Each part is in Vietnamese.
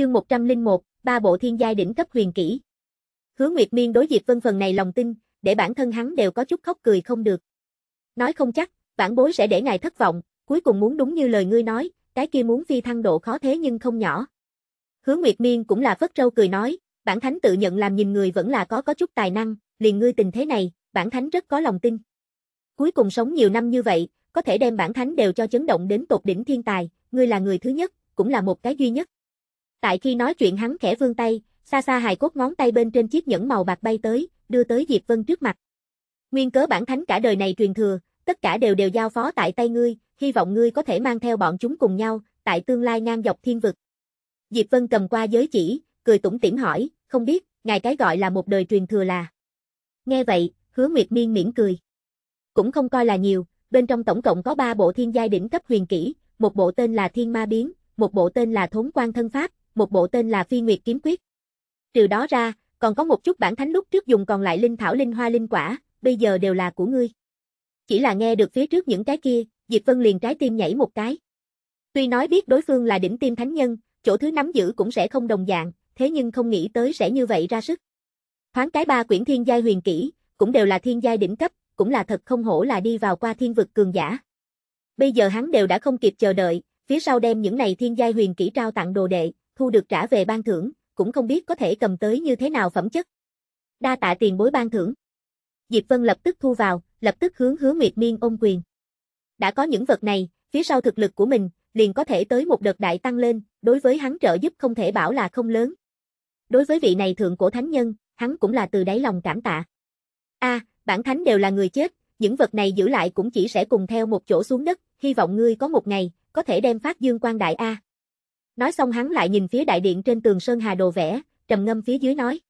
Chương 101, ba bộ thiên giai đỉnh cấp huyền kỹ. Hứa Nguyệt Miên đối Diệp Vân phần này lòng tin, để bản thân hắn đều có chút khóc cười không được. Nói không chắc, vãn bối sẽ để ngài thất vọng, cuối cùng muốn đúng như lời ngươi nói, cái kia muốn phi thăng độ khó thế nhưng không nhỏ. Hứa Nguyệt Miên cũng là phất râu cười nói, bản thánh tự nhận làm nhìn người vẫn là có có chút tài năng, liền ngươi tình thế này, bản thánh rất có lòng tin. Cuối cùng sống nhiều năm như vậy, có thể đem bản thánh đều cho chấn động đến tột đỉnh thiên tài, ngươi là người thứ nhất, cũng là một cái duy nhất. Tại khi nói chuyện hắn khẽ vươn tay, xa xa hài cốt ngón tay bên trên chiếc nhẫn màu bạc bay tới, đưa tới Diệp Vân trước mặt. Nguyên cớ bản thánh cả đời này truyền thừa, tất cả đều đều giao phó tại tay ngươi, hy vọng ngươi có thể mang theo bọn chúng cùng nhau, tại tương lai ngang dọc thiên vực. Diệp Vân cầm qua giới chỉ, cười tủm tỉm hỏi, không biết, ngài cái gọi là một đời truyền thừa là. Nghe vậy, hứa Nguyệt Miên miễn cười. Cũng không coi là nhiều, bên trong tổng cộng có ba bộ thiên giai đỉnh cấp huyền kỹ, một bộ tên là Thiên Ma Biến, một bộ tên là Thốn Quan Thân Pháp, một bộ tên là Phi Nguyệt Kiếm Quyết. Trừ đó ra, còn có một chút bản thánh lúc trước dùng còn lại linh thảo linh hoa linh quả, bây giờ đều là của ngươi. Chỉ là nghe được phía trước những cái kia, Diệp Vân liền trái tim nhảy một cái. Tuy nói biết đối phương là đỉnh tim thánh nhân, chỗ thứ nắm giữ cũng sẽ không đồng dạng, thế nhưng không nghĩ tới sẽ như vậy ra sức. Thoáng cái ba quyển thiên giai huyền kỹ, cũng đều là thiên giai đỉnh cấp, cũng là thật không hổ là đi vào qua thiên vực cường giả. Bây giờ hắn đều đã không kịp chờ đợi, phía sau đem những này thiên giai huyền kỹ trao tặng đồ đệ, thu được trả về ban thưởng, cũng không biết có thể cầm tới như thế nào phẩm chất. Đa tạ tiền bối ban thưởng. Diệp Vân lập tức thu vào, lập tức hướng Hứa nguyệt Miên ôn quyền. Đã có những vật này, phía sau thực lực của mình, liền có thể tới một đợt đại tăng lên, đối với hắn trợ giúp không thể bảo là không lớn. Đối với vị này thượng cổ thánh nhân, hắn cũng là từ đáy lòng cảm tạ. A, à, bản thánh đều là người chết, những vật này giữ lại cũng chỉ sẽ cùng theo một chỗ xuống đất, hy vọng ngươi có một ngày, có thể đem phát dương quan đại A. Nói xong hắn lại nhìn phía đại điện trên tường Sơn Hà đồ vẽ, trầm ngâm phía dưới nói.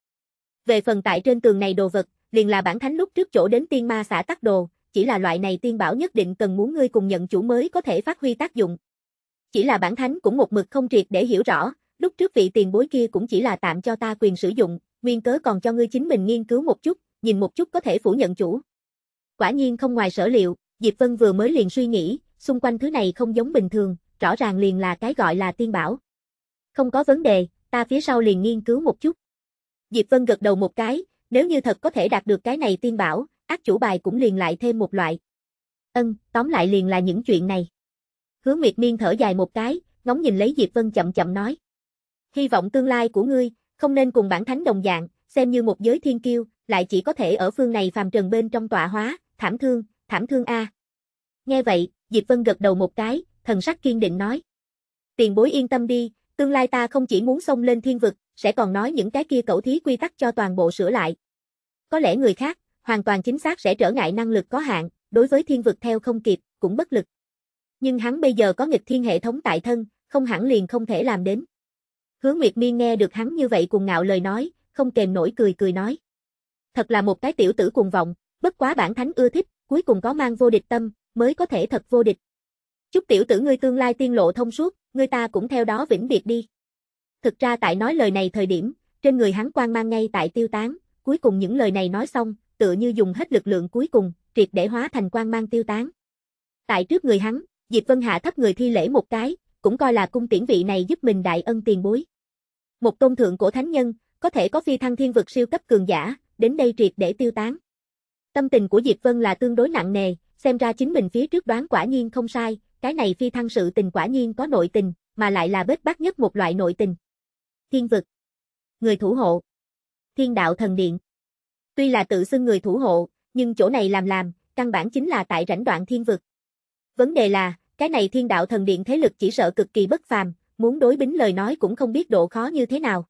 Về phần tại trên tường này đồ vật, liền là bản thánh lúc trước chỗ đến tiên ma xã tắc đồ, chỉ là loại này tiên bảo nhất định cần muốn ngươi cùng nhận chủ mới có thể phát huy tác dụng. Chỉ là bản thánh cũng một mực không triệt để hiểu rõ, lúc trước vị tiền bối kia cũng chỉ là tạm cho ta quyền sử dụng, nguyên cớ còn cho ngươi chính mình nghiên cứu một chút, nhìn một chút có thể phủ nhận chủ. Quả nhiên không ngoài sở liệu, Diệp Vân vừa mới liền suy nghĩ, xung quanh thứ này không giống bình thường, rõ ràng liền là cái gọi là tiên bảo. Không có vấn đề, ta phía sau liền nghiên cứu một chút. Diệp Vân gật đầu một cái, nếu như thật có thể đạt được cái này tiên bảo, ác chủ bài cũng liền lại thêm một loại. Ân, tóm lại liền là những chuyện này. Hướng Nguyệt Miên thở dài một cái, ngóng nhìn lấy Diệp Vân chậm chậm nói. Hy vọng tương lai của ngươi, không nên cùng bản thánh đồng dạng, xem như một giới thiên kiêu, lại chỉ có thể ở phương này phàm trần bên trong tọa hóa, thảm thương, thảm thương A. Nghe vậy, Diệp Vân gật đầu một cái, thần sắc kiên định nói. Tiền bối yên tâm đi, tương lai ta không chỉ muốn xông lên thiên vực, sẽ còn nói những cái kia cẩu thí quy tắc cho toàn bộ sửa lại. Có lẽ người khác, hoàn toàn chính xác sẽ trở ngại năng lực có hạn, đối với thiên vực theo không kịp, cũng bất lực. Nhưng hắn bây giờ có nghịch thiên hệ thống tại thân, không hẳn liền không thể làm đến. Hứa Nguyệt Miên nghe được hắn như vậy cùng ngạo lời nói, không kềm nổi cười cười nói. Thật là một cái tiểu tử cuồng vọng, bất quá bản thánh ưa thích, cuối cùng có mang vô địch tâm, mới có thể thật vô địch. Chúc tiểu tử ngươi tương lai tiên lộ thông suốt, ngươi ta cũng theo đó vĩnh biệt đi. Thực ra tại nói lời này thời điểm, trên người hắn quan mang ngay tại tiêu tán, cuối cùng những lời này nói xong, tựa như dùng hết lực lượng cuối cùng, triệt để hóa thành quan mang tiêu tán. Tại trước người hắn, Diệp Vân Hạ thấp người thi lễ một cái, cũng coi là cung tiễn vị này giúp mình đại ân tiền bối. Một tôn thượng của thánh nhân, có thể có phi thăng thiên vực siêu cấp cường giả, đến đây triệt để tiêu tán. Tâm tình của Diệp Vân là tương đối nặng nề, xem ra chính mình phía trước đoán quả nhiên không sai, cái này phi thăng sự tình quả nhiên có nội tình, mà lại là bết bát nhất một loại nội tình. Thiên vực. Người thủ hộ. Thiên đạo thần điện. Tuy là tự xưng người thủ hộ, nhưng chỗ này làm làm, căn bản chính là tại rảnh đoạn thiên vực. Vấn đề là, cái này thiên đạo thần điện thế lực chỉ sợ cực kỳ bất phàm, muốn đối bính lời nói cũng không biết độ khó như thế nào.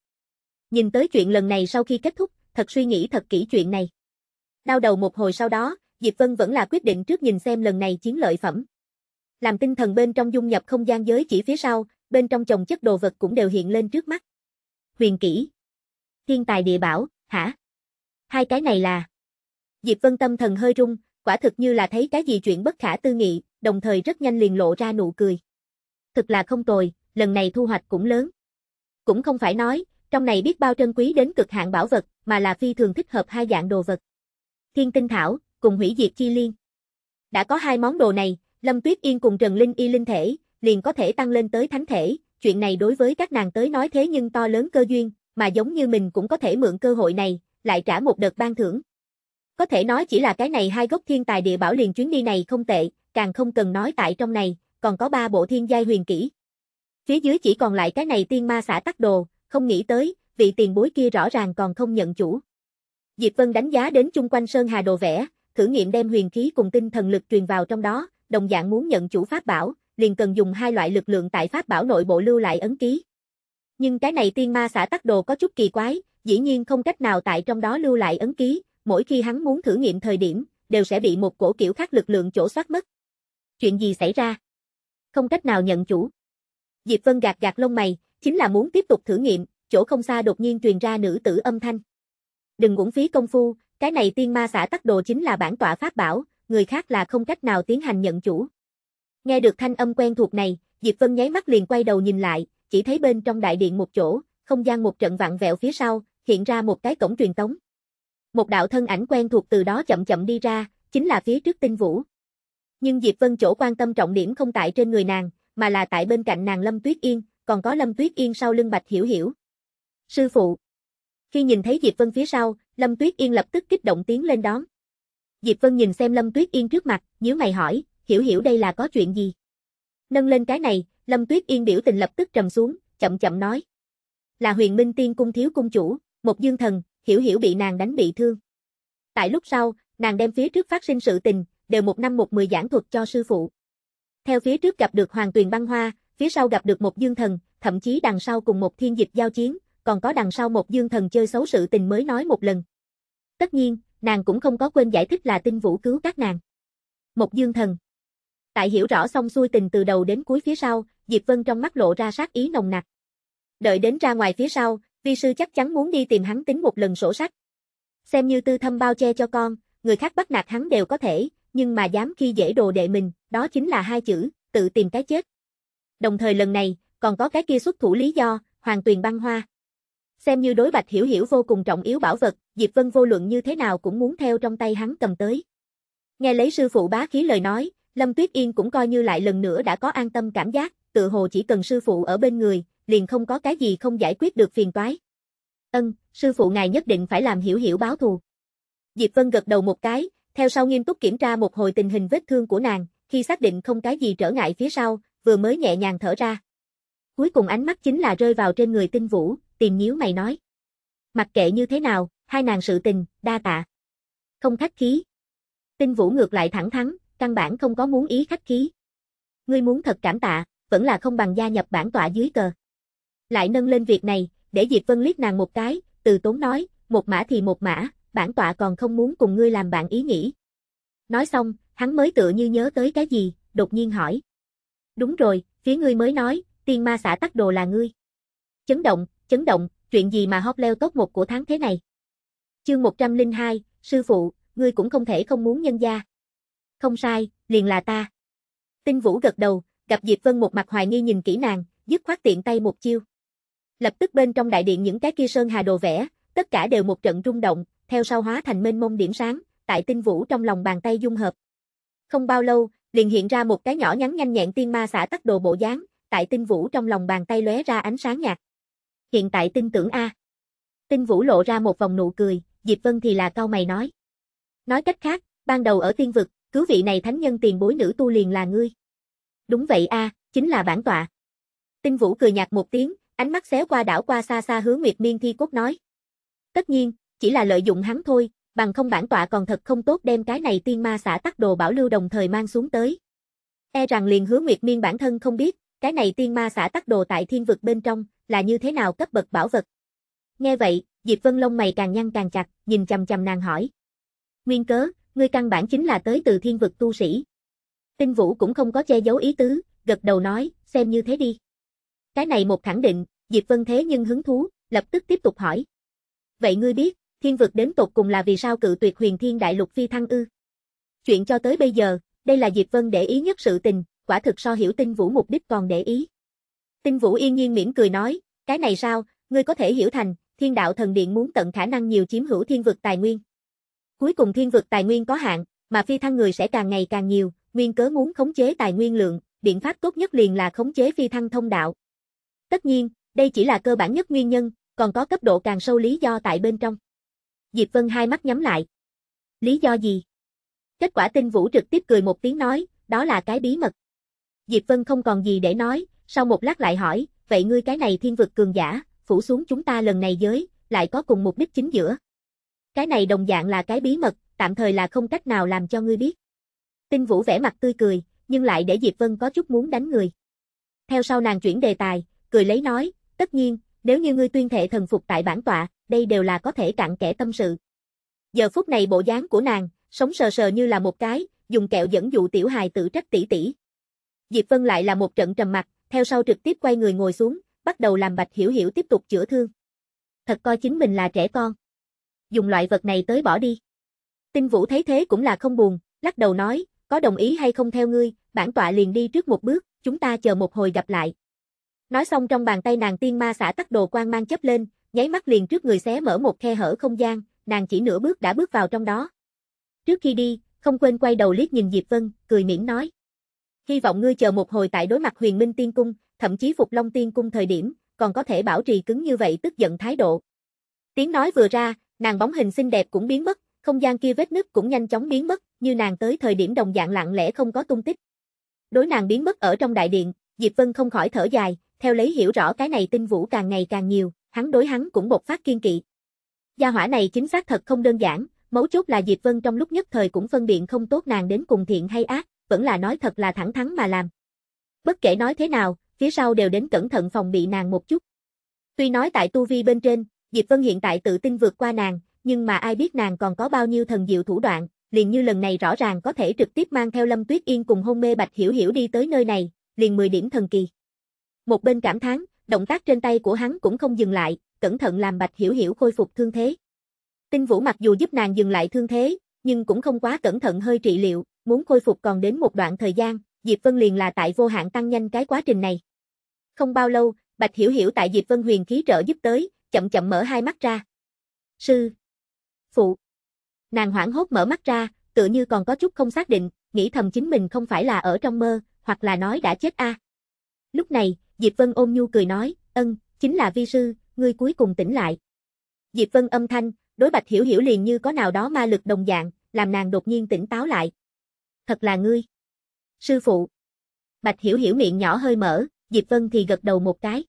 Nhìn tới chuyện lần này sau khi kết thúc, thật suy nghĩ thật kỹ chuyện này. Đau đầu một hồi sau đó, Diệp Vân vẫn là quyết định trước nhìn xem lần này chiến lợi phẩm làm tinh thần bên trong dung nhập không gian giới chỉ phía sau, bên trong chồng chất đồ vật cũng đều hiện lên trước mắt. Huyền kỹ. Thiên tài địa bảo, hả? Hai cái này là... Diệp Vân tâm thần hơi rung, quả thực như là thấy cái gì chuyện bất khả tư nghị, đồng thời rất nhanh liền lộ ra nụ cười. Thực là không tồi, lần này thu hoạch cũng lớn. Cũng không phải nói, trong này biết bao trân quý đến cực hạn bảo vật, mà là phi thường thích hợp hai dạng đồ vật. Thiên tinh thảo, cùng hủy diệt chi liên. Đã có hai món đồ này, Lâm Tuyết Yên cùng Trần Linh Y linh thể, liền có thể tăng lên tới thánh thể, chuyện này đối với các nàng tới nói thế nhưng to lớn cơ duyên, mà giống như mình cũng có thể mượn cơ hội này, lại trả một đợt ban thưởng. Có thể nói chỉ là cái này hai gốc thiên tài địa bảo liền chuyến đi này không tệ, càng không cần nói tại trong này, còn có ba bộ thiên giai huyền kỹ. Phía dưới chỉ còn lại cái này tiên ma xã tắc đồ, không nghĩ tới, vị tiền bối kia rõ ràng còn không nhận chủ. Diệp Vân đánh giá đến chung quanh Sơn Hà đồ vẽ, thử nghiệm đem huyền khí cùng tinh thần lực truyền vào trong đó, đồng dạng muốn nhận chủ pháp bảo, liền cần dùng hai loại lực lượng tại pháp bảo nội bộ lưu lại ấn ký. Nhưng cái này tiên ma xã tắc đồ có chút kỳ quái, dĩ nhiên không cách nào tại trong đó lưu lại ấn ký, mỗi khi hắn muốn thử nghiệm thời điểm, đều sẽ bị một cổ kiểu khác lực lượng chỗ soát mất. Chuyện gì xảy ra? Không cách nào nhận chủ. Diệp Vân gạt gạt lông mày, chính là muốn tiếp tục thử nghiệm, chỗ không xa đột nhiên truyền ra nữ tử âm thanh. Đừng uổng phí công phu, cái này tiên ma xã tắc đồ chính là bản tọa pháp bảo, người khác là không cách nào tiến hành nhận chủ. Nghe được thanh âm quen thuộc này, Diệp Vân nháy mắt liền quay đầu nhìn lại, chỉ thấy bên trong đại điện một chỗ, không gian một trận vặn vẹo phía sau, hiện ra một cái cổng truyền tống. Một đạo thân ảnh quen thuộc từ đó chậm chậm đi ra, chính là phía trước tinh vũ. Nhưng Diệp Vân chỗ quan tâm trọng điểm không tại trên người nàng, mà là tại bên cạnh nàng Lâm Tuyết Yên, còn có Lâm Tuyết Yên sau lưng Bạch Hiểu Hiểu. Sư phụ. Khi nhìn thấy Diệp Vân phía sau, Lâm Tuyết Yên lập tức kích động tiến lên đón. Diệp Vân nhìn xem Lâm Tuyết Yên trước mặt, nhíu mày hỏi, hiểu hiểu đây là có chuyện gì? Nâng lên cái này, Lâm Tuyết Yên biểu tình lập tức trầm xuống, chậm chậm nói. Là huyền minh tiên cung thiếu cung chủ, một dương thần, hiểu hiểu bị nàng đánh bị thương. Tại lúc sau, nàng đem phía trước phát sinh sự tình, đều một năm một mười giảng thuật cho sư phụ. Theo phía trước gặp được hoàng tuyền băng hoa, phía sau gặp được một dương thần, thậm chí đằng sau cùng một thiên dịch giao chiến, còn có đằng sau một dương thần chơi xấu sự tình mới nói một lần. Tất nhiên, nàng cũng không có quên giải thích là tinh vũ cứu các nàng. Một dương thần. Tại hiểu rõ xong xuôi tình từ đầu đến cuối phía sau, Diệp Vân trong mắt lộ ra sát ý nồng nặc. Đợi đến ra ngoài phía sau, vi sư chắc chắn muốn đi tìm hắn tính một lần sổ sách. Xem như tư thâm bao che cho con, người khác bắt nạt hắn đều có thể, nhưng mà dám khi dễ đồ đệ mình, đó chính là hai chữ, tự tìm cái chết. Đồng thời lần này, còn có cái kia xuất thủ lý do, hoàng tuyền băng hoa. Xem như đối Bạch Hiểu Hiểu vô cùng trọng yếu bảo vật, Diệp Vân vô luận như thế nào cũng muốn theo trong tay hắn cầm tới. Nghe lấy sư phụ bá khí lời nói, Lâm Tuyết Yên cũng coi như lại lần nữa đã có an tâm cảm giác, tự hồ chỉ cần sư phụ ở bên người, liền không có cái gì không giải quyết được phiền toái. Ân, sư phụ ngài nhất định phải làm hiểu hiểu báo thù. Diệp Vân gật đầu một cái, theo sau nghiêm túc kiểm tra một hồi tình hình vết thương của nàng, khi xác định không cái gì trở ngại phía sau, vừa mới nhẹ nhàng thở ra. Cuối cùng ánh mắt chính là rơi vào trên người tinh vũ, tìm nhíu mày nói. Mặc kệ như thế nào, hai nàng sự tình, đa tạ. Không khách khí. Tinh vũ ngược lại thẳng thắn, căn bản không có muốn ý khách khí. Ngươi muốn thật cảm tạ, vẫn là không bằng gia nhập bản tọa dưới cờ. Lại nâng lên việc này, để Diệp Vân liếc nàng một cái, từ tốn nói, một mã thì một mã, bản tọa còn không muốn cùng ngươi làm bạn ý nghĩ. Nói xong, hắn mới tựa như nhớ tới cái gì, đột nhiên hỏi. Đúng rồi, phía ngươi mới nói, tiên ma xã tắc đồ là ngươi. Chấn động, chấn động, chuyện gì mà hot leo top một của tháng thế này. Chương 102, sư phụ, ngươi cũng không thể không muốn nhân gia. Không sai, liền là ta. Tinh Vũ gật đầu, gặp Diệp Vân một mặt hoài nghi nhìn kỹ nàng, dứt khoát tiện tay một chiêu. Lập tức bên trong đại điện những cái kia sơn hà đồ vẽ, tất cả đều một trận rung động, theo sau hóa thành mênh mông điểm sáng, tại Tinh Vũ trong lòng bàn tay dung hợp. Không bao lâu, liền hiện ra một cái nhỏ nhắn nhanh nhẹn tiên ma xả tắc đồ bộ dáng, tại Tinh Vũ trong lòng bàn tay lóe ra ánh sáng nhạt hiện tại tin tưởng a. Tinh Vũ lộ ra một vòng nụ cười, Diệp Vân thì là cau mày nói. Nói cách khác, ban đầu ở tiên vực, cứu vị này thánh nhân tiền bối nữ tu liền là ngươi. Đúng vậy a, chính là bản tọa. Tinh Vũ cười nhạt một tiếng, ánh mắt xéo qua đảo qua xa xa hướng Nguyệt Miên Thi Cốt nói. Tất nhiên, chỉ là lợi dụng hắn thôi, bằng không bản tọa còn thật không tốt đem cái này tiên ma xả tắc đồ bảo lưu đồng thời mang xuống tới. E rằng liền hướng Nguyệt Miên bản thân không biết, cái này tiên ma xả tắc đồ tại thiên vực bên trong, là như thế nào cấp bậc bảo vật. Nghe vậy, Diệp Vân lông mày càng nhăn càng chặt, nhìn chằm chằm nàng hỏi. Nguyên cớ, ngươi căn bản chính là tới từ thiên vực tu sĩ. Tinh Vũ cũng không có che giấu ý tứ, gật đầu nói, xem như thế đi. Cái này một khẳng định, Diệp Vân thế nhưng hứng thú, lập tức tiếp tục hỏi. Vậy ngươi biết, thiên vực đến tột cùng là vì sao cự tuyệt huyền thiên đại lục phi thăng ư? Chuyện cho tới bây giờ, đây là Diệp Vân để ý nhất sự tình, quả thực so hiểu tinh vũ mục đích còn để ý. Tinh Vũ yên nhiên mỉm cười nói, cái này sao, ngươi có thể hiểu thành, thiên đạo thần điện muốn tận khả năng nhiều chiếm hữu thiên vực tài nguyên. Cuối cùng thiên vực tài nguyên có hạn, mà phi thăng người sẽ càng ngày càng nhiều, nguyên cớ muốn khống chế tài nguyên lượng, biện pháp tốt nhất liền là khống chế phi thăng thông đạo. Tất nhiên, đây chỉ là cơ bản nhất nguyên nhân, còn có cấp độ càng sâu lý do tại bên trong. Diệp Vân hai mắt nhắm lại. Lý do gì? Kết quả tinh vũ trực tiếp cười một tiếng nói, đó là cái bí mật. Diệp Vân không còn gì để nói, sau một lát lại hỏi, vậy ngươi cái này thiên vực cường giả, phủ xuống chúng ta lần này giới, lại có cùng mục đích chính giữa. Cái này đồng dạng là cái bí mật, tạm thời là không cách nào làm cho ngươi biết. Tinh Vũ vẻ mặt tươi cười, nhưng lại để Diệp Vân có chút muốn đánh người. Theo sau nàng chuyển đề tài, cười lấy nói, tất nhiên, nếu như ngươi tuyên thệ thần phục tại bản tọa, đây đều là có thể cặn kẻ tâm sự. Giờ phút này bộ dáng của nàng, sống sờ sờ như là một cái, dùng kẹo dẫn dụ tiểu hài tự trách tỷ tỷ. Diệp Vân lại là một trận trầm mặt, theo sau trực tiếp quay người ngồi xuống, bắt đầu làm Bạch Hiểu Hiểu tiếp tục chữa thương. Thật coi chính mình là trẻ con. Dùng loại vật này tới bỏ đi. Tinh Vũ thấy thế cũng là không buồn, lắc đầu nói, có đồng ý hay không theo ngươi, bản tọa liền đi trước một bước, chúng ta chờ một hồi gặp lại. Nói xong trong bàn tay nàng tiên ma xả tắc đồ quang mang chấp lên, nháy mắt liền trước người xé mở một khe hở không gian, nàng chỉ nửa bước đã bước vào trong đó. Trước khi đi, không quên quay đầu liếc nhìn Diệp Vân, cười miễn nói hy vọng ngươi chờ một hồi tại đối mặt huyền minh tiên cung, thậm chí phục long tiên cung thời điểm, còn có thể bảo trì cứng như vậy tức giận thái độ. Tiếng nói vừa ra, nàng bóng hình xinh đẹp cũng biến mất, không gian kia vết nứt cũng nhanh chóng biến mất, như nàng tới thời điểm đồng dạng lặng lẽ không có tung tích. Đối nàng biến mất ở trong đại điện, Diệp Vân không khỏi thở dài, theo lấy hiểu rõ cái này tinh vũ càng ngày càng nhiều, hắn đối hắn cũng bộc phát kiên kỵ. Gia hỏa này chính xác thật không đơn giản, mấu chốt là Diệp Vân trong lúc nhất thời cũng phân biện không tốt nàng đến cùng thiện hay ác, vẫn là nói thật là thẳng thắn mà làm. Bất kể nói thế nào, phía sau đều đến cẩn thận phòng bị nàng một chút. Tuy nói tại tu vi bên trên, Diệp Vân hiện tại tự tin vượt qua nàng, nhưng mà ai biết nàng còn có bao nhiêu thần diệu thủ đoạn, liền như lần này rõ ràng có thể trực tiếp mang theo Lâm Tuyết Yên cùng hôn mê Bạch Hiểu Hiểu đi tới nơi này, liền 10 điểm thần kỳ. Một bên cảm thán, động tác trên tay của hắn cũng không dừng lại, cẩn thận làm Bạch Hiểu Hiểu khôi phục thương thế. Tinh Vũ mặc dù giúp nàng dừng lại thương thế, nhưng cũng không quá cẩn thận hơi trị liệu, Muốn khôi phục còn đến một đoạn thời gian, Diệp Vân liền là tại vô hạn tăng nhanh cái quá trình này. Không bao lâu, Bạch Hiểu Hiểu tại Diệp Vân huyền khí trợ giúp tới, chậm chậm mở hai mắt ra. Sư. Phụ. Nàng hoảng hốt mở mắt ra, tựa như còn có chút không xác định, nghĩ thầm chính mình không phải là ở trong mơ, hoặc là nói đã chết a. À. Lúc này, Diệp Vân ôm nhu cười nói, ân, chính là vi sư, ngươi cuối cùng tỉnh lại. Diệp Vân âm thanh, đối Bạch Hiểu Hiểu liền như có nào đó ma lực đồng dạng, làm nàng đột nhiên tỉnh táo lại thật là ngươi. Sư phụ. Bạch Hiểu Hiểu miệng nhỏ hơi mở, Diệp Vân thì gật đầu một cái.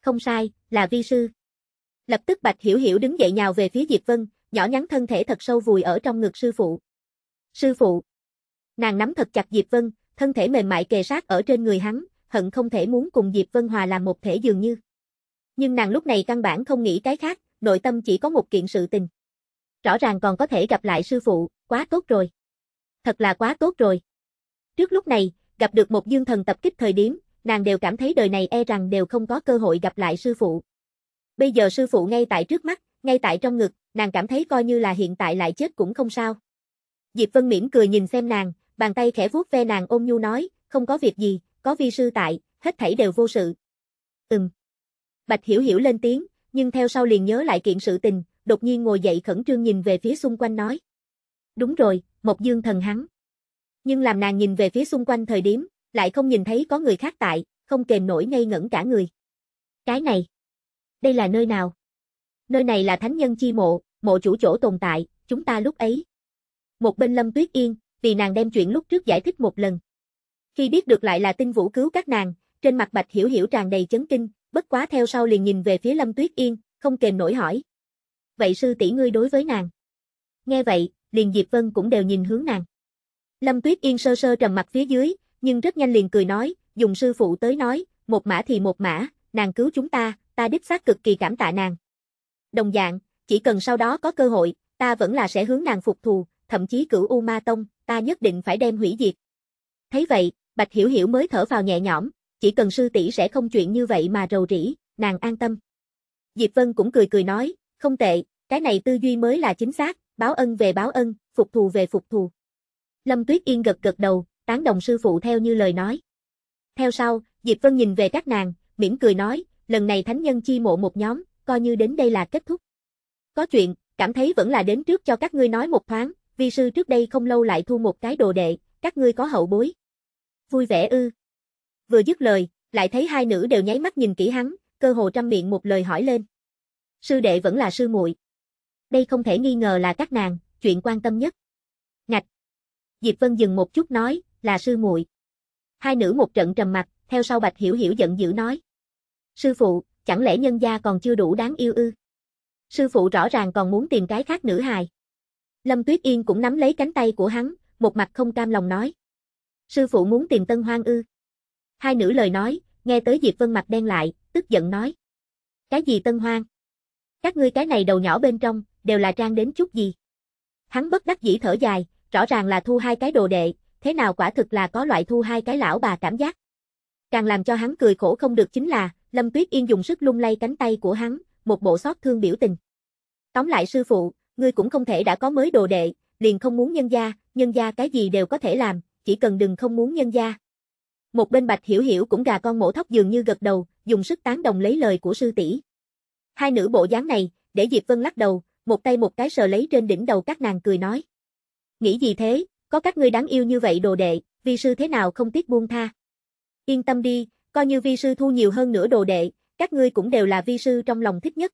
Không sai, là vi sư. Lập tức Bạch Hiểu Hiểu đứng dậy nhào về phía Diệp Vân, nhỏ nhắn thân thể thật sâu vùi ở trong ngực sư phụ. Sư phụ. Nàng nắm thật chặt Diệp Vân, thân thể mềm mại kề sát ở trên người hắn, hận không thể muốn cùng Diệp Vân hòa làm một thể dường như. Nhưng nàng lúc này căn bản không nghĩ cái khác, nội tâm chỉ có một kiện sự tình. Rõ ràng còn có thể gặp lại sư phụ, quá tốt rồi thật là quá tốt rồi. Trước lúc này, gặp được một dương thần tập kích thời điểm, nàng đều cảm thấy đời này e rằng đều không có cơ hội gặp lại sư phụ. Bây giờ sư phụ ngay tại trước mắt, ngay tại trong ngực, nàng cảm thấy coi như là hiện tại lại chết cũng không sao. Diệp Vân mỉm cười nhìn xem nàng, bàn tay khẽ vuốt ve nàng ôm nhu nói, không có việc gì, có vi sư tại, hết thảy đều vô sự. Ừm. Bạch Hiểu Hiểu lên tiếng, nhưng theo sau liền nhớ lại kiện sự tình, đột nhiên ngồi dậy khẩn trương nhìn về phía xung quanh nói. Đúng rồi, một dương thần hắn. Nhưng làm nàng nhìn về phía xung quanh thời điểm, lại không nhìn thấy có người khác tại, không kềm nổi ngây ngẩn cả người. Cái này, đây là nơi nào? Nơi này là thánh nhân chi mộ, mộ chủ chỗ tồn tại, chúng ta lúc ấy. Một bên Lâm Tuyết Yên, vì nàng đem chuyện lúc trước giải thích một lần. Khi biết được lại là tinh vũ cứu các nàng, trên mặt Bạch Hiểu Hiểu tràn đầy chấn kinh, bất quá theo sau liền nhìn về phía Lâm Tuyết Yên, không kềm nổi hỏi. Vậy sư tỷ ngươi đối với nàng? Nghe vậy, liền Diệp Vân cũng đều nhìn hướng nàng. Lâm Tuyết Yên sơ sơ trầm mặt phía dưới, nhưng rất nhanh liền cười nói, dùng sư phụ tới nói, một mã thì một mã, nàng cứu chúng ta, ta đích xác cực kỳ cảm tạ nàng. Đồng dạng, chỉ cần sau đó có cơ hội, ta vẫn là sẽ hướng nàng phục thù, thậm chí cửu U Ma Tông, ta nhất định phải đem hủy diệt. Thấy vậy, Bạch Hiểu Hiểu mới thở vào nhẹ nhõm, chỉ cần sư tỷ sẽ không chuyện như vậy mà rầu rĩ, nàng an tâm. Diệp Vân cũng cười cười nói, không tệ, cái này tư duy mới là chính xác, báo ân về báo ân, phục thù về phục thù. Lâm Tuyết Yên gật gật đầu, tán đồng sư phụ theo như lời nói. Theo sau, Diệp Vân nhìn về các nàng, mỉm cười nói, lần này thánh nhân chi mộ một nhóm, coi như đến đây là kết thúc. Có chuyện, cảm thấy vẫn là đến trước cho các ngươi nói một thoáng, vi sư trước đây không lâu lại thu một cái đồ đệ, các ngươi có hậu bối. Vui vẻ ư. Vừa dứt lời, lại thấy hai nữ đều nháy mắt nhìn kỹ hắn, cơ hồ trăm miệng một lời hỏi lên. Sư đệ vẫn là sư muội đây không thể nghi ngờ là các nàng, chuyện quan tâm nhất. Ngạch! Diệp Vân dừng một chút nói, là sư muội. Hai nữ một trận trầm mặt, theo sau Bạch Hiểu Hiểu giận dữ nói. Sư phụ, chẳng lẽ nhân gia còn chưa đủ đáng yêu ư? Sư phụ rõ ràng còn muốn tìm cái khác nữ hài. Lâm Tuyết Yên cũng nắm lấy cánh tay của hắn, một mặt không cam lòng nói. Sư phụ muốn tìm tân hoang ư? Hai nữ lời nói, nghe tới Diệp Vân mặt đen lại, tức giận nói. Cái gì tân hoang? Các ngươi cái này đầu nhỏ bên trong, đều là trang đến chút gì. Hắn bất đắc dĩ thở dài, rõ ràng là thu hai cái đồ đệ, thế nào quả thực là có loại thu hai cái lão bà cảm giác. Càng làm cho hắn cười khổ không được chính là, Lâm Tuyết Yên dùng sức lung lay cánh tay của hắn, một bộ xót thương biểu tình. Tóm lại sư phụ, ngươi cũng không thể đã có mới đồ đệ, liền không muốn nhân gia, nhân gia cái gì đều có thể làm, chỉ cần đừng không muốn nhân gia. Một bên Bạch Hiểu Hiểu cũng gà con mổ thóc dường như gật đầu, dùng sức tán đồng lấy lời của sư tỷ. Hai nữ bộ dáng này, để Diệp Vân lắc đầu, một tay một cái sờ lấy trên đỉnh đầu các nàng cười nói. Nghĩ gì thế, có các ngươi đáng yêu như vậy đồ đệ, vi sư thế nào không tiếc buông tha. Yên tâm đi, coi như vi sư thu nhiều hơn nửa đồ đệ, các ngươi cũng đều là vi sư trong lòng thích nhất.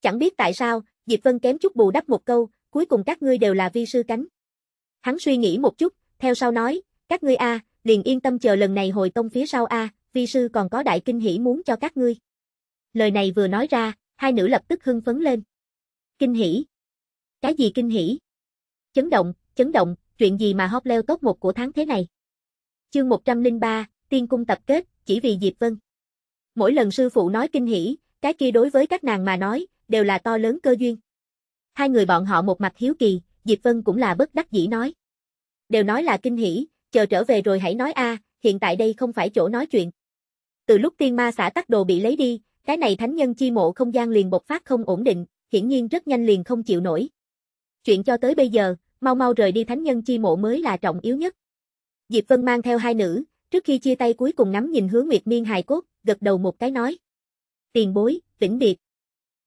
Chẳng biết tại sao, Diệp Vân kém chút bù đắp một câu, cuối cùng các ngươi đều là vi sư cánh. Hắn suy nghĩ một chút, theo sau nói, các ngươi a, liền yên tâm chờ lần này hồi tông phía sau a, vi sư còn có đại kinh hỉ muốn cho các ngươi. Lời này vừa nói ra, hai nữ lập tức hưng phấn lên. Kinh hỉ. Cái gì kinh hỉ? Chấn động, chấn động, chuyện gì mà hot leo top một của tháng thế này? Chương 103, Tiên cung tập kết, chỉ vì Diệp Vân. Mỗi lần sư phụ nói kinh hỉ, cái kia đối với các nàng mà nói, đều là to lớn cơ duyên. Hai người bọn họ một mặt hiếu kỳ, Diệp Vân cũng là bất đắc dĩ nói. Đều nói là kinh hỉ, chờ trở về rồi hãy nói a, hiện tại đây không phải chỗ nói chuyện. Từ lúc tiên ma xã tắc đồ bị lấy đi, cái này thánh nhân chi mộ không gian liền bộc phát không ổn định, hiển nhiên rất nhanh liền không chịu nổi. Chuyện cho tới bây giờ, mau mau rời đi thánh nhân chi mộ mới là trọng yếu nhất. Diệp Vân mang theo hai nữ, trước khi chia tay cuối cùng ngắm nhìn hướng Nguyệt Miên hài cốt, gật đầu một cái nói. Tiền bối, vĩnh biệt.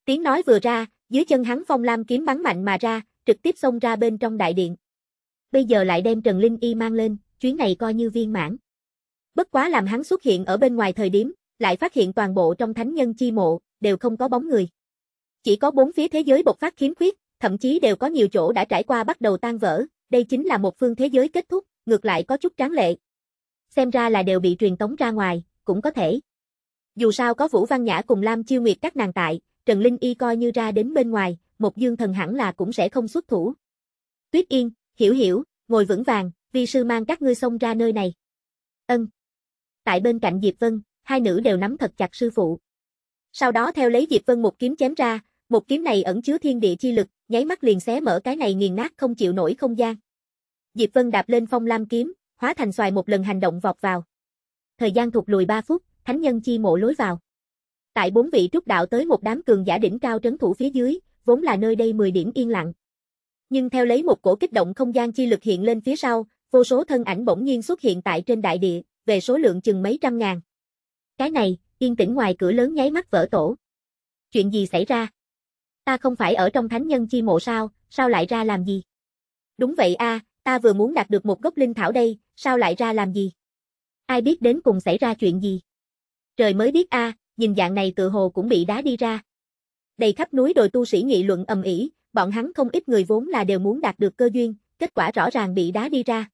Tiếng nói vừa ra, dưới chân hắn phong lam kiếm bắn mạnh mà ra, trực tiếp xông ra bên trong đại điện. Bây giờ lại đem Trần Linh Y mang lên, chuyến này coi như viên mãn. Bất quá làm hắn xuất hiện ở bên ngoài thời điểm, lại phát hiện toàn bộ trong thánh nhân chi mộ, đều không có bóng người. Chỉ có bốn phía thế giới bộc phát khiếm khuyết, thậm chí đều có nhiều chỗ đã trải qua bắt đầu tan vỡ, đây chính là một phương thế giới kết thúc, ngược lại có chút tráng lệ. Xem ra là đều bị truyền tống ra ngoài, cũng có thể. Dù sao có Vũ Văn Nhã cùng Lam Chiêu Nguyệt các nàng tại, Trần Linh Y coi như ra đến bên ngoài, một dương thần hẳn là cũng sẽ không xuất thủ. Tuyết Yên, hiểu hiểu, ngồi vững vàng, vi sư mang các ngươi xông ra nơi này. Ân. Tại bên cạnh Diệp Vân, hai nữ đều nắm thật chặt sư phụ. Sau đó theo lấy Diệp Vân một kiếm chém ra, một kiếm này ẩn chứa thiên địa chi lực, nháy mắt liền xé mở cái này nghiền nát không chịu nổi không gian. Diệp Vân đạp lên phong lam kiếm, hóa thành xoài một lần hành động vọt vào. Thời gian thụt lùi 3 phút, thánh nhân chi mộ lối vào. Tại bốn vị trúc đạo tới một đám cường giả đỉnh cao trấn thủ phía dưới, vốn là nơi đây 10 điểm yên lặng. Nhưng theo lấy một cổ kích động không gian chi lực hiện lên phía sau, vô số thân ảnh bỗng nhiên xuất hiện tại trên đại địa, về số lượng chừng mấy trăm ngàn. Cái này, yên tĩnh ngoài cửa lớn nháy mắt vỡ tổ. Chuyện gì xảy ra? ta không phải ở trong thánh nhân chi mộ sao, sao lại ra làm gì? Đúng vậy a, à, ta vừa muốn đạt được một gốc linh thảo đây, sao lại ra làm gì? Ai biết đến cùng xảy ra chuyện gì? Trời mới biết a, à, nhìn dạng này tự hồ cũng bị đá đi ra. Đầy khắp núi đồi tu sĩ nghị luận ầm ĩ, bọn hắn không ít người vốn là đều muốn đạt được cơ duyên, kết quả rõ ràng bị đá đi ra.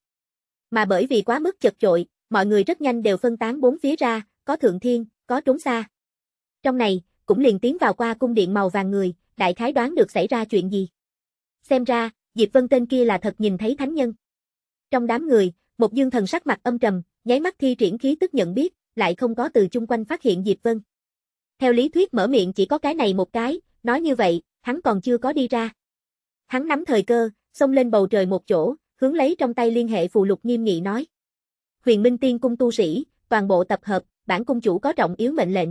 Mà bởi vì quá mức chật chội, mọi người rất nhanh đều phân tán bốn phía ra, có thượng thiên, có trốn xa. Trong này, cũng liền tiến vào qua cung điện màu vàng người, đại khái đoán được xảy ra chuyện gì. Xem ra, Diệp Vân tên kia là thật nhìn thấy thánh nhân. Trong đám người, một dương thần sắc mặt âm trầm, nháy mắt thi triển khí tức nhận biết, lại không có từ chung quanh phát hiện Diệp Vân. Theo lý thuyết mở miệng chỉ có cái này một cái, nói như vậy, hắn còn chưa có đi ra. Hắn nắm thời cơ, xông lên bầu trời một chỗ, hướng lấy trong tay liên hệ phù lục nghiêm nghị nói. Huyền Minh Tiên Cung tu sĩ, toàn bộ tập hợp, bản cung chủ có trọng yếu mệnh lệnh.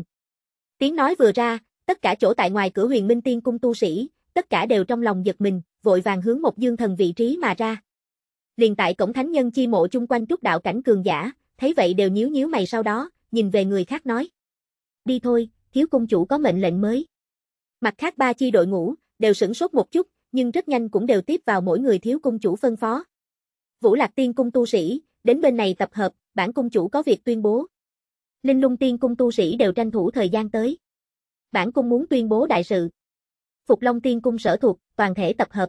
Tiếng nói vừa ra, Tất cả chỗ tại ngoài cửa huyền minh tiên cung tu sĩ, tất cả đều trong lòng giật mình, vội vàng hướng một dương thần vị trí mà ra. Liền tại cổng thánh nhân chi mộ chung quanh trúc đạo cảnh cường giả, thấy vậy đều nhíu nhíu mày sau đó, nhìn về người khác nói. Đi thôi, thiếu cung chủ có mệnh lệnh mới. Mặt khác ba chi đội ngũ, đều sửng sốt một chút, nhưng rất nhanh cũng đều tiếp vào mỗi người thiếu cung chủ phân phó. Vũ Lạc Tiên cung tu sĩ, đến bên này tập hợp, bản cung chủ có việc tuyên bố. Linh Lung Tiên cung tu sĩ đều tranh thủ thời gian tới bản cung muốn tuyên bố đại sự. Phục Long Tiên cung sở thuộc, toàn thể tập hợp.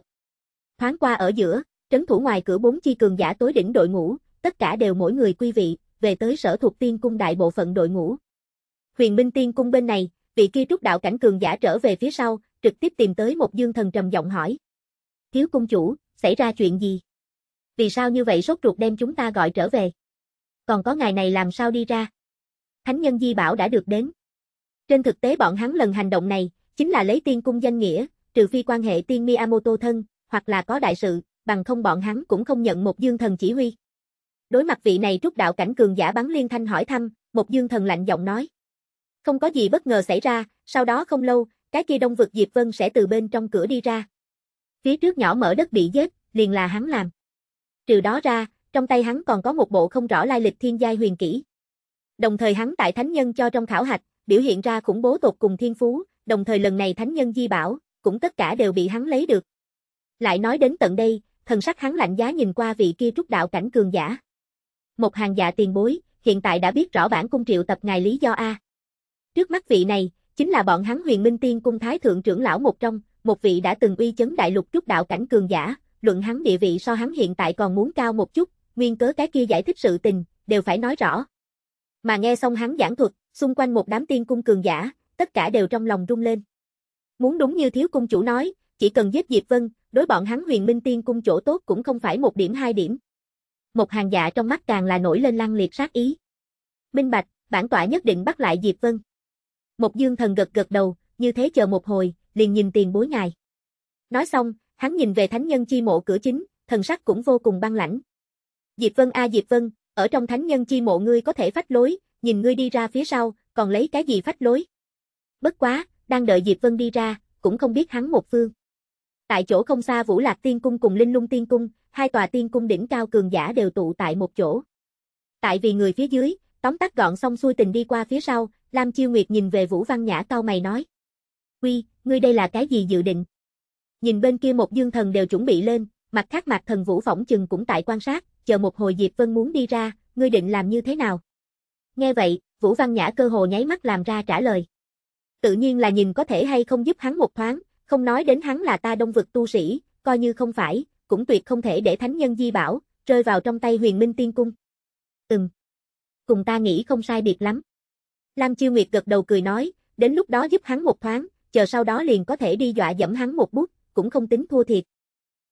Thoáng qua ở giữa, trấn thủ ngoài cửa bốn chi cường giả tối đỉnh đội ngũ, tất cả đều mỗi người quy vị, về tới sở thuộc tiên cung đại bộ phận đội ngũ. Huyền Minh Tiên cung bên này, vị kia trúc đạo cảnh cường giả trở về phía sau, trực tiếp tìm tới một dương thần trầm giọng hỏi. Thiếu cung chủ, xảy ra chuyện gì? Vì sao như vậy sốt ruột đem chúng ta gọi trở về? Còn có ngày này làm sao đi ra? Thánh nhân Di Bảo đã được đến. Trên thực tế bọn hắn lần hành động này, chính là lấy tiên cung danh nghĩa, trừ phi quan hệ tiên Miyamoto thân, hoặc là có đại sự, bằng không bọn hắn cũng không nhận một dương thần chỉ huy. Đối mặt vị này trúc đạo cảnh cường giả bắn liên thanh hỏi thăm, một dương thần lạnh giọng nói. Không có gì bất ngờ xảy ra, sau đó không lâu, cái kia đông vực Diệp Vân sẽ từ bên trong cửa đi ra. Phía trước nhỏ mở đất bị giết, liền là hắn làm. Trừ đó ra, trong tay hắn còn có một bộ không rõ lai lịch thiên giai huyền kỹ. Đồng thời hắn tại thánh nhân cho trong khảo hạch, biểu hiện ra khủng bố tột cùng thiên phú, đồng thời lần này thánh nhân di bảo, cũng tất cả đều bị hắn lấy được. Lại nói đến tận đây, thần sắc hắn lạnh giá nhìn qua vị kia trúc đạo cảnh cường giả. Một hàng dạ tiền bối, hiện tại đã biết rõ bản cung triệu tập ngài lý do A. Trước mắt vị này, chính là bọn hắn huyền minh tiên cung thái thượng trưởng lão một trong, một vị đã từng uy chấn đại lục trúc đạo cảnh cường giả, luận hắn địa vị so hắn hiện tại còn muốn cao một chút, nguyên cớ cái kia giải thích sự tình, đều phải nói rõ. Mà nghe xong hắn giảng thuật, xung quanh một đám tiên cung cường giả, tất cả đều trong lòng rung lên. Muốn đúng như thiếu cung chủ nói, chỉ cần giết Diệp Vân, đối bọn hắn huyền minh tiên cung chỗ tốt cũng không phải một điểm hai điểm. Một hàng dạ trong mắt càng là nổi lên lăng liệt sát ý. Minh Bạch, bản tọa nhất định bắt lại Diệp Vân. Một dương thần gật gật đầu, như thế chờ một hồi, liền nhìn tiền bối ngài. Nói xong, hắn nhìn về thánh nhân chi mộ cửa chính, thần sắc cũng vô cùng băng lãnh. Diệp Vân a Diệp Vân, ở trong thánh nhân chi mộ ngươi có thể phách lối, nhìn ngươi đi ra phía sau, còn lấy cái gì phách lối. Bất quá, đang đợi Diệp Vân đi ra, cũng không biết hắn một phương. Tại chỗ không xa Vũ Lạc Tiên Cung cùng Linh Lung Tiên Cung, hai tòa tiên cung đỉnh cao cường giả đều tụ tại một chỗ. Tại vì người phía dưới, tóm tắt gọn xong xuôi tình đi qua phía sau, Lam Chiêu Nguyệt nhìn về Vũ Văn Nhã cao mày nói. Quy, ngươi đây là cái gì dự định? Nhìn bên kia một dương thần đều chuẩn bị lên, mặt khác mặt thần Vũ Phỏng chừng cũng tại quan sát, chờ một hồi Diệp Vân muốn đi ra, ngươi định làm như thế nào? Nghe vậy, Vũ Văn Nhã cơ hồ nháy mắt làm ra trả lời. Tự nhiên là nhìn có thể hay không giúp hắn một thoáng, không nói đến hắn là ta đông vực tu sĩ, coi như không phải, cũng tuyệt không thể để thánh nhân di bảo, rơi vào trong tay huyền minh tiên cung. Ừm. Cùng ta nghĩ không sai biệt lắm. Lam Chiêu Nguyệt gật đầu cười nói, đến lúc đó giúp hắn một thoáng, chờ sau đó liền có thể đi dọa dẫm hắn một bút, cũng không tính thua thiệt.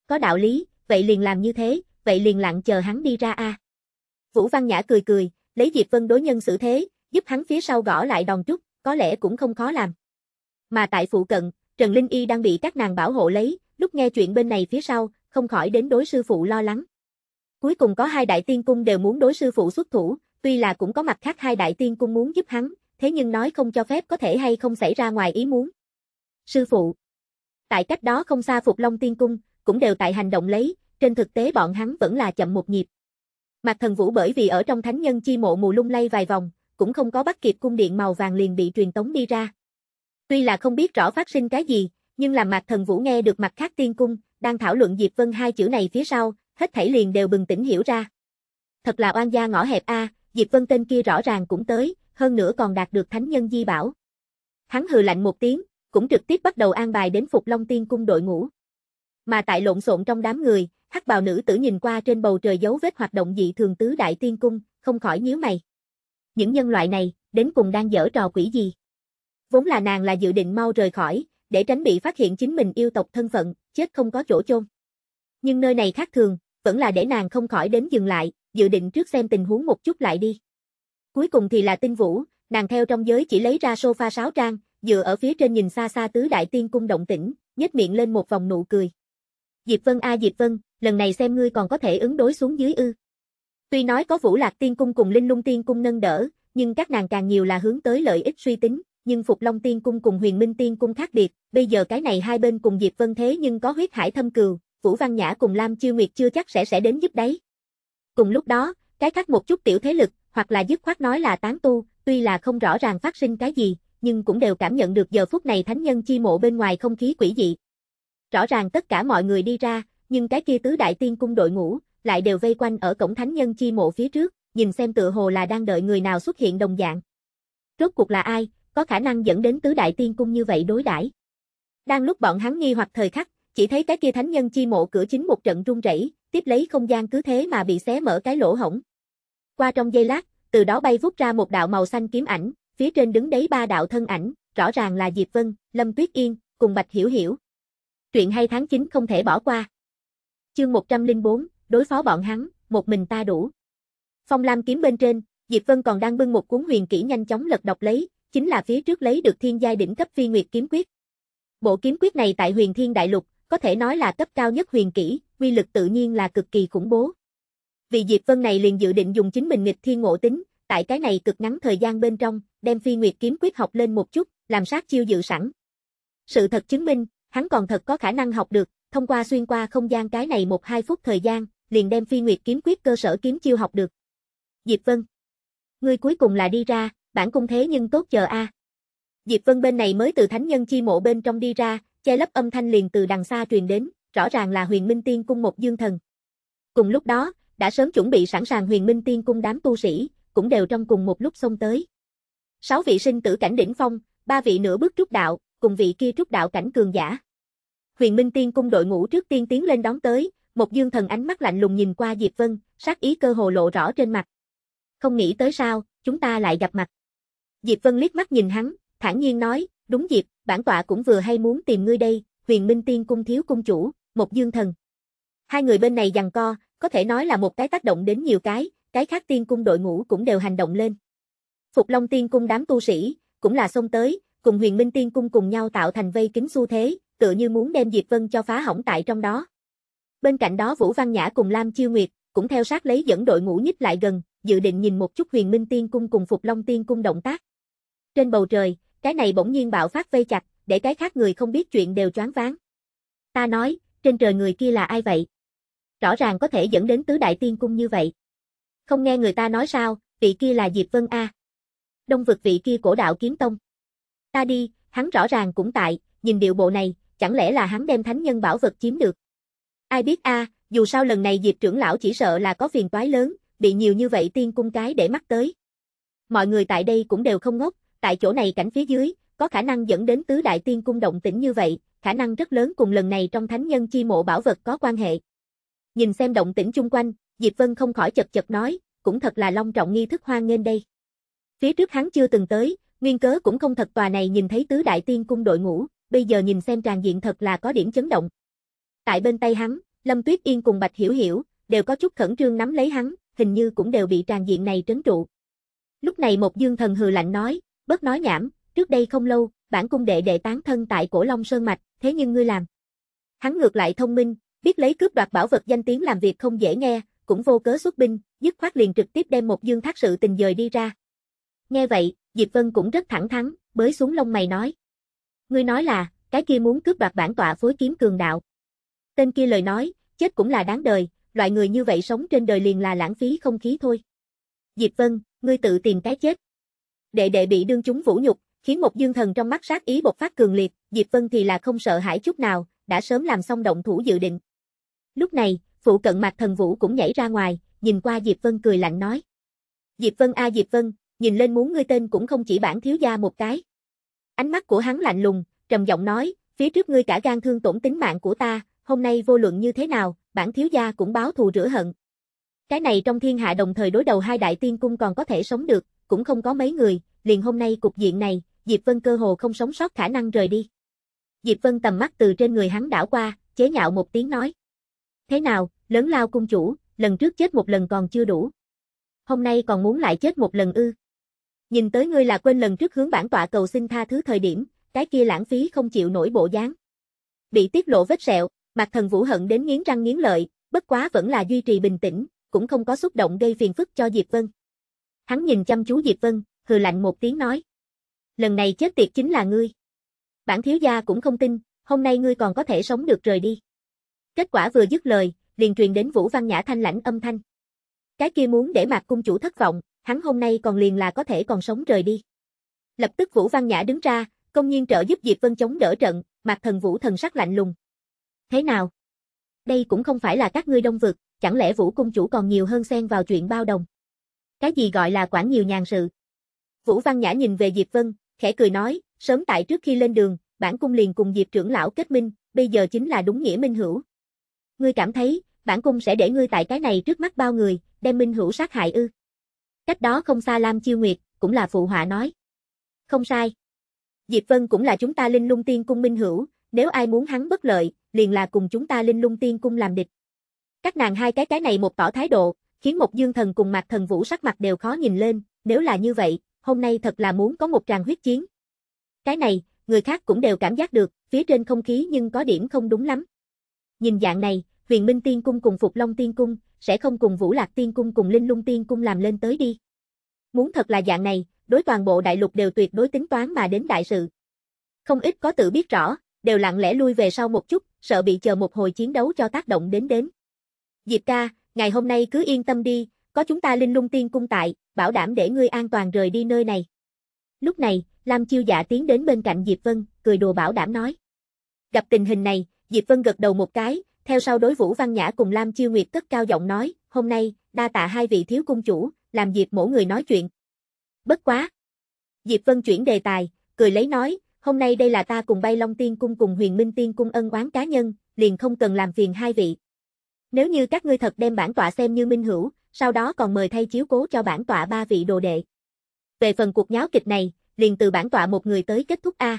Có đạo lý, vậy liền làm như thế, vậy liền lặng chờ hắn đi ra a. À. Vũ Văn Nhã cười cười, lấy Diệp Vân đối nhân xử thế, giúp hắn phía sau gõ lại đòn chút, có lẽ cũng không khó làm. Mà tại phụ cận, Trần Linh Y đang bị các nàng bảo hộ lấy, lúc nghe chuyện bên này phía sau, không khỏi đến đối sư phụ lo lắng. Cuối cùng có hai đại tiên cung đều muốn đối sư phụ xuất thủ, tuy là cũng có mặt khác hai đại tiên cung muốn giúp hắn, thế nhưng nói không cho phép có thể hay không xảy ra ngoài ý muốn. Sư phụ Tại cách đó không xa Phục Long Tiên Cung, cũng đều tại hành động lấy, trên thực tế bọn hắn vẫn là chậm một nhịp. Mạc Thần Vũ bởi vì ở trong thánh nhân chi mộ mù lung lay vài vòng, cũng không có bắt kịp cung điện màu vàng liền bị truyền tống đi ra. Tuy là không biết rõ phát sinh cái gì, nhưng làm Mạc Thần Vũ nghe được mặt khác tiên cung, đang thảo luận Diệp Vân hai chữ này phía sau, hết thảy liền đều bừng tỉnh hiểu ra. Thật là oan gia ngõ hẹp a, Diệp Vân tên kia rõ ràng cũng tới, hơn nữa còn đạt được thánh nhân di bảo. Hắn hừ lạnh một tiếng, cũng trực tiếp bắt đầu an bài đến Phục Long Tiên cung đội ngũ. Mà tại lộn xộn trong đám người, hắc bào nữ tử nhìn qua trên bầu trời dấu vết hoạt động dị thường tứ đại tiên cung, không khỏi nhíu mày. Những nhân loại này, đến cùng đang dở trò quỷ gì? Vốn là nàng là dự định mau rời khỏi, để tránh bị phát hiện chính mình yêu tộc thân phận, chết không có chỗ chôn. Nhưng nơi này khác thường, vẫn là để nàng không khỏi đến dừng lại, dự định trước xem tình huống một chút lại đi. Cuối cùng thì là tinh vũ, nàng theo trong giới chỉ lấy ra sofa sáo trang, dựa ở phía trên nhìn xa xa tứ đại tiên cung động tĩnh, nhếch miệng lên một vòng nụ cười. Diệp Vân a Diệp Vân, lần này xem ngươi còn có thể ứng đối xuống dưới ư. Tuy nói có Vũ Lạc Tiên Cung cùng Linh Lung Tiên Cung nâng đỡ, nhưng các nàng càng nhiều là hướng tới lợi ích suy tính, nhưng Phục Long Tiên Cung cùng Huyền Minh Tiên Cung khác biệt, bây giờ cái này hai bên cùng Diệp Vân thế nhưng có huyết hải thâm cừu, Vũ Văn Nhã cùng Lam Chiêu Nguyệt chưa chắc sẽ sẽ đến giúp đấy. Cùng lúc đó, cái khác một chút tiểu thế lực, hoặc là dứt khoát nói là tán tu, tuy là không rõ ràng phát sinh cái gì, nhưng cũng đều cảm nhận được giờ phút này thánh nhân chi mộ bên ngoài không khí quỷ dị, Rõ ràng tất cả mọi người đi ra, nhưng cái kia tứ đại tiên cung đội ngũ, lại đều vây quanh ở cổng thánh nhân chi mộ phía trước, nhìn xem tựa hồ là đang đợi người nào xuất hiện đồng dạng. Rốt cuộc là ai, có khả năng dẫn đến tứ đại tiên cung như vậy đối đãi. Đang lúc bọn hắn nghi hoặc thời khắc, chỉ thấy cái kia thánh nhân chi mộ cửa chính một trận rung rẩy, tiếp lấy không gian cứ thế mà bị xé mở cái lỗ hổng. Qua trong giây lát, từ đó bay vút ra một đạo màu xanh kiếm ảnh, phía trên đứng đấy ba đạo thân ảnh, rõ ràng là Diệp Vân, Lâm Tuyết Yên, cùng Bạch Hiểu Hiểu. Truyện hay tháng 9 không thể bỏ qua. Chương 104, đối phó bọn hắn, một mình ta đủ. Phong Lam kiếm bên trên, Diệp Vân còn đang bưng một cuốn huyền kỹ nhanh chóng lật đọc lấy, chính là phía trước lấy được thiên giai đỉnh cấp phi nguyệt kiếm quyết. Bộ kiếm quyết này tại huyền thiên đại lục, có thể nói là cấp cao nhất huyền kỹ, quy lực tự nhiên là cực kỳ khủng bố. Vì Diệp Vân này liền dự định dùng chính mình nghịch thiên ngộ tính, tại cái này cực ngắn thời gian bên trong, đem phi nguyệt kiếm quyết học lên một chút, làm sát chiêu dự sẵn. Sự thật chứng minh, hắn còn thật có khả năng học được, thông qua xuyên qua không gian cái này một hai phút thời gian, liền đem phi nguyệt kiếm quyết cơ sở kiếm chiêu học được. Diệp Vân. Ngươi cuối cùng là đi ra, bản cung thế nhưng tốt chờ a. Diệp Vân bên này mới từ thánh nhân chi mộ bên trong đi ra, che lấp âm thanh liền từ đằng xa truyền đến, rõ ràng là Huyền Minh Tiên cung một dương thần. Cùng lúc đó, đã sớm chuẩn bị sẵn sàng Huyền Minh Tiên cung đám tu sĩ, cũng đều trong cùng một lúc xông tới. Sáu vị sinh tử cảnh đỉnh phong, ba vị nửa bước trúc đạo, cùng vị kia trúc đạo cảnh cường giả. Huyền Minh Tiên cung đội ngũ trước tiên tiến lên đón tới, một dương thần ánh mắt lạnh lùng nhìn qua Diệp Vân, sát ý cơ hồ lộ rõ trên mặt. Không nghĩ tới sao, chúng ta lại gặp mặt. Diệp Vân liếc mắt nhìn hắn, thản nhiên nói, đúng Diệp, bản tọa cũng vừa hay muốn tìm ngươi đây, huyền minh tiên cung thiếu cung chủ, một dương thần. Hai người bên này giằng co, có thể nói là một cái tác động đến nhiều cái, cái khác tiên cung đội ngũ cũng đều hành động lên. Phục Long tiên cung đám tu sĩ, cũng là xông tới, cùng huyền minh tiên cung cùng nhau tạo thành vây kính xu thế, tựa như muốn đem Diệp Vân cho phá hỏng tại trong đó. Bên cạnh đó Vũ Văn Nhã cùng Lam Chiêu Nguyệt, cũng theo sát lấy dẫn đội ngũ nhích lại gần, dự định nhìn một chút huyền minh tiên cung cùng Phục Long tiên cung động tác. Trên bầu trời, cái này bỗng nhiên bạo phát vây chặt, để cái khác người không biết chuyện đều choáng váng. Ta nói, trên trời người kia là ai vậy? Rõ ràng có thể dẫn đến tứ đại tiên cung như vậy. Không nghe người ta nói sao, vị kia là Diệp Vân A. Đông vực vị kia cổ đạo kiếm tông. Ta đi, hắn rõ ràng cũng tại, nhìn điệu bộ này, chẳng lẽ là hắn đem thánh nhân bảo vật chiếm được. Ai biết a, à, dù sao lần này Diệp trưởng lão chỉ sợ là có phiền toái lớn, bị nhiều như vậy tiên cung cái để mắt tới. Mọi người tại đây cũng đều không ngốc, tại chỗ này cảnh phía dưới, có khả năng dẫn đến tứ đại tiên cung động tĩnh như vậy, khả năng rất lớn cùng lần này trong thánh nhân chi mộ bảo vật có quan hệ. Nhìn xem động tĩnh chung quanh, Diệp Vân không khỏi chật chật nói, cũng thật là long trọng nghi thức hoan nghênh đây. Phía trước hắn chưa từng tới, Nguyên cớ cũng không thật tòa này nhìn thấy tứ đại tiên cung đội ngũ, bây giờ nhìn xem tràn diện thật là có điểm chấn động. Tại bên tay hắn, Lâm Tuyết Yên cùng Bạch Hiểu Hiểu, đều có chút khẩn trương nắm lấy hắn, hình như cũng đều bị tràn diện này trấn trụ. Lúc này một dương thần hừ lạnh nói, bớt nói nhảm, trước đây không lâu, bản cung đệ đệ tán thân tại cổ Long Sơn Mạch, thế nhưng ngươi làm. Hắn ngược lại thông minh, biết lấy cướp đoạt bảo vật danh tiếng làm việc không dễ nghe, cũng vô cớ xuất binh, dứt khoát liền trực tiếp đem một dương thác sự tình dời đi ra. Nghe vậy, Diệp Vân cũng rất thẳng thắn, bới xuống lông mày nói. Ngươi nói là, cái kia muốn cướp đoạt bản tọa phối kiếm cường đạo. Tên kia lời nói, chết cũng là đáng đời, loại người như vậy sống trên đời liền là lãng phí không khí thôi. Diệp Vân, ngươi tự tìm cái chết. Đệ đệ bị đương chúng vũ nhục, khiến một dương thần trong mắt sát ý bộc phát cường liệt, Diệp Vân thì là không sợ hãi chút nào, đã sớm làm xong động thủ dự định. Lúc này, phụ cận mặt thần vũ cũng nhảy ra ngoài, nhìn qua Diệp Vân cười lạnh nói. Diệp Vân a Diệp Vân, nhìn lên muốn ngươi tên cũng không chỉ bản thiếu gia một cái. Ánh mắt của hắn lạnh lùng, trầm giọng nói, phía trước ngươi cả gan thương tổn tính mạng của ta, hôm nay vô luận như thế nào, bản thiếu gia cũng báo thù rửa hận. Cái này trong thiên hạ đồng thời đối đầu hai đại tiên cung còn có thể sống được, cũng không có mấy người, liền hôm nay cục diện này, Diệp Vân cơ hồ không sống sót khả năng rời đi. Diệp Vân tầm mắt từ trên người hắn đảo qua, chế nhạo một tiếng nói. Thế nào, lớn lao cung chủ, lần trước chết một lần còn chưa đủ. Hôm nay còn muốn lại chết một lần ư. Nhìn tới ngươi là quên lần trước hướng bản tọa cầu xin tha thứ thời điểm, cái kia lãng phí không chịu nổi bộ dáng. Bị tiết lộ vết sẹo, mặt Thần Vũ hận đến nghiến răng nghiến lợi, bất quá vẫn là duy trì bình tĩnh, cũng không có xúc động gây phiền phức cho Diệp Vân. Hắn nhìn chăm chú Diệp Vân, hừ lạnh một tiếng nói: "Lần này chết tiệt chính là ngươi." Bản thiếu gia cũng không tin, hôm nay ngươi còn có thể sống được rời đi. Kết quả vừa dứt lời, liền truyền đến Vũ Văn Nhã thanh lãnh âm thanh. Cái kia muốn để Mạc cung chủ thất vọng, hắn hôm nay còn liền là có thể còn sống rời đi. Lập tức Vũ Văn Nhã đứng ra, công nhiên trợ giúp Diệp Vân chống đỡ trận, mặt Thần Vũ thần sắc lạnh lùng. Thế nào? Đây cũng không phải là các ngươi đông vực, chẳng lẽ Vũ cung chủ còn nhiều hơn xen vào chuyện bao đồng? Cái gì gọi là quản nhiều nhàn sự? Vũ Văn Nhã nhìn về Diệp Vân, khẽ cười nói, sớm tại trước khi lên đường, bản cung liền cùng Diệp trưởng lão kết minh, bây giờ chính là đúng nghĩa minh hữu. Ngươi cảm thấy, bản cung sẽ để ngươi tại cái này trước mắt bao người, đem minh hữu sát hại ư? Cách đó không xa Lam Chiêu Nguyệt, cũng là phụ họa nói. Không sai. Diệp Vân cũng là chúng ta linh lung tiên cung minh hữu, nếu ai muốn hắn bất lợi, liền là cùng chúng ta linh lung tiên cung làm địch. Các nàng hai cái cái này một tỏ thái độ, khiến một dương thần cùng mặt thần vũ sắc mặt đều khó nhìn lên, nếu là như vậy, hôm nay thật là muốn có một tràng huyết chiến. Cái này, người khác cũng đều cảm giác được, phía trên không khí nhưng có điểm không đúng lắm. Nhìn dạng này, viện minh tiên cung cùng phục long tiên cung, sẽ không cùng Vũ Lạc Tiên Cung cùng Linh Lung Tiên Cung làm lên tới đi. Muốn thật là dạng này, đối toàn bộ đại lục đều tuyệt đối tính toán mà đến đại sự. Không ít có tự biết rõ, đều lặng lẽ lui về sau một chút, sợ bị chờ một hồi chiến đấu cho tác động đến đến. Diệp ca, ngày hôm nay cứ yên tâm đi, có chúng ta Linh Lung Tiên Cung tại, bảo đảm để ngươi an toàn rời đi nơi này. Lúc này, Lam Chiêu Dạ tiến đến bên cạnh Diệp Vân, cười đùa bảo đảm nói. Gặp tình hình này, Diệp Vân gật đầu một cái, theo sau đối Vũ Văn Nhã cùng Lam Chiêu Nguyệt cất cao giọng nói, hôm nay, đa tạ hai vị thiếu cung chủ, làm dịp mỗi người nói chuyện. Bất quá. Diệp Vân chuyển đề tài, cười lấy nói, hôm nay đây là ta cùng bay Long Tiên Cung cùng Huyền Minh Tiên Cung ân oán cá nhân, liền không cần làm phiền hai vị. Nếu như các ngươi thật đem bản tọa xem như minh hữu, sau đó còn mời thay chiếu cố cho bản tọa ba vị đồ đệ. Về phần cuộc nháo kịch này, liền từ bản tọa một người tới kết thúc A.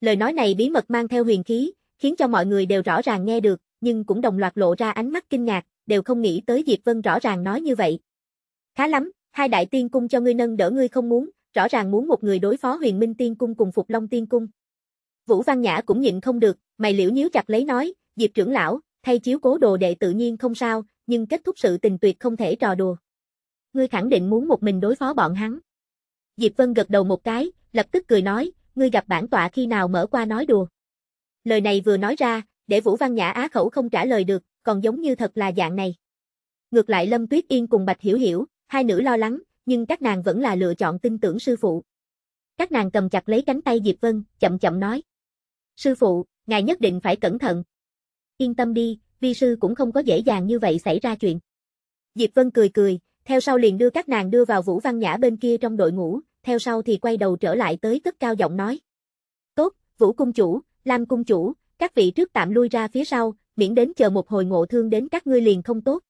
Lời nói này bí mật mang theo huyền khí, khiến cho mọi người đều rõ ràng nghe được, nhưng cũng đồng loạt lộ ra ánh mắt kinh ngạc, đều không nghĩ tới Diệp Vân rõ ràng nói như vậy. Khá lắm, hai đại tiên cung cho ngươi nâng đỡ ngươi không muốn, rõ ràng muốn một người đối phó huyền minh tiên cung cùng phục long tiên cung. Vũ Văn Nhã cũng nhịn không được, mày liễu nhíu chặt lấy nói, Diệp trưởng lão, thay chiếu cố đồ đệ tự nhiên không sao, nhưng kết thúc sự tình tuyệt không thể trò đùa. Ngươi khẳng định muốn một mình đối phó bọn hắn. Diệp Vân gật đầu một cái, lập tức cười nói, ngươi gặp bản tọa khi nào mở qua nói đùa. Lời này vừa nói ra, để Vũ Văn Nhã á khẩu không trả lời được, còn giống như thật là dạng này. Ngược lại Lâm Tuyết Yên cùng Bạch Hiểu Hiểu, hai nữ lo lắng, nhưng các nàng vẫn là lựa chọn tin tưởng sư phụ. Các nàng cầm chặt lấy cánh tay Diệp Vân, chậm chậm nói. Sư phụ, ngài nhất định phải cẩn thận. Yên tâm đi, vi sư cũng không có dễ dàng như vậy xảy ra chuyện. Diệp Vân cười cười, theo sau liền đưa các nàng đưa vào Vũ Văn Nhã bên kia trong đội ngũ, theo sau thì quay đầu trở lại tới cất cao giọng nói. Tốt, Vũ Cung Chủ, Lam Cung Chủ, các vị trước tạm lui ra phía sau, miễn đến chờ một hồi ngộ thương đến các ngươi liền không tốt.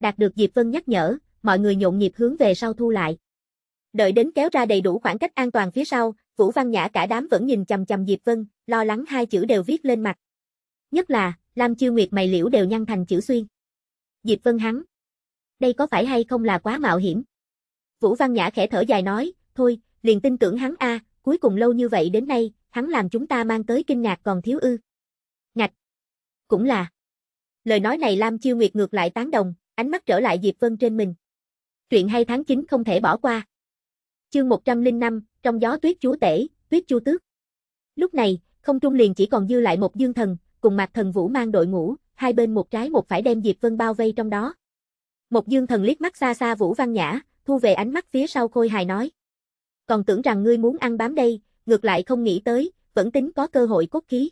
Đạt được Diệp Vân nhắc nhở, mọi người nhộn nhịp hướng về sau thu lại. Đợi đến kéo ra đầy đủ khoảng cách an toàn phía sau, Vũ Văn Nhã cả đám vẫn nhìn chằm chằm Diệp Vân, lo lắng hai chữ đều viết lên mặt. Nhất là, Lam Chiêu Nguyệt mày liễu đều nhăn thành chữ xuyên. Diệp Vân hắn. Đây có phải hay không là quá mạo hiểm? Vũ Văn Nhã khẽ thở dài nói, thôi, liền tin tưởng hắn a, cuối cùng lâu như vậy đến nay, hắn làm chúng ta mang tới kinh ngạc còn thiếu ư cũng là. Lời nói này Lam Chiêu Nguyệt ngược lại tán đồng, ánh mắt trở lại Diệp Vân trên mình. chuyện hay tháng 9 không thể bỏ qua. Chương 105, trong gió tuyết chúa tể, tuyết chu tước. Lúc này, không trung liền chỉ còn dư lại một dương thần, cùng mặt Thần Vũ mang đội ngũ, hai bên một trái một phải đem Diệp Vân bao vây trong đó. Một dương thần liếc mắt xa xa Vũ Văn Nhã, thu về ánh mắt phía sau Khôi Hài nói. Còn tưởng rằng ngươi muốn ăn bám đây, ngược lại không nghĩ tới, vẫn tính có cơ hội cốt khí.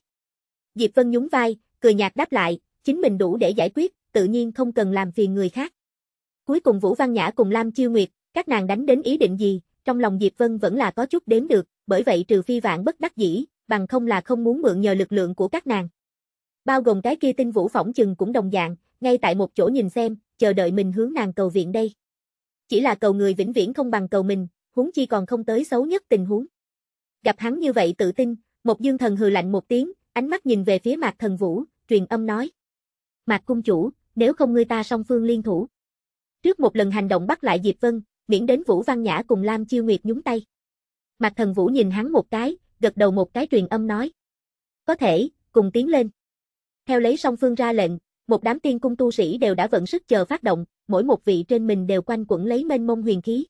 Diệp Vân nhún vai, cười nhạt đáp lại, chính mình đủ để giải quyết, tự nhiên không cần làm phiền người khác. Cuối cùng Vũ Văn Nhã cùng Lam Chiêu Nguyệt, các nàng đánh đến ý định gì, trong lòng Diệp Vân vẫn là có chút đếm được, bởi vậy trừ phi vạn bất đắc dĩ, bằng không là không muốn mượn nhờ lực lượng của các nàng. Bao gồm cái kia tinh vũ phỏng chừng cũng đồng dạng, ngay tại một chỗ nhìn xem, chờ đợi mình hướng nàng cầu viện đây. Chỉ là cầu người vĩnh viễn không bằng cầu mình, huống chi còn không tới xấu nhất tình huống. Gặp hắn như vậy tự tin, một dương thần hừ lạnh một tiếng, ánh mắt nhìn về phía Mạc Thần Vũ, truyền âm nói. Mạc Cung Chủ, nếu không ngươi ta song phương liên thủ. Trước một lần hành động bắt lại Diệp Vân, miễn đến Vũ Văn Nhã cùng Lam Chiêu Nguyệt nhúng tay. Mạc Thần Vũ nhìn hắn một cái, gật đầu một cái truyền âm nói. Có thể, cùng tiến lên. Theo lấy song phương ra lệnh, một đám tiên cung tu sĩ đều đã vận sức chờ phát động, mỗi một vị trên mình đều quanh quẩn lấy mênh mông huyền khí.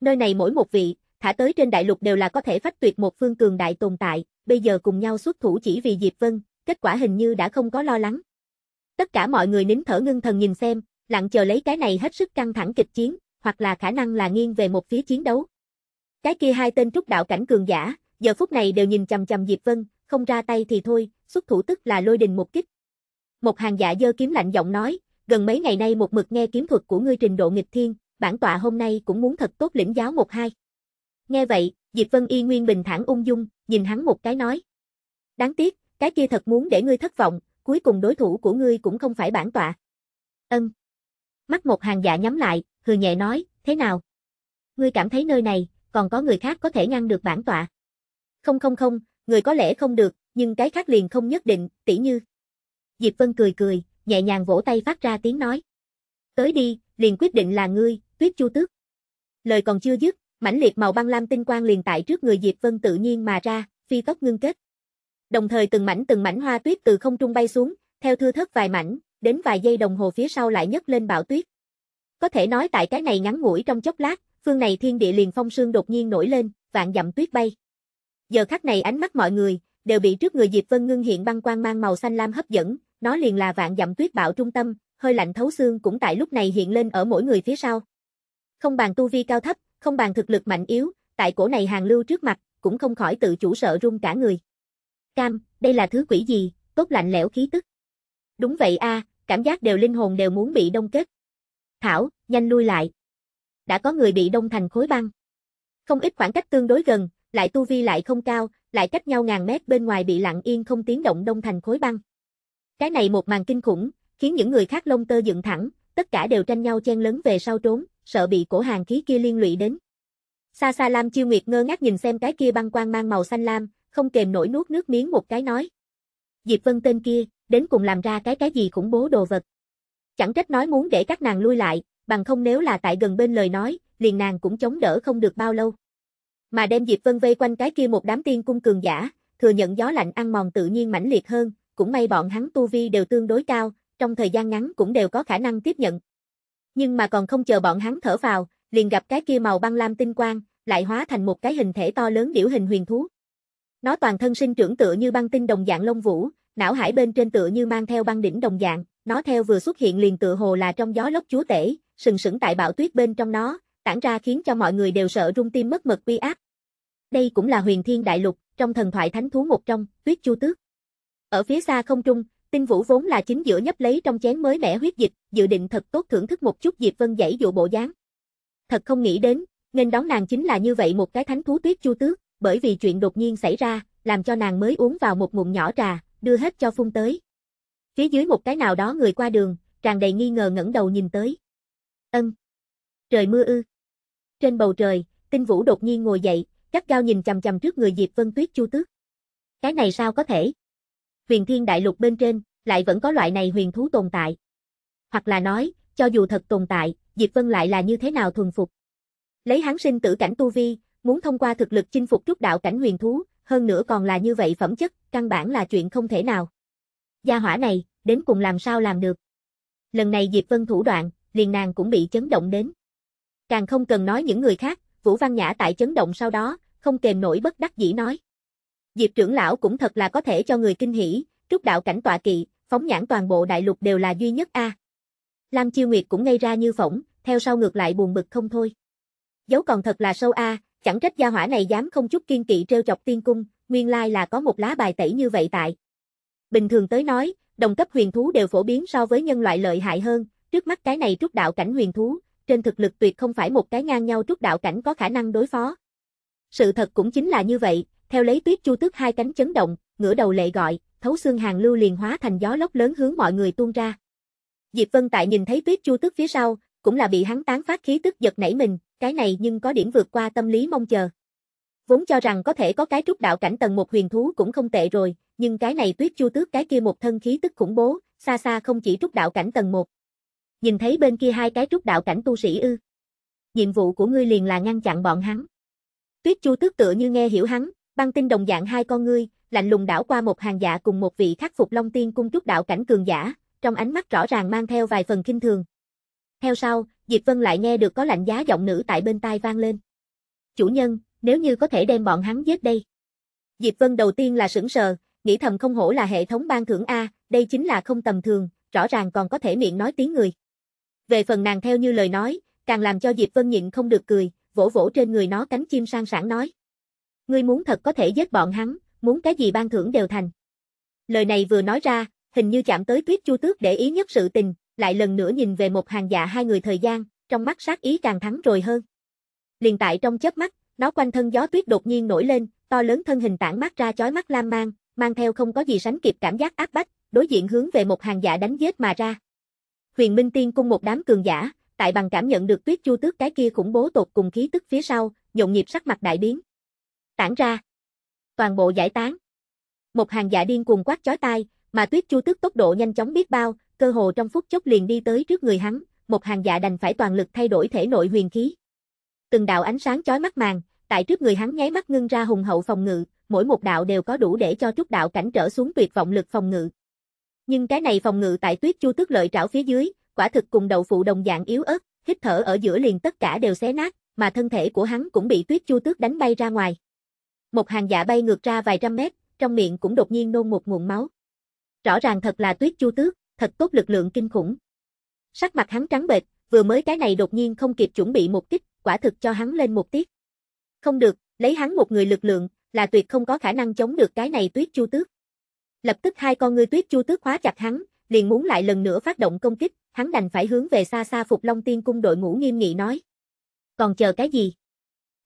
Nơi này mỗi một vị, thả tới trên đại lục đều là có thể phách tuyệt một phương cường đại tồn tại, bây giờ cùng nhau xuất thủ chỉ vì Diệp Vân, kết quả hình như đã không có lo lắng. Tất cả mọi người nín thở ngưng thần nhìn xem, lặng chờ lấy cái này hết sức căng thẳng kịch chiến, hoặc là khả năng là nghiêng về một phía chiến đấu. Cái kia hai tên trúc đạo cảnh cường giả, giờ phút này đều nhìn chằm chằm Diệp Vân, không ra tay thì thôi, xuất thủ tức là lôi đình một kích. Một hàng giả dơ kiếm lạnh giọng nói, gần mấy ngày nay một mực nghe kiếm thuật của ngươi trình độ nghịch thiên, bản tọa hôm nay cũng muốn thật tốt lĩnh giáo một hai. Nghe vậy, Diệp Vân Y nguyên bình thản ung dung, nhìn hắn một cái nói. Đáng tiếc, cái kia thật muốn để ngươi thất vọng, cuối cùng đối thủ của ngươi cũng không phải bản tọa. Ân. Mắt một hàng dạ nhắm lại, hừ nhẹ nói, thế nào? Ngươi cảm thấy nơi này, còn có người khác có thể ngăn được bản tọa. Không không không, người có lẽ không được, nhưng cái khác liền không nhất định, tỉ như. Diệp Vân cười cười, nhẹ nhàng vỗ tay phát ra tiếng nói. Tới đi, liền quyết định là ngươi, tuyết chu tước. Lời còn chưa dứt, mãnh liệt màu băng lam tinh quang liền tại trước người Diệp Vân tự nhiên mà ra, phi tốc ngưng kết. Đồng thời từng mảnh từng mảnh hoa tuyết từ không trung bay xuống, theo thưa thớt vài mảnh, đến vài giây đồng hồ phía sau lại nhấc lên bão tuyết. Có thể nói tại cái này ngắn ngủi trong chốc lát, phương này thiên địa liền phong sương đột nhiên nổi lên, vạn dặm tuyết bay. Giờ khắc này ánh mắt mọi người đều bị trước người Diệp Vân ngưng hiện băng quang mang màu xanh lam hấp dẫn, nó liền là vạn dặm tuyết bão trung tâm, hơi lạnh thấu xương cũng tại lúc này hiện lên ở mỗi người phía sau. Không bàn tu vi cao thấp, không bàn thực lực mạnh yếu, tại cổ này hàng lưu trước mặt, cũng không khỏi tự chủ sợ run cả người. Cam, đây là thứ quỷ gì, tốt lạnh lẽo khí tức. Đúng vậy a, cảm giác đều linh hồn đều muốn bị đông kết. Thảo, nhanh lui lại. Đã có người bị đông thành khối băng. Không ít khoảng cách tương đối gần, lại tu vi lại không cao, lại cách nhau ngàn mét bên ngoài bị lặng yên không tiếng động đông thành khối băng. Cái này một màn kinh khủng, khiến những người khác lông tơ dựng thẳng, tất cả đều tranh nhau chen lấn về sau trốn, sợ bị cổ hàng khí kia liên lụy đến. Sa Sa Lam Chiêu Nguyệt ngơ ngác nhìn xem cái kia băng quang mang màu xanh lam, không kềm nổi nuốt nước miếng một cái nói. Diệp Vân tên kia, đến cùng làm ra cái cái gì khủng bố đồ vật. Chẳng trách nói muốn để các nàng lui lại, bằng không nếu là tại gần bên lời nói, liền nàng cũng chống đỡ không được bao lâu. Mà đem Diệp Vân vây quanh cái kia một đám tiên cung cường giả, thừa nhận gió lạnh ăn mòn tự nhiên mãnh liệt hơn, cũng may bọn hắn tu vi đều tương đối cao, trong thời gian ngắn cũng đều có khả năng tiếp nhận nhưng mà còn không chờ bọn hắn thở vào, liền gặp cái kia màu băng lam tinh quang, lại hóa thành một cái hình thể to lớn điểu hình huyền thú. Nó toàn thân sinh trưởng tựa như băng tinh đồng dạng lông vũ, não hải bên trên tựa như mang theo băng đỉnh đồng dạng, nó theo vừa xuất hiện liền tựa hồ là trong gió lốc chúa tể, sừng sững tại bão tuyết bên trong nó, tản ra khiến cho mọi người đều sợ rung tim mất mật uy áp. Đây cũng là huyền thiên đại lục, trong thần thoại thánh thú một trong, tuyết chu tước. Ở phía xa không trung, Tinh Vũ vốn là chính giữa nhấp lấy trong chén mới mẻ huyết dịch, dự định thật tốt thưởng thức một chút Diệp Vân dãy dụ bộ dáng. Thật không nghĩ đến, nên đón nàng chính là như vậy một cái thánh thú tuyết chu tước, bởi vì chuyện đột nhiên xảy ra, làm cho nàng mới uống vào một ngụm nhỏ trà, đưa hết cho phun tới. Phía dưới một cái nào đó người qua đường, tràn đầy nghi ngờ ngẩng đầu nhìn tới. Ân. Trời mưa ư. Trên bầu trời, Tinh Vũ đột nhiên ngồi dậy, gắt gao nhìn chằm chằm trước người Diệp Vân Tuyết Chu Tước. Cái này sao có thể? huyền thiên đại lục bên trên, lại vẫn có loại này huyền thú tồn tại. Hoặc là nói, cho dù thật tồn tại, Diệp Vân lại là như thế nào thuần phục. Lấy hắn sinh tử cảnh tu vi, muốn thông qua thực lực chinh phục trúc đạo cảnh huyền thú, hơn nữa còn là như vậy phẩm chất, căn bản là chuyện không thể nào. Gia hỏa này, đến cùng làm sao làm được. Lần này Diệp Vân thủ đoạn, liền nàng cũng bị chấn động đến. Càng không cần nói những người khác, Vũ Văn Nhã tại chấn động sau đó, không kềm nổi bất đắc dĩ nói. Diệp trưởng lão cũng thật là có thể cho người kinh hỉ, trúc đạo cảnh tọa kỵ, phóng nhãn toàn bộ đại lục đều là duy nhất a. À. Lam Chiêu Nguyệt cũng ngây ra như phỏng, theo sau ngược lại buồn bực không thôi. Dấu còn thật là sâu a, à, chẳng trách gia hỏa này dám không chút kiên kỵ trêu chọc tiên cung, nguyên lai là có một lá bài tẩy như vậy tại. Bình thường tới nói, đồng cấp huyền thú đều phổ biến so với nhân loại lợi hại hơn, trước mắt cái này trúc đạo cảnh huyền thú, trên thực lực tuyệt không phải một cái ngang nhau trúc đạo cảnh có khả năng đối phó. Sự thật cũng chính là như vậy, theo lấy tuyết chu tước hai cánh chấn động, ngửa đầu lệ gọi, thấu xương hàng lưu liền hóa thành gió lốc lớn hướng mọi người tuôn ra. Diệp Vân Tại nhìn thấy tuyết chu tước phía sau, cũng là bị hắn tán phát khí tức giật nảy mình, cái này nhưng có điểm vượt qua tâm lý mong chờ. Vốn cho rằng có thể có cái trúc đạo cảnh tầng một huyền thú cũng không tệ rồi, nhưng cái này tuyết chu tước cái kia một thân khí tức khủng bố, xa xa không chỉ trúc đạo cảnh tầng một. Nhìn thấy bên kia hai cái trúc đạo cảnh tu sĩ ư. Nhiệm vụ của ngươi liền là ngăn chặn bọn hắn. Tuyết chu tước tựa như nghe hiểu hắn, Băng tinh đồng dạng hai con ngươi, lạnh lùng đảo qua một hàng dạ cùng một vị khắc phục Long Tiên cung trúc đạo cảnh cường giả, trong ánh mắt rõ ràng mang theo vài phần kinh thường. Theo sau, Diệp Vân lại nghe được có lạnh giá giọng nữ tại bên tai vang lên. Chủ nhân, nếu như có thể đem bọn hắn giết đây. Diệp Vân đầu tiên là sững sờ, nghĩ thầm không hổ là hệ thống ban thưởng A, đây chính là không tầm thường, rõ ràng còn có thể miệng nói tiếng người. Về phần nàng theo như lời nói, càng làm cho Diệp Vân nhịn không được cười, vỗ vỗ trên người nó cánh chim sang sảng nói ngươi muốn thật có thể giết bọn hắn, muốn cái gì ban thưởng đều thành. Lời này vừa nói ra, hình như chạm tới tuyết chu tước để ý nhất sự tình, lại lần nữa nhìn về một hàng dạ hai người thời gian, trong mắt sát ý càng thắng rồi hơn. Liền tại trong chớp mắt, nó quanh thân gió tuyết đột nhiên nổi lên, to lớn thân hình tản mắt ra chói mắt lam mang, mang theo không có gì sánh kịp cảm giác áp bách, đối diện hướng về một hàng dạ đánh giết mà ra. Huyền Minh Tiên cung một đám cường giả, tại bằng cảm nhận được tuyết chu tước cái kia khủng bố tột cùng khí tức phía sau, nhộn nhịp sắc mặt đại biến tản ra. Toàn bộ giải tán. Một hàng giả điên cuồng quát chói tai, mà Tuyết Chu tức tốc độ nhanh chóng biết bao, cơ hồ trong phút chốc liền đi tới trước người hắn, một hàng giả đành phải toàn lực thay đổi thể nội huyền khí. Từng đạo ánh sáng chói mắt màng, tại trước người hắn nháy mắt ngưng ra hùng hậu phòng ngự, mỗi một đạo đều có đủ để cho trúc đạo cảnh trở xuống tuyệt vọng lực phòng ngự. Nhưng cái này phòng ngự tại Tuyết Chu tức lợi trảo phía dưới, quả thực cùng đậu phụ đồng dạng yếu ớt, hít thở ở giữa liền tất cả đều xé nát, mà thân thể của hắn cũng bị Tuyết Chu Tước đánh bay ra ngoài. Một hàng giả bay ngược ra vài trăm mét, trong miệng cũng đột nhiên nôn một nguồn máu. Rõ ràng thật là tuyết chu tước, thật tốt lực lượng kinh khủng. Sắc mặt hắn trắng bệch, vừa mới cái này đột nhiên không kịp chuẩn bị một kích, quả thực cho hắn lên một tiết. Không được, lấy hắn một người lực lượng, là tuyệt không có khả năng chống được cái này tuyết chu tước. Lập tức hai con ngươi tuyết chu tước khóa chặt hắn, liền muốn lại lần nữa phát động công kích, hắn đành phải hướng về xa xa Phục Long Tiên cung đội ngũ nghiêm nghị nói. Còn chờ cái gì?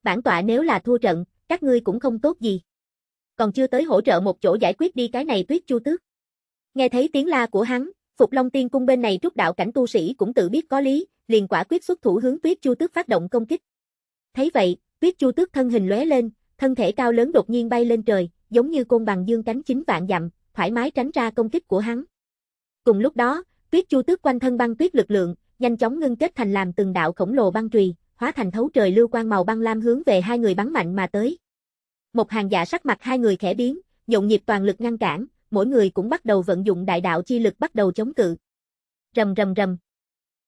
Bản tọa nếu là thua trận, các ngươi cũng không tốt gì. Còn chưa tới hỗ trợ một chỗ giải quyết đi cái này tuyết chu tước. Nghe thấy tiếng la của hắn, Phục Long Tiên Cung bên này trúc đạo cảnh tu sĩ cũng tự biết có lý, liền quả quyết xuất thủ hướng tuyết chu tước phát động công kích. Thấy vậy, tuyết chu tước thân hình lóe lên, thân thể cao lớn đột nhiên bay lên trời, giống như côn bằng dương cánh chính vạn dặm, thoải mái tránh ra công kích của hắn. Cùng lúc đó, tuyết chu tước quanh thân băng tuyết lực lượng, nhanh chóng ngưng kết thành làm từng đạo khổng lồ băng trùy, hóa thành thấu trời lưu quang màu băng lam hướng về hai người bắn mạnh mà tới. Một hàng giả sắc mặt hai người khẽ biến, nhộn nhịp toàn lực ngăn cản, mỗi người cũng bắt đầu vận dụng đại đạo chi lực bắt đầu chống cự. Rầm rầm rầm.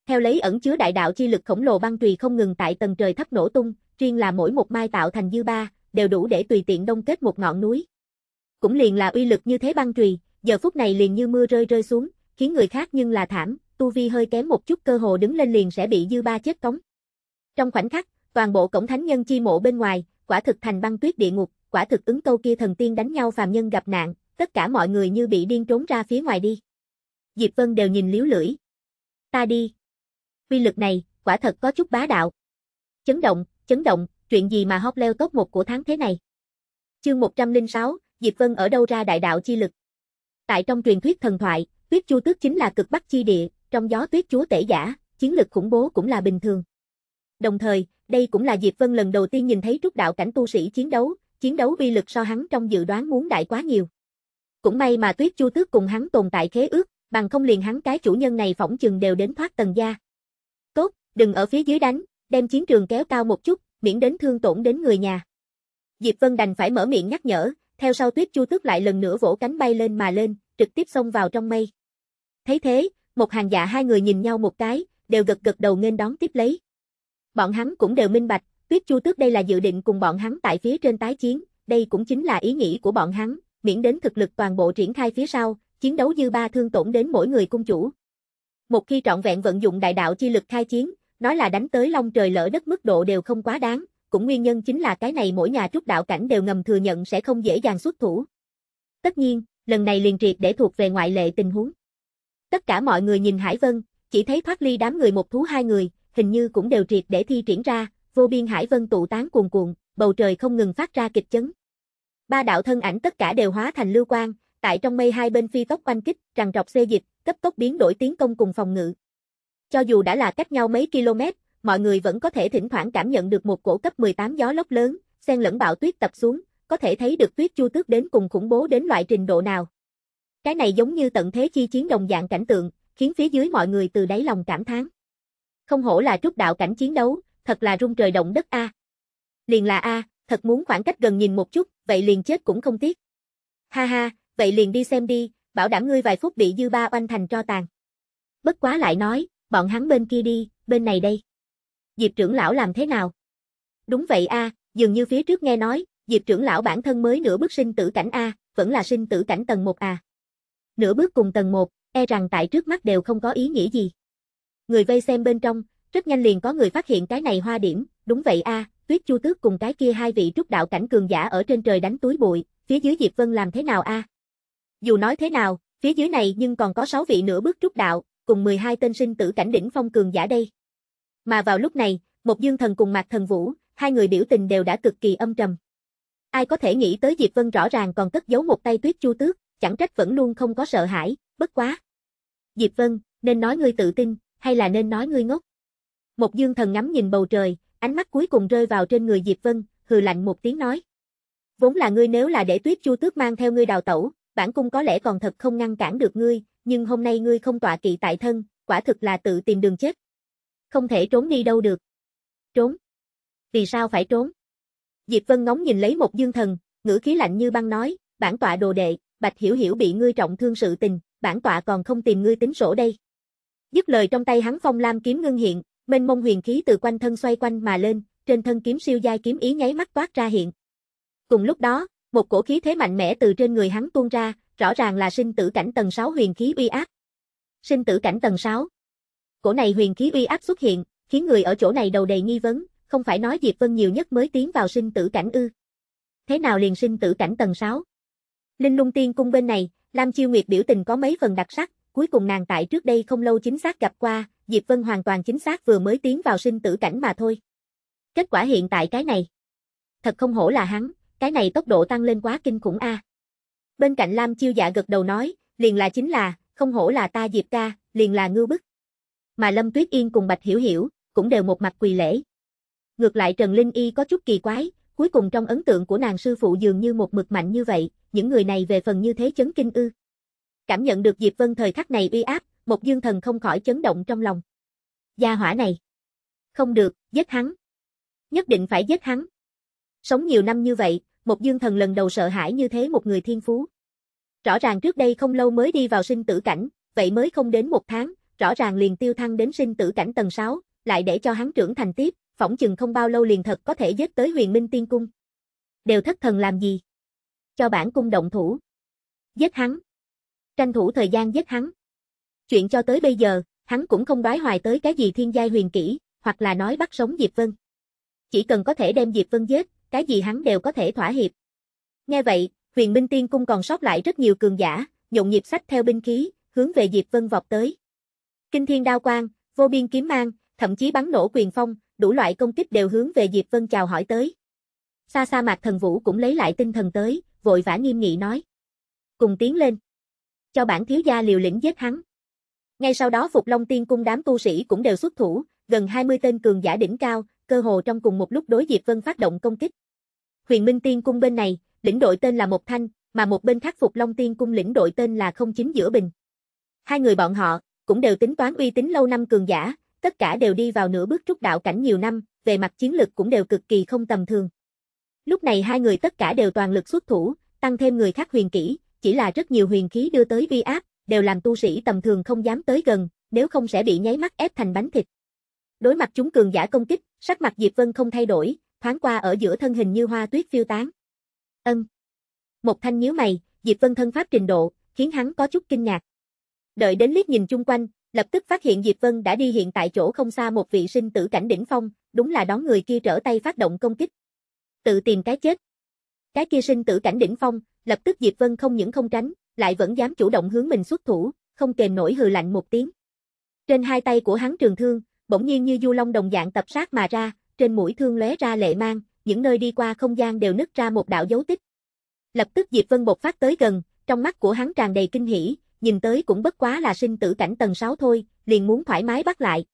Theo lấy ẩn chứa đại đạo chi lực khổng lồ băng trùy không ngừng tại tầng trời thấp nổ tung, riêng là mỗi một mai tạo thành dư ba, đều đủ để tùy tiện đông kết một ngọn núi. Cũng liền là uy lực như thế băng trùy, giờ phút này liền như mưa rơi rơi xuống, khiến người khác nhưng là thảm, tu vi hơi kém một chút cơ hồ đứng lên liền sẽ bị dư ba chết cống. Trong khoảnh khắc, toàn bộ cổng thánh nhân chi mộ bên ngoài, quả thực thành băng tuyết địa ngục, quả thực ứng câu kia thần tiên đánh nhau phàm nhân gặp nạn, tất cả mọi người như bị điên trốn ra phía ngoài đi. Diệp Vân đều nhìn liếu lưỡi. Ta đi. Quy lực này, quả thật có chút bá đạo. Chấn động, chấn động, chuyện gì mà hóp leo top một của tháng thế này. Chương 106, Diệp Vân ở đâu ra đại đạo chi lực. Tại trong truyền thuyết thần thoại, tuyết chu tước chính là cực bắc chi địa, trong gió tuyết chúa tể giả, chiến lực khủng bố cũng là bình thường. Đồng thời, đây cũng là Diệp Vân lần đầu tiên nhìn thấy trúc đạo cảnh tu sĩ chiến đấu, chiến đấu bi lực so hắn trong dự đoán muốn đại quá nhiều. Cũng may mà Tuyết Chu Tước cùng hắn tồn tại khế ước, bằng không liền hắn cái chủ nhân này phỏng chừng đều đến thoát tầng gia. Tốt, đừng ở phía dưới đánh, đem chiến trường kéo cao một chút, miễn đến thương tổn đến người nhà. Diệp Vân đành phải mở miệng nhắc nhở, theo sau Tuyết Chu Tước lại lần nữa vỗ cánh bay lên mà lên, trực tiếp xông vào trong mây. Thấy thế, một hàng dạ hai người nhìn nhau một cái, đều gật gật đầu nghênh đón tiếp lấy. Bọn hắn cũng đều minh bạch, Tuyết Chu Tước đây là dự định cùng bọn hắn tại phía trên tái chiến, đây cũng chính là ý nghĩ của bọn hắn, miễn đến thực lực toàn bộ triển khai phía sau, chiến đấu dư ba thương tổn đến mỗi người cung chủ. Một khi trọn vẹn vận dụng đại đạo chi lực khai chiến, nói là đánh tới long trời lỡ đất mức độ đều không quá đáng, cũng nguyên nhân chính là cái này mỗi nhà trúc đạo cảnh đều ngầm thừa nhận sẽ không dễ dàng xuất thủ. Tất nhiên, lần này liền triệt để thuộc về ngoại lệ tình huống. Tất cả mọi người nhìn Hải Vân, chỉ thấy thoát ly đám người một thú hai người, hình như cũng đều triệt để thi triển ra, vô biên hải vân tụ tán cuồn cuộn, bầu trời không ngừng phát ra kịch chấn. Ba đạo thân ảnh tất cả đều hóa thành lưu quang, tại trong mây hai bên phi tốc quanh kích, rằng rọc xê dịch, cấp tốc biến đổi tiến công cùng phòng ngự. Cho dù đã là cách nhau mấy km, mọi người vẫn có thể thỉnh thoảng cảm nhận được một cổ cấp 18 gió lốc lớn, xen lẫn bão tuyết tập xuống, có thể thấy được tuyết chu tước đến cùng khủng bố đến loại trình độ nào. Cái này giống như tận thế chi chiến đồng dạng cảnh tượng, khiến phía dưới mọi người từ đáy lòng cảm thán. Không hổ là trúc đạo cảnh chiến đấu, thật là rung trời động đất a. Liền là a, thật muốn khoảng cách gần nhìn một chút, vậy liền chết cũng không tiếc. Ha ha, vậy liền đi xem đi, bảo đảm ngươi vài phút bị dư ba oanh thành cho tàn. Bất quá lại nói, bọn hắn bên kia đi, bên này đây. Diệp trưởng lão làm thế nào? Đúng vậy a, dường như phía trước nghe nói, Diệp trưởng lão bản thân mới nửa bước sinh tử cảnh a, vẫn là sinh tử cảnh tầng 1 à. Nửa bước cùng tầng 1, e rằng tại trước mắt đều không có ý nghĩa gì. Người vây xem bên trong, rất nhanh liền có người phát hiện cái này hoa điểm, đúng vậy a, Tuyết Chu Tước cùng cái kia hai vị trúc đạo cảnh cường giả ở trên trời đánh túi bụi, phía dưới Diệp Vân làm thế nào a? Dù nói thế nào, phía dưới này nhưng còn có 6 vị nửa bước trúc đạo, cùng 12 tên sinh tử cảnh đỉnh phong cường giả đây. Mà vào lúc này, một Dương Thần cùng Mạc Thần Vũ, hai người biểu tình đều đã cực kỳ âm trầm. Ai có thể nghĩ tới Diệp Vân rõ ràng còn cất giấu một tay Tuyết Chu Tước, chẳng trách vẫn luôn không có sợ hãi, bất quá. Diệp Vân, nên nói ngươi tự tin, hay là nên nói ngươi ngốc? Một dương thần ngắm nhìn bầu trời, ánh mắt cuối cùng rơi vào trên người Diệp Vân, hừ lạnh một tiếng nói. Vốn là ngươi nếu là để tuyết chu tước mang theo ngươi đào tẩu, bản cung có lẽ còn thật không ngăn cản được ngươi, nhưng hôm nay ngươi không tọa kỵ tại thân, quả thực là tự tìm đường chết. Không thể trốn đi đâu được. Trốn? Vì sao phải trốn? Diệp Vân ngóng nhìn lấy một dương thần, ngữ khí lạnh như băng nói, bản tọa đồ đệ, bạch hiểu hiểu bị ngươi trọng thương sự tình, bản tọa còn không tìm ngươi tính sổ đây. Dứt lời trong tay hắn phong lam kiếm ngưng hiện, mênh mông huyền khí từ quanh thân xoay quanh mà lên, trên thân kiếm siêu giai kiếm ý nháy mắt toát ra hiện. Cùng lúc đó, một cổ khí thế mạnh mẽ từ trên người hắn tuôn ra, rõ ràng là sinh tử cảnh tầng 6 huyền khí uy áp. Sinh tử cảnh tầng 6. Cổ này huyền khí uy áp xuất hiện, khiến người ở chỗ này đầu đầy nghi vấn, không phải nói Diệp Vân nhiều nhất mới tiến vào sinh tử cảnh ư? Thế nào liền sinh tử cảnh tầng 6? Linh Lung Tiên cung bên này, Lam Chiêu Nguyệt biểu tình có mấy phần đặc sắc, cuối cùng nàng tại trước đây không lâu chính xác gặp qua, Diệp Vân hoàn toàn chính xác vừa mới tiến vào sinh tử cảnh mà thôi. Kết quả hiện tại cái này. Thật không hổ là hắn, cái này tốc độ tăng lên quá kinh khủng a. Bên cạnh Lam Chiêu Dạ gật đầu nói, liền là chính là, không hổ là ta Diệp ca, liền là ngưu bức. Mà Lâm Tuyết Yên cùng Bạch Hiểu Hiểu, cũng đều một mặt quỳ lễ. Ngược lại Trần Linh Y có chút kỳ quái, cuối cùng trong ấn tượng của nàng sư phụ dường như một mực mạnh như vậy, những người này về phần như thế chấn kinh ư. Cảm nhận được Diệp Vân thời khắc này uy áp, một dương thần không khỏi chấn động trong lòng. Gia hỏa này. Không được, giết hắn. Nhất định phải giết hắn. Sống nhiều năm như vậy, một dương thần lần đầu sợ hãi như thế một người thiên phú. Rõ ràng trước đây không lâu mới đi vào sinh tử cảnh, vậy mới không đến một tháng, rõ ràng liền tiêu thăng đến sinh tử cảnh tầng 6, lại để cho hắn trưởng thành tiếp, phỏng chừng không bao lâu liền thật có thể giết tới huyền minh tiên cung. Đều thất thần làm gì? Cho bản cung động thủ. Giết hắn tranh thủ thời gian giết hắn. Chuyện cho tới bây giờ, hắn cũng không đoái hoài tới cái gì thiên giai huyền kỹ, hoặc là nói bắt sống Diệp Vân. Chỉ cần có thể đem Diệp Vân giết, cái gì hắn đều có thể thỏa hiệp. Nghe vậy, huyền minh tiên cung còn sót lại rất nhiều cường giả, nhộn nhịp sách theo binh khí, hướng về Diệp Vân vọt tới. Kinh thiên đao quang, vô biên kiếm mang, thậm chí bắn nổ quyền phong, đủ loại công kích đều hướng về Diệp Vân chào hỏi tới. Xa xa mạc thần vũ cũng lấy lại tinh thần tới, vội vã nghiêm nghị nói. Cùng tiến lên cho bản thiếu gia liều lĩnh giết hắn. Ngay sau đó Phục Long Tiên Cung đám tu sĩ cũng đều xuất thủ, gần 20 tên cường giả đỉnh cao, cơ hồ trong cùng một lúc đối Diệp Vân phát động công kích. Huyền Minh Tiên Cung bên này, lĩnh đội tên là Mộc Thanh, mà một bên khác Phục Long Tiên Cung lĩnh đội tên là Không Chính Giữa Bình. Hai người bọn họ, cũng đều tính toán uy tín lâu năm cường giả, tất cả đều đi vào nửa bước trúc đạo cảnh nhiều năm, về mặt chiến lực cũng đều cực kỳ không tầm thường. Lúc này hai người tất cả đều toàn lực xuất thủ, tăng thêm người khác huyền kỹ, chỉ là rất nhiều huyền khí đưa tới Vi áp, đều làm tu sĩ tầm thường không dám tới gần, nếu không sẽ bị nháy mắt ép thành bánh thịt. Đối mặt chúng cường giả công kích, sắc mặt Diệp Vân không thay đổi, thoáng qua ở giữa thân hình như hoa tuyết phiêu tán. Ân. Một thanh nhíu mày, Diệp Vân thân pháp trình độ, khiến hắn có chút kinh ngạc. Đợi đến liếc nhìn chung quanh, lập tức phát hiện Diệp Vân đã đi hiện tại chỗ không xa một vị sinh tử cảnh đỉnh phong, đúng là đón người kia trở tay phát động công kích. Tự tìm cái chết. Cái kia sinh tử cảnh đỉnh phong, Lập tức Diệp Vân không những không tránh, lại vẫn dám chủ động hướng mình xuất thủ, không kềm nổi hừ lạnh một tiếng. Trên hai tay của hắn trường thương, bỗng nhiên như du long đồng dạng tập sát mà ra, trên mũi thương lóe ra lệ mang, những nơi đi qua không gian đều nứt ra một đạo dấu tích. Lập tức Diệp Vân bộc phát tới gần, trong mắt của hắn tràn đầy kinh hỉ, nhìn tới cũng bất quá là sinh tử cảnh tầng 6 thôi, liền muốn thoải mái bắt lại.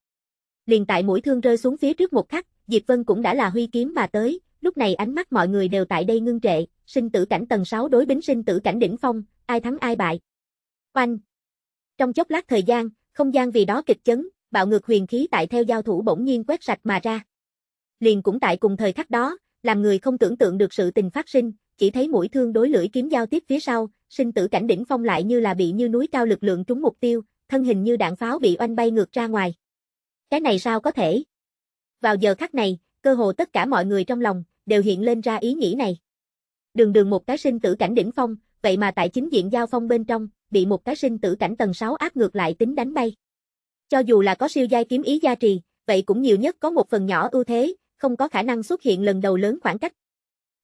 Liền tại mũi thương rơi xuống phía trước một khắc, Diệp Vân cũng đã là huy kiếm mà tới, lúc này ánh mắt mọi người đều tại đây ngưng trệ, sinh tử cảnh tầng 6 đối bính sinh tử cảnh đỉnh phong, ai thắng ai bại. Oanh! Trong chốc lát thời gian, không gian vì đó kịch chấn, bạo ngược huyền khí tại theo giao thủ bỗng nhiên quét sạch mà ra. Liền cũng tại cùng thời khắc đó, làm người không tưởng tượng được sự tình phát sinh, chỉ thấy mũi thương đối lưỡi kiếm giao tiếp phía sau, sinh tử cảnh đỉnh phong lại như là bị như núi cao lực lượng trúng mục tiêu, thân hình như đạn pháo bị oanh bay ngược ra ngoài. Cái này sao có thể? Vào giờ khắc này, cơ hồ tất cả mọi người trong lòng đều hiện lên ra ý nghĩ này đường đường một cái sinh tử cảnh đỉnh phong, vậy mà tại chính diện giao phong bên trong, bị một cái sinh tử cảnh tầng 6 áp ngược lại tính đánh bay. Cho dù là có siêu giai kiếm ý gia trì, vậy cũng nhiều nhất có một phần nhỏ ưu thế, không có khả năng xuất hiện lần đầu lớn khoảng cách.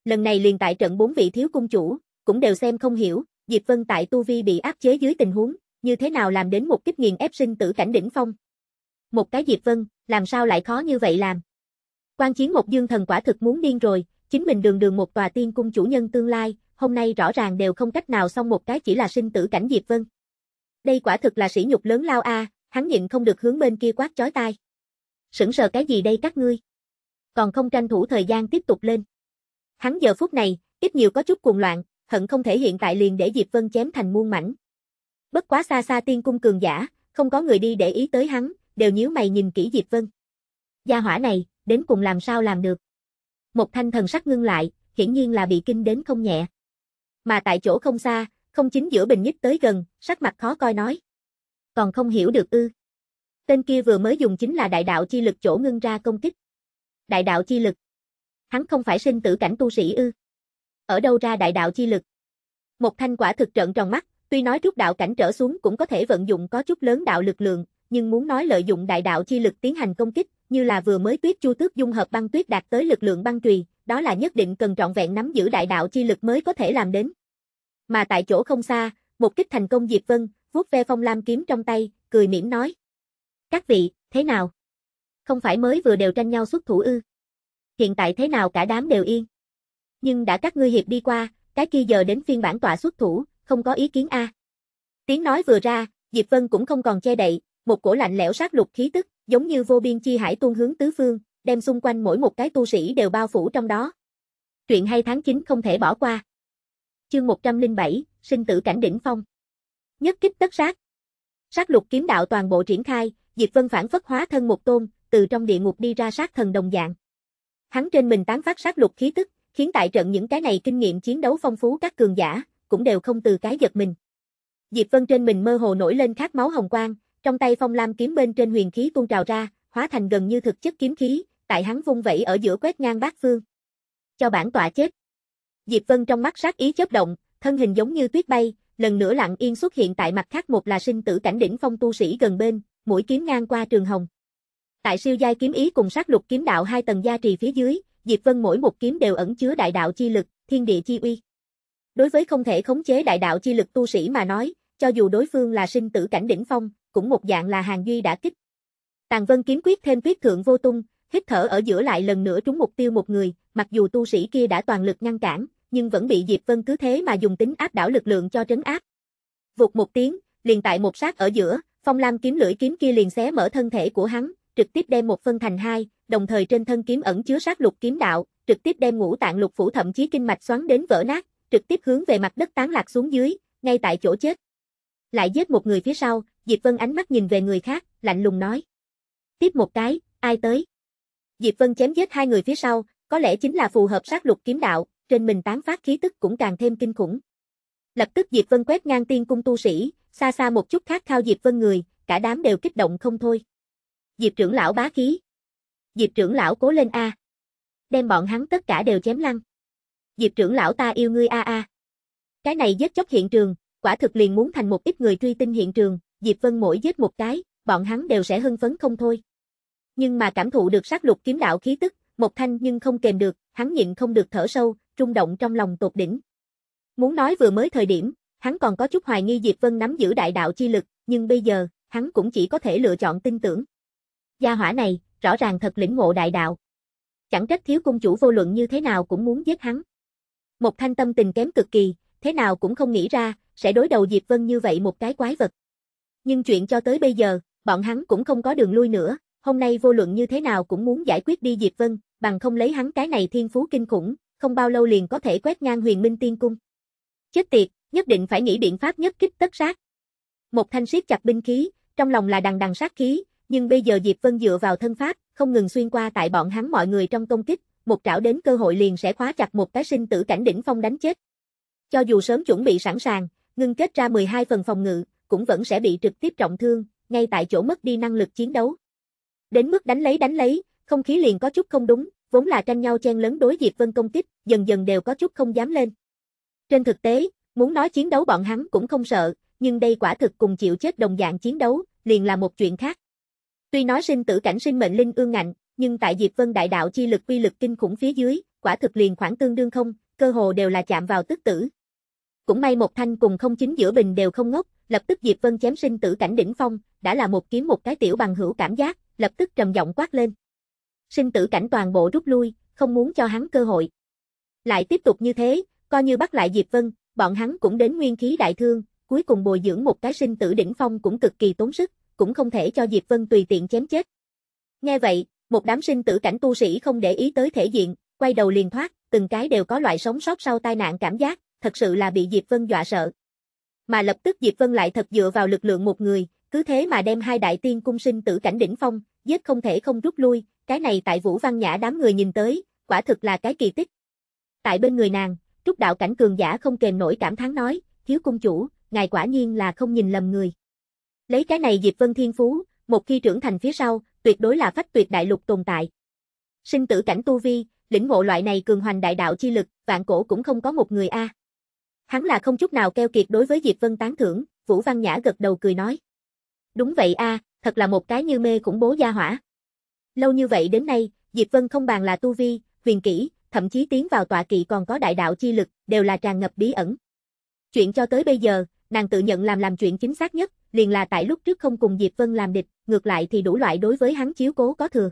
Lần này liền tại trận bốn vị thiếu cung chủ, cũng đều xem không hiểu, Diệp Vân tại tu vi bị áp chế dưới tình huống, như thế nào làm đến một kích nghiền ép sinh tử cảnh đỉnh phong. Một cái Diệp Vân, làm sao lại khó như vậy làm? Quan chiến một dương thần quả thực muốn điên rồi, chính mình đường đường một tòa tiên cung chủ nhân tương lai, hôm nay rõ ràng đều không cách nào xong một cái chỉ là sinh tử cảnh Diệp Vân. Đây quả thực là sỉ nhục lớn lao a, hắn nhịn không được hướng bên kia quát chói tai. Sững sờ cái gì đây các ngươi? Còn không tranh thủ thời gian tiếp tục lên. Hắn giờ phút này, ít nhiều có chút cuồng loạn, hận không thể hiện tại liền để Diệp Vân chém thành muôn mảnh. Bất quá xa xa tiên cung cường giả, không có người đi để ý tới hắn, đều nhíu mày nhìn kỹ Diệp Vân. Gia hỏa này, đến cùng làm sao làm được? Một thanh thần sắc ngưng lại, hiển nhiên là bị kinh đến không nhẹ. Mà tại chỗ không xa, không chính giữa bình nhích tới gần, sắc mặt khó coi nói. Còn không hiểu được ư. Tên kia vừa mới dùng chính là đại đạo chi lực chỗ ngưng ra công kích. Đại đạo chi lực. Hắn không phải sinh tử cảnh tu sĩ ư. Ở đâu ra đại đạo chi lực? Một thanh quả thực trợn tròn mắt, tuy nói rút đạo cảnh trở xuống cũng có thể vận dụng có chút lớn đạo lực lượng, nhưng muốn nói lợi dụng đại đạo chi lực tiến hành công kích, như là vừa mới tuyết chu tước dung hợp băng tuyết đạt tới lực lượng băng trùy, đó là nhất định cần trọn vẹn nắm giữ đại đạo chi lực mới có thể làm đến. Mà tại chỗ không xa, một kích thành công Diệp Vân, vuốt ve phong lam kiếm trong tay, cười mỉm nói. Các vị, thế nào? Không phải mới vừa đều tranh nhau xuất thủ ư? Hiện tại thế nào cả đám đều yên? Nhưng đã các ngươi hiệp đi qua, cái kia giờ đến phiên bản tọa xuất thủ, không có ý kiến a. Tiếng nói vừa ra, Diệp Vân cũng không còn che đậy, một cổ lạnh lẽo sát lục khí tức, giống như vô biên chi hải tuôn hướng tứ phương, đem xung quanh mỗi một cái tu sĩ đều bao phủ trong đó. Truyện hay tháng 9 không thể bỏ qua. Chương 107, sinh tử cảnh đỉnh phong. Nhất kích tất sát. Sát lục kiếm đạo toàn bộ triển khai, Diệp Vân phản phất hóa thân một tôn, từ trong địa ngục đi ra sát thần đồng dạng. Hắn trên mình tán phát sát lục khí tức, khiến tại trận những cái này kinh nghiệm chiến đấu phong phú các cường giả, cũng đều không từ cái giật mình. Diệp Vân trên mình mơ hồ nổi lên khát máu hồng quang, trong tay phong lam kiếm bên trên huyền khí tuôn trào ra, hóa thành gần như thực chất kiếm khí, tại hắn vung vẩy ở giữa quét ngang bát phương. Cho bản tọa chết. Diệp Vân trong mắt sát ý chớp động, thân hình giống như tuyết bay, lần nữa lặng yên xuất hiện tại mặt khác một là sinh tử cảnh đỉnh phong tu sĩ gần bên, mũi kiếm ngang qua trường hồng. Tại siêu giai kiếm ý cùng sát lục kiếm đạo hai tầng gia trì phía dưới, Diệp Vân mỗi một kiếm đều ẩn chứa đại đạo chi lực, thiên địa chi uy. Đối với không thể khống chế đại đạo chi lực tu sĩ mà nói, cho dù đối phương là sinh tử cảnh đỉnh phong, cũng một dạng là hàng duy đã kích. Tàn vân kiếm quyết thêm tuyết thượng vô tung, hít thở ở giữa lại lần nữa trúng mục tiêu một người, mặc dù tu sĩ kia đã toàn lực ngăn cản, nhưng vẫn bị Diệp Vân cứ thế mà dùng tính áp đảo lực lượng cho trấn áp. Vụt một tiếng, liền tại một sát ở giữa, phong lam kiếm lưỡi kiếm kia liền xé mở thân thể của hắn, trực tiếp đem một phân thành hai, đồng thời trên thân kiếm ẩn chứa sát lục kiếm đạo, trực tiếp đem ngũ tạng lục phủ thậm chí kinh mạch xoắn đến vỡ nát, trực tiếp hướng về mặt đất tán lạc xuống dưới, ngay tại chỗ chết. Lại giết một người phía sau, Diệp Vân ánh mắt nhìn về người khác, lạnh lùng nói. Tiếp một cái, ai tới? Diệp Vân chém giết hai người phía sau, có lẽ chính là phù hợp sát lục kiếm đạo, trên mình tán phát khí tức cũng càng thêm kinh khủng. Lập tức Diệp Vân quét ngang tiên cung tu sĩ, xa xa một chút khác khao Diệp Vân người, cả đám đều kích động không thôi. Diệp trưởng lão bá khí. Diệp trưởng lão cố lên a. Đem bọn hắn tất cả đều chém lăn. Diệp trưởng lão ta yêu ngươi a a. Cái này giết chóc hiện trường, quả thực liền muốn thành một ít người truy tinh hiện trường, Diệp Vân mỗi giết một cái, bọn hắn đều sẽ hưng phấn không thôi. Nhưng mà cảm thụ được sát lục kiếm đạo khí tức, một thanh nhưng không kềm được, hắn nhịn không được thở sâu, trung động trong lòng tột đỉnh. Muốn nói vừa mới thời điểm, hắn còn có chút hoài nghi Diệp Vân nắm giữ đại đạo chi lực, nhưng bây giờ, hắn cũng chỉ có thể lựa chọn tin tưởng. Gia hỏa này, rõ ràng thật lĩnh ngộ đại đạo. Chẳng trách thiếu cung chủ vô luận như thế nào cũng muốn giết hắn. Một thanh tâm tình kém cực kỳ, thế nào cũng không nghĩ ra, sẽ đối đầu Diệp Vân như vậy một cái quái vật. Nhưng chuyện cho tới bây giờ, bọn hắn cũng không có đường lui nữa, hôm nay vô luận như thế nào cũng muốn giải quyết đi Diệp Vân, bằng không lấy hắn cái này thiên phú kinh khủng, không bao lâu liền có thể quét ngang huyền minh tiên cung. Chết tiệt, nhất định phải nghĩ biện pháp nhất kích tất sát. Một thanh siết chặt binh khí, trong lòng là đằng đằng sát khí, nhưng bây giờ Diệp Vân dựa vào thân pháp, không ngừng xuyên qua tại bọn hắn mọi người trong công kích, một trảo đến cơ hội liền sẽ khóa chặt một cái sinh tử cảnh đỉnh phong đánh chết. Cho dù sớm chuẩn bị sẵn sàng, ngưng kết ra 12 phần phòng ngự, cũng vẫn sẽ bị trực tiếp trọng thương, ngay tại chỗ mất đi năng lực chiến đấu. Đến mức đánh lấy đánh lấy, không khí liền có chút không đúng, vốn là tranh nhau chen lớn đối Diệp Vân công kích, dần dần đều có chút không dám lên. Trên thực tế, muốn nói chiến đấu bọn hắn cũng không sợ, nhưng đây quả thực cùng chịu chết đồng dạng chiến đấu, liền là một chuyện khác. Tuy nói sinh tử cảnh sinh mệnh linh ương ngạnh, nhưng tại Diệp Vân đại đạo chi lực quy lực kinh khủng phía dưới, quả thực liền khoảng tương đương không, cơ hồ đều là chạm vào tức tử. Cũng may một thanh cùng không chính giữa bình đều không ngốc, lập tức Diệp Vân chém sinh tử cảnh đỉnh phong, đã là một kiếm một cái tiểu bằng hữu cảm giác, lập tức trầm giọng quát lên. Sinh tử cảnh toàn bộ rút lui, không muốn cho hắn cơ hội. Lại tiếp tục như thế, coi như bắt lại Diệp Vân, bọn hắn cũng đến nguyên khí đại thương, cuối cùng bồi dưỡng một cái sinh tử đỉnh phong cũng cực kỳ tốn sức, cũng không thể cho Diệp Vân tùy tiện chém chết. Nghe vậy, một đám sinh tử cảnh tu sĩ không để ý tới thể diện, quay đầu liền thoát, từng cái đều có loại sống sót sau tai nạn cảm giác, thật sự là bị Diệp Vân dọa sợ mà lập tức Diệp Vân lại thật dựa vào lực lượng một người, cứ thế mà đem hai đại tiên cung sinh tử cảnh đỉnh phong, giết không thể không rút lui, cái này tại Vũ Văn Nhã đám người nhìn tới, quả thực là cái kỳ tích. Tại bên người nàng, trúc đạo cảnh cường giả không kềm nổi cảm thán nói, thiếu cung chủ, ngài quả nhiên là không nhìn lầm người. Lấy cái này Diệp Vân Thiên Phú, một khi trưởng thành phía sau, tuyệt đối là phách tuyệt đại lục tồn tại. Sinh tử cảnh tu vi, lĩnh ngộ loại này cường hoành đại đạo chi lực, vạn cổ cũng không có một người a. À. Hắn là không chút nào keo kiệt đối với Diệp Vân tán thưởng, Vũ Văn Nhã gật đầu cười nói. Đúng vậy a, thật là một cái như mê cũng bố gia hỏa. Lâu như vậy đến nay, Diệp Vân không bàn là tu vi, huyền kỹ, thậm chí tiến vào tọa kỵ còn có đại đạo chi lực, đều là tràn ngập bí ẩn. Chuyện cho tới bây giờ, nàng tự nhận làm làm chuyện chính xác nhất, liền là tại lúc trước không cùng Diệp Vân làm địch, ngược lại thì đủ loại đối với hắn chiếu cố có thừa.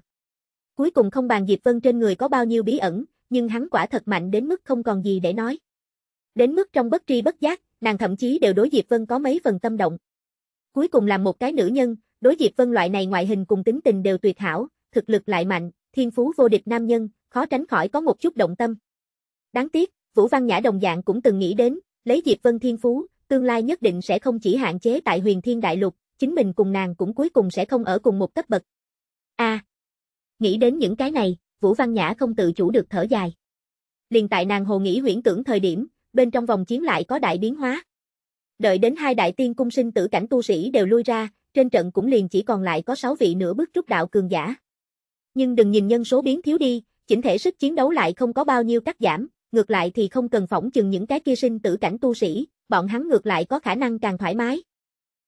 Cuối cùng không bàn Diệp Vân trên người có bao nhiêu bí ẩn, nhưng hắn quả thật mạnh đến mức không còn gì để nói. Đến mức trong bất tri bất giác, nàng thậm chí đều đối Diệp Vân có mấy phần tâm động. Cuối cùng làm một cái nữ nhân, đối Diệp Vân loại này ngoại hình cùng tính tình đều tuyệt hảo, thực lực lại mạnh, thiên phú vô địch nam nhân, khó tránh khỏi có một chút động tâm. Đáng tiếc, Vũ Văn Nhã đồng dạng cũng từng nghĩ đến, lấy Diệp Vân thiên phú, tương lai nhất định sẽ không chỉ hạn chế tại huyền thiên đại lục, chính mình cùng nàng cũng cuối cùng sẽ không ở cùng một cấp bậc. a à, Nghĩ đến những cái này, Vũ Văn Nhã không tự chủ được thở dài. Liền tại nàng hồ nghĩ huyễn tưởng thời điểm, bên trong vòng chiến lại có đại biến hóa. Đợi đến hai đại tiên cung sinh tử cảnh tu sĩ đều lui ra, trên trận cũng liền chỉ còn lại có sáu vị nửa bước trúc đạo cường giả. Nhưng đừng nhìn nhân số biến thiếu đi, chỉnh thể sức chiến đấu lại không có bao nhiêu cắt giảm, ngược lại thì không cần phỏng chừng những cái kia sinh tử cảnh tu sĩ, bọn hắn ngược lại có khả năng càng thoải mái.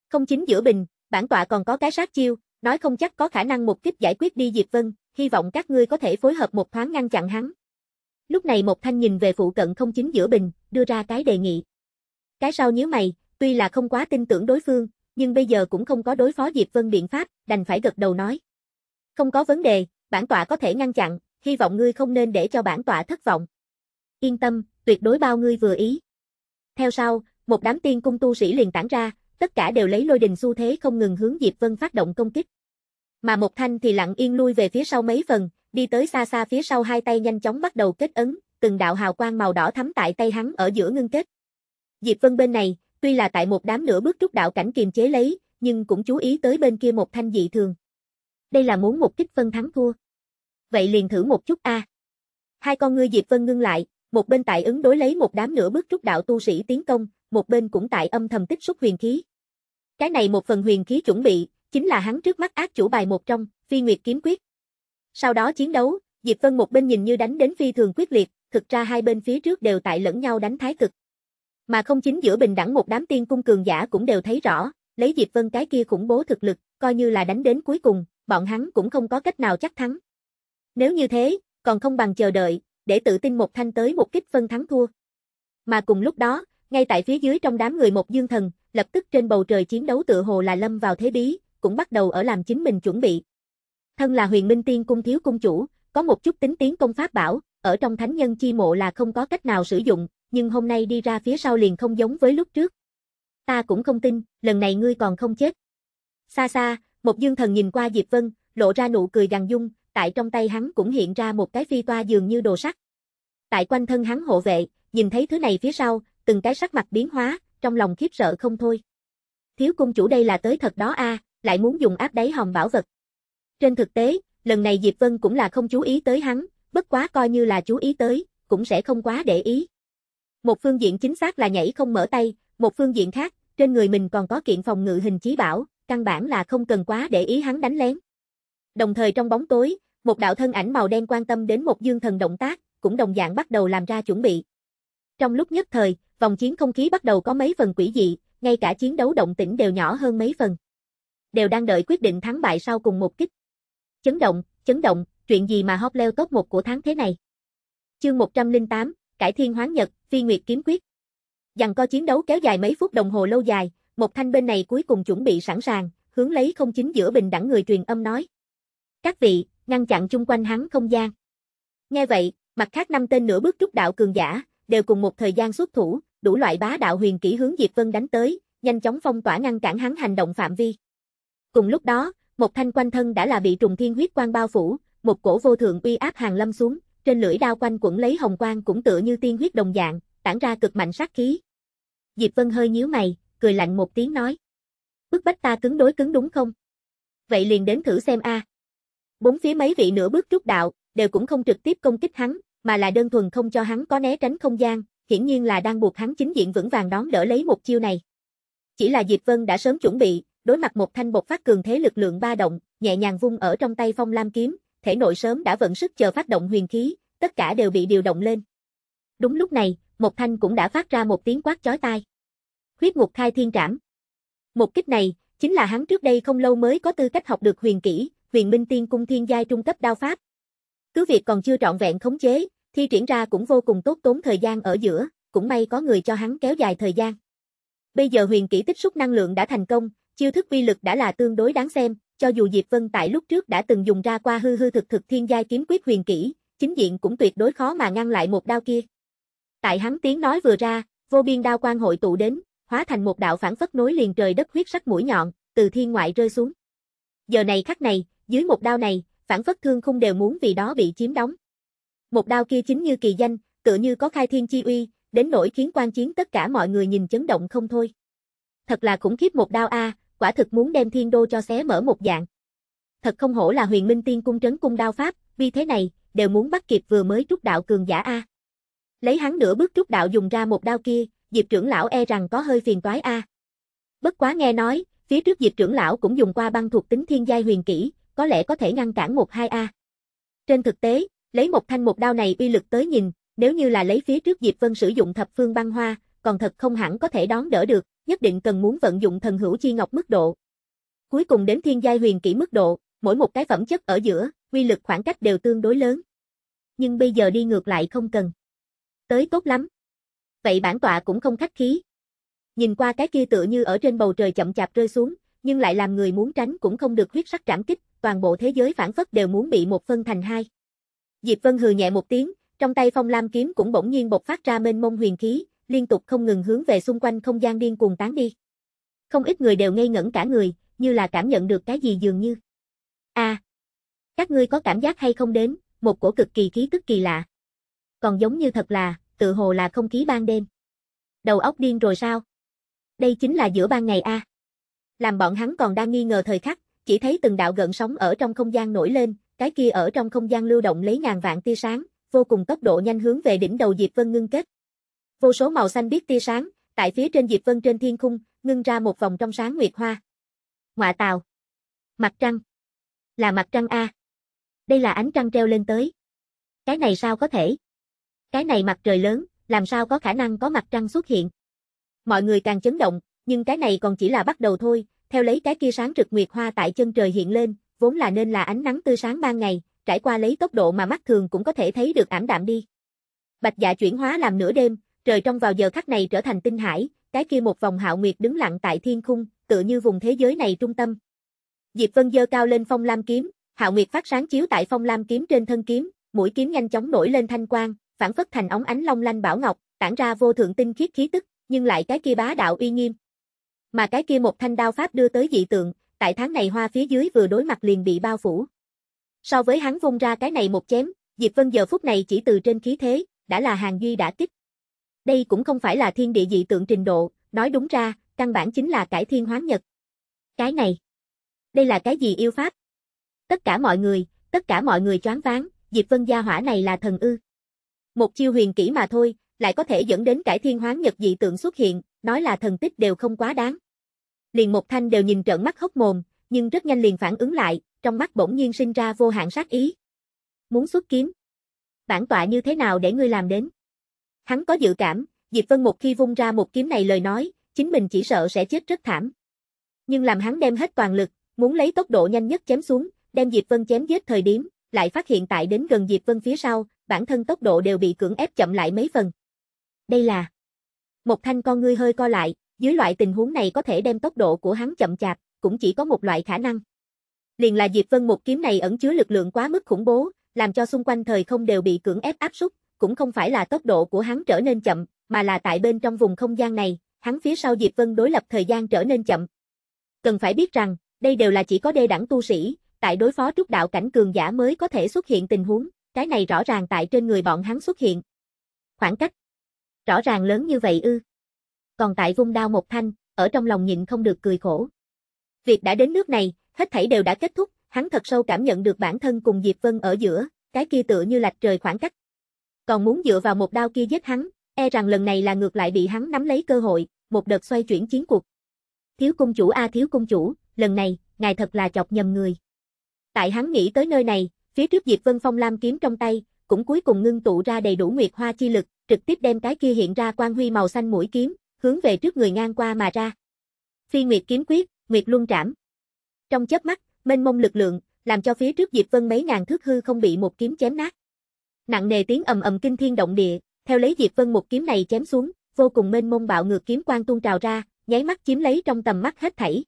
Không chính giữa bình, bản tọa còn có cái sát chiêu, nói không chắc có khả năng một kích giải quyết đi Diệp Vân, hy vọng các ngươi có thể phối hợp một thoáng ngăn chặn hắn. Lúc này một thanh nhìn về phụ cận không chính giữa bình, đưa ra cái đề nghị. Cái sau nhíu mày, tuy là không quá tin tưởng đối phương, nhưng bây giờ cũng không có đối phó Diệp Vân biện pháp, đành phải gật đầu nói. Không có vấn đề, bản tọa có thể ngăn chặn, hy vọng ngươi không nên để cho bản tọa thất vọng. Yên tâm, tuyệt đối bao ngươi vừa ý. Theo sau, một đám tiên cung tu sĩ liền tản ra, tất cả đều lấy lôi đình xu thế không ngừng hướng Diệp Vân phát động công kích. Mà một thanh thì lặng yên lui về phía sau mấy phần, đi tới xa xa phía sau hai tay nhanh chóng bắt đầu kết ấn, từng đạo hào quang màu đỏ thắm tại tay hắn ở giữa ngưng kết. Diệp Vân bên này, tuy là tại một đám nửa bước trúc đạo cảnh kiềm chế lấy, nhưng cũng chú ý tới bên kia một thanh dị thường. Đây là muốn một kích phân thắng thua. Vậy liền thử một chút a. Hai con ngươi Diệp Vân ngưng lại, một bên tại ứng đối lấy một đám nửa bước trúc đạo tu sĩ tiến công, một bên cũng tại âm thầm tích xúc huyền khí. Cái này một phần huyền khí chuẩn bị, chính là hắn trước mắt ác chủ bài một trong, Phi Nguyệt kiếm quyết. Sau đó chiến đấu, Diệp Vân một bên nhìn như đánh đến phi thường quyết liệt, thực ra hai bên phía trước đều tại lẫn nhau đánh thái cực. Mà không chính giữa bình đẳng một đám tiên cung cường giả cũng đều thấy rõ, lấy Diệp Vân cái kia khủng bố thực lực, coi như là đánh đến cuối cùng, bọn hắn cũng không có cách nào chắc thắng. Nếu như thế, còn không bằng chờ đợi, để tự tin một thanh tới một kích phân thắng thua. Mà cùng lúc đó, ngay tại phía dưới trong đám người một dương thần, lập tức trên bầu trời chiến đấu tựa hồ là lâm vào thế bí, cũng bắt đầu ở làm chính mình chuẩn bị. Thân là huyền minh tiên cung thiếu cung chủ, có một chút tính tiến công pháp bảo, ở trong thánh nhân chi mộ là không có cách nào sử dụng, nhưng hôm nay đi ra phía sau liền không giống với lúc trước. Ta cũng không tin, lần này ngươi còn không chết. Xa xa, một dương thần nhìn qua Diệp Vân, lộ ra nụ cười gằn dung, tại trong tay hắn cũng hiện ra một cái phi toa dường như đồ sắt. Tại quanh thân hắn hộ vệ, nhìn thấy thứ này phía sau, từng cái sắc mặt biến hóa, trong lòng khiếp sợ không thôi. Thiếu cung chủ đây là tới thật đó a, lại muốn dùng áp đáy hòm bảo vật. Trên thực tế, lần này Diệp Vân cũng là không chú ý tới hắn, bất quá coi như là chú ý tới, cũng sẽ không quá để ý. Một phương diện chính xác là nhảy không mở tay, một phương diện khác, trên người mình còn có kiện phòng ngự hình chí bảo, căn bản là không cần quá để ý hắn đánh lén. Đồng thời trong bóng tối, một đạo thân ảnh màu đen quan tâm đến một dương thần động tác, cũng đồng dạng bắt đầu làm ra chuẩn bị. Trong lúc nhất thời, vòng chiến không khí bắt đầu có mấy phần quỷ dị, ngay cả chiến đấu động tĩnh đều nhỏ hơn mấy phần. Đều đang đợi quyết định thắng bại sau cùng một kích. Chấn động, chấn động, chuyện gì mà hóc leo top một của tháng thế này. Chương 108, Cải Thiên Hoán Nhật, Phi Nguyệt Kiếm Quyết. Dằn co chiến đấu kéo dài mấy phút đồng hồ lâu dài, một thanh bên này cuối cùng chuẩn bị sẵn sàng, hướng lấy không chính giữa bình đẳng người truyền âm nói. Các vị, ngăn chặn chung quanh hắn không gian. Nghe vậy, mặt khác năm tên nửa bước trúc đạo cường giả, đều cùng một thời gian xuất thủ, đủ loại bá đạo huyền kỹ hướng Diệp Vân đánh tới, nhanh chóng phong tỏa ngăn cản hắn hành động phạm vi. Cùng lúc đó, một thanh quanh thân đã là bị trùng thiên huyết quang bao phủ, một cổ vô thượng uy áp hàng lâm xuống, trên lưỡi đao quanh quẩn lấy hồng quang cũng tựa như tiên huyết đồng dạng, tản ra cực mạnh sát khí. Diệp Vân hơi nhíu mày, cười lạnh một tiếng nói. Bức bách ta cứng đối cứng đúng không? Vậy liền đến thử xem a. Bốn phía mấy vị nửa bước trúc đạo, đều cũng không trực tiếp công kích hắn, mà là đơn thuần không cho hắn có né tránh không gian, hiển nhiên là đang buộc hắn chính diện vững vàng đón đỡ lấy một chiêu này. Chỉ là Diệp Vân đã sớm chuẩn bị, đối mặt một thanh bột phát cường thế lực lượng ba động, nhẹ nhàng vung ở trong tay Phong Lam kiếm, thể nội sớm đã vận sức chờ phát động huyền khí, tất cả đều bị điều động lên. Đúng lúc này, một Thanh cũng đã phát ra một tiếng quát chói tai. Huyết ngục khai thiên trảm. Một kích này, chính là hắn trước đây không lâu mới có tư cách học được huyền kỹ, huyền minh tiên cung thiên giai trung cấp đao pháp. Cứ việc còn chưa trọn vẹn khống chế, thi triển ra cũng vô cùng tốt tốn thời gian ở giữa, cũng may có người cho hắn kéo dài thời gian. Bây giờ huyền kỹ tích xúc năng lượng đã thành công, chiêu thức vi lực đã là tương đối đáng xem, cho dù Diệp Vân tại lúc trước đã từng dùng ra qua hư hư thực thực thiên giai kiếm quyết huyền kỹ, chính diện cũng tuyệt đối khó mà ngăn lại một đao kia. Tại hắn tiếng nói vừa ra, vô biên đao quang hội tụ đến, hóa thành một đạo phản phất nối liền trời đất huyết sắc mũi nhọn, từ thiên ngoại rơi xuống. Giờ này khắc này, dưới một đao này, phản phất thương không đều muốn vì đó bị chiếm đóng. Một đao kia chính như kỳ danh, tựa như có khai thiên chi uy, đến nỗi khiến quan chiến tất cả mọi người nhìn chấn động không thôi. Thật là khủng khiếp một đao a, à, quả thực muốn đem thiên đô cho xé mở một dạng. Thật không hổ là huyền minh tiên cung trấn cung đao pháp, vì thế này, đều muốn bắt kịp vừa mới trúc đạo cường giả A. Lấy hắn nửa bước trúc đạo dùng ra một đao kia, Diệp trưởng lão e rằng có hơi phiền toái A. Bất quá nghe nói, phía trước Diệp trưởng lão cũng dùng qua băng thuộc tính thiên giai huyền kỹ, có lẽ có thể ngăn cản một hai A. Trên thực tế, lấy một thanh một đao này uy lực tới nhìn, nếu như là lấy phía trước Diệp Vân sử dụng thập phương băng hoa, còn thật không hẳn có thể đón đỡ được, nhất định cần muốn vận dụng thần hữu chi ngọc mức độ. Cuối cùng đến thiên giai huyền kỹ mức độ, mỗi một cái phẩm chất ở giữa, quy lực khoảng cách đều tương đối lớn. Nhưng bây giờ đi ngược lại không cần. Tới tốt lắm. Vậy bản tọa cũng không khách khí. Nhìn qua cái kia tựa như ở trên bầu trời chậm chạp rơi xuống, nhưng lại làm người muốn tránh cũng không được huyết sắc trảm kích, toàn bộ thế giới phản phất đều muốn bị một phân thành hai. Diệp Vân hừ nhẹ một tiếng, trong tay phong lam kiếm cũng bỗng nhiên bộc phát ra mênh mông huyền khí, liên tục không ngừng hướng về xung quanh không gian điên cuồng tán đi. Không ít người đều ngây ngẩn cả người, như là cảm nhận được cái gì dường như. A, à, các ngươi có cảm giác hay không đến, một cổ cực kỳ khí tức kỳ lạ. Còn giống như thật là, tự hồ là không khí ban đêm. Đầu óc điên rồi sao? Đây chính là giữa ban ngày a. Làm bọn hắn còn đang nghi ngờ thời khắc, chỉ thấy từng đạo gợn sóng ở trong không gian nổi lên, cái kia ở trong không gian lưu động lấy ngàn vạn tia sáng, vô cùng tốc độ nhanh hướng về đỉnh đầu Diệp Vân ngưng kết. Vô số màu xanh biếc tia sáng, tại phía trên Diệp Vân trên thiên khung, ngưng ra một vòng trong sáng nguyệt hoa. ngoại tàu. Mặt trăng. Là mặt trăng A. Đây là ánh trăng treo lên tới. Cái này sao có thể? Cái này mặt trời lớn, làm sao có khả năng có mặt trăng xuất hiện? Mọi người càng chấn động, nhưng cái này còn chỉ là bắt đầu thôi, theo lấy cái kia sáng rực nguyệt hoa tại chân trời hiện lên, vốn là nên là ánh nắng tươi sáng ban ngày, trải qua lấy tốc độ mà mắt thường cũng có thể thấy được ảm đạm đi. Bạch dạ chuyển hóa làm nửa đêm, Trời trong vào giờ khắc này trở thành tinh hải, cái kia một vòng hạo nguyệt đứng lặng tại thiên khung, tựa như vùng thế giới này trung tâm. Diệp Vân dơ cao lên phong lam kiếm, hạo nguyệt phát sáng chiếu tại phong lam kiếm trên thân kiếm, mũi kiếm nhanh chóng nổi lên thanh quang, phản phất thành ống ánh long lanh bảo ngọc, tản ra vô thượng tinh khiết khí tức, nhưng lại cái kia bá đạo uy nghiêm. Mà cái kia một thanh đao pháp đưa tới dị tượng, tại tháng này hoa phía dưới vừa đối mặt liền bị bao phủ. So với hắn vung ra cái này một chém, Diệp Vân giờ phút này chỉ từ trên khí thế, đã là hàng duy đã kích. Đây cũng không phải là thiên địa dị tượng trình độ, nói đúng ra, căn bản chính là cải thiên hoán nhật. Cái này, đây là cái gì yêu pháp? Tất cả mọi người, tất cả mọi người choáng váng, Diệp Vân gia hỏa này là thần ư. Một chiêu huyền kỹ mà thôi, lại có thể dẫn đến cải thiên hoán nhật dị tượng xuất hiện, nói là thần tích đều không quá đáng. Liền một thanh đều nhìn trợn mắt hốc mồm, nhưng rất nhanh liền phản ứng lại, trong mắt bỗng nhiên sinh ra vô hạn sát ý. Muốn xuất kiếm. Bản tọa như thế nào để ngươi làm đến? Hắn có dự cảm, Diệp Vân một khi vung ra một kiếm này lời nói, chính mình chỉ sợ sẽ chết rất thảm. Nhưng làm hắn đem hết toàn lực, muốn lấy tốc độ nhanh nhất chém xuống, đem Diệp Vân chém giết thời điểm, lại phát hiện tại đến gần Diệp Vân phía sau, bản thân tốc độ đều bị cưỡng ép chậm lại mấy phần. Đây là Một thanh con ngươi hơi co lại, dưới loại tình huống này có thể đem tốc độ của hắn chậm chạp, cũng chỉ có một loại khả năng. Liền là Diệp Vân một kiếm này ẩn chứa lực lượng quá mức khủng bố, làm cho xung quanh thời không đều bị cưỡng ép áp súc, cũng không phải là tốc độ của hắn trở nên chậm, mà là tại bên trong vùng không gian này, hắn phía sau Diệp Vân đối lập thời gian trở nên chậm. Cần phải biết rằng, đây đều là chỉ có đê đẳng tu sĩ, tại đối phó trúc đạo cảnh cường giả mới có thể xuất hiện tình huống, cái này rõ ràng tại trên người bọn hắn xuất hiện. Khoảng cách rõ ràng lớn như vậy ư. Còn tại vung đao một thanh, ở trong lòng nhịn không được cười khổ. Việc đã đến nước này, hết thảy đều đã kết thúc, hắn thật sâu cảm nhận được bản thân cùng Diệp Vân ở giữa, cái kia tựa như lạch trời khoảng cách còn muốn dựa vào một đao kia giết hắn, e rằng lần này là ngược lại bị hắn nắm lấy cơ hội, một đợt xoay chuyển chiến cuộc. Thiếu cung chủ a thiếu cung chủ, lần này, ngài thật là chọc nhầm người. Tại hắn nghĩ tới nơi này, phía trước Diệp Vân Phong lam kiếm trong tay, cũng cuối cùng ngưng tụ ra đầy đủ nguyệt hoa chi lực, trực tiếp đem cái kia hiện ra quang huy màu xanh mũi kiếm, hướng về trước người ngang qua mà ra. Phi Nguyệt kiếm quyết, Nguyệt luân trảm. Trong chớp mắt, mênh mông lực lượng, làm cho phía trước Diệp Vân mấy ngàn thước hư không bị một kiếm chém nát. Nặng nề tiếng ầm ầm kinh thiên động địa, theo lấy Diệp Vân một kiếm này chém xuống, vô cùng mênh mông bạo ngược kiếm quang tuôn trào ra, nháy mắt chiếm lấy trong tầm mắt hết thảy.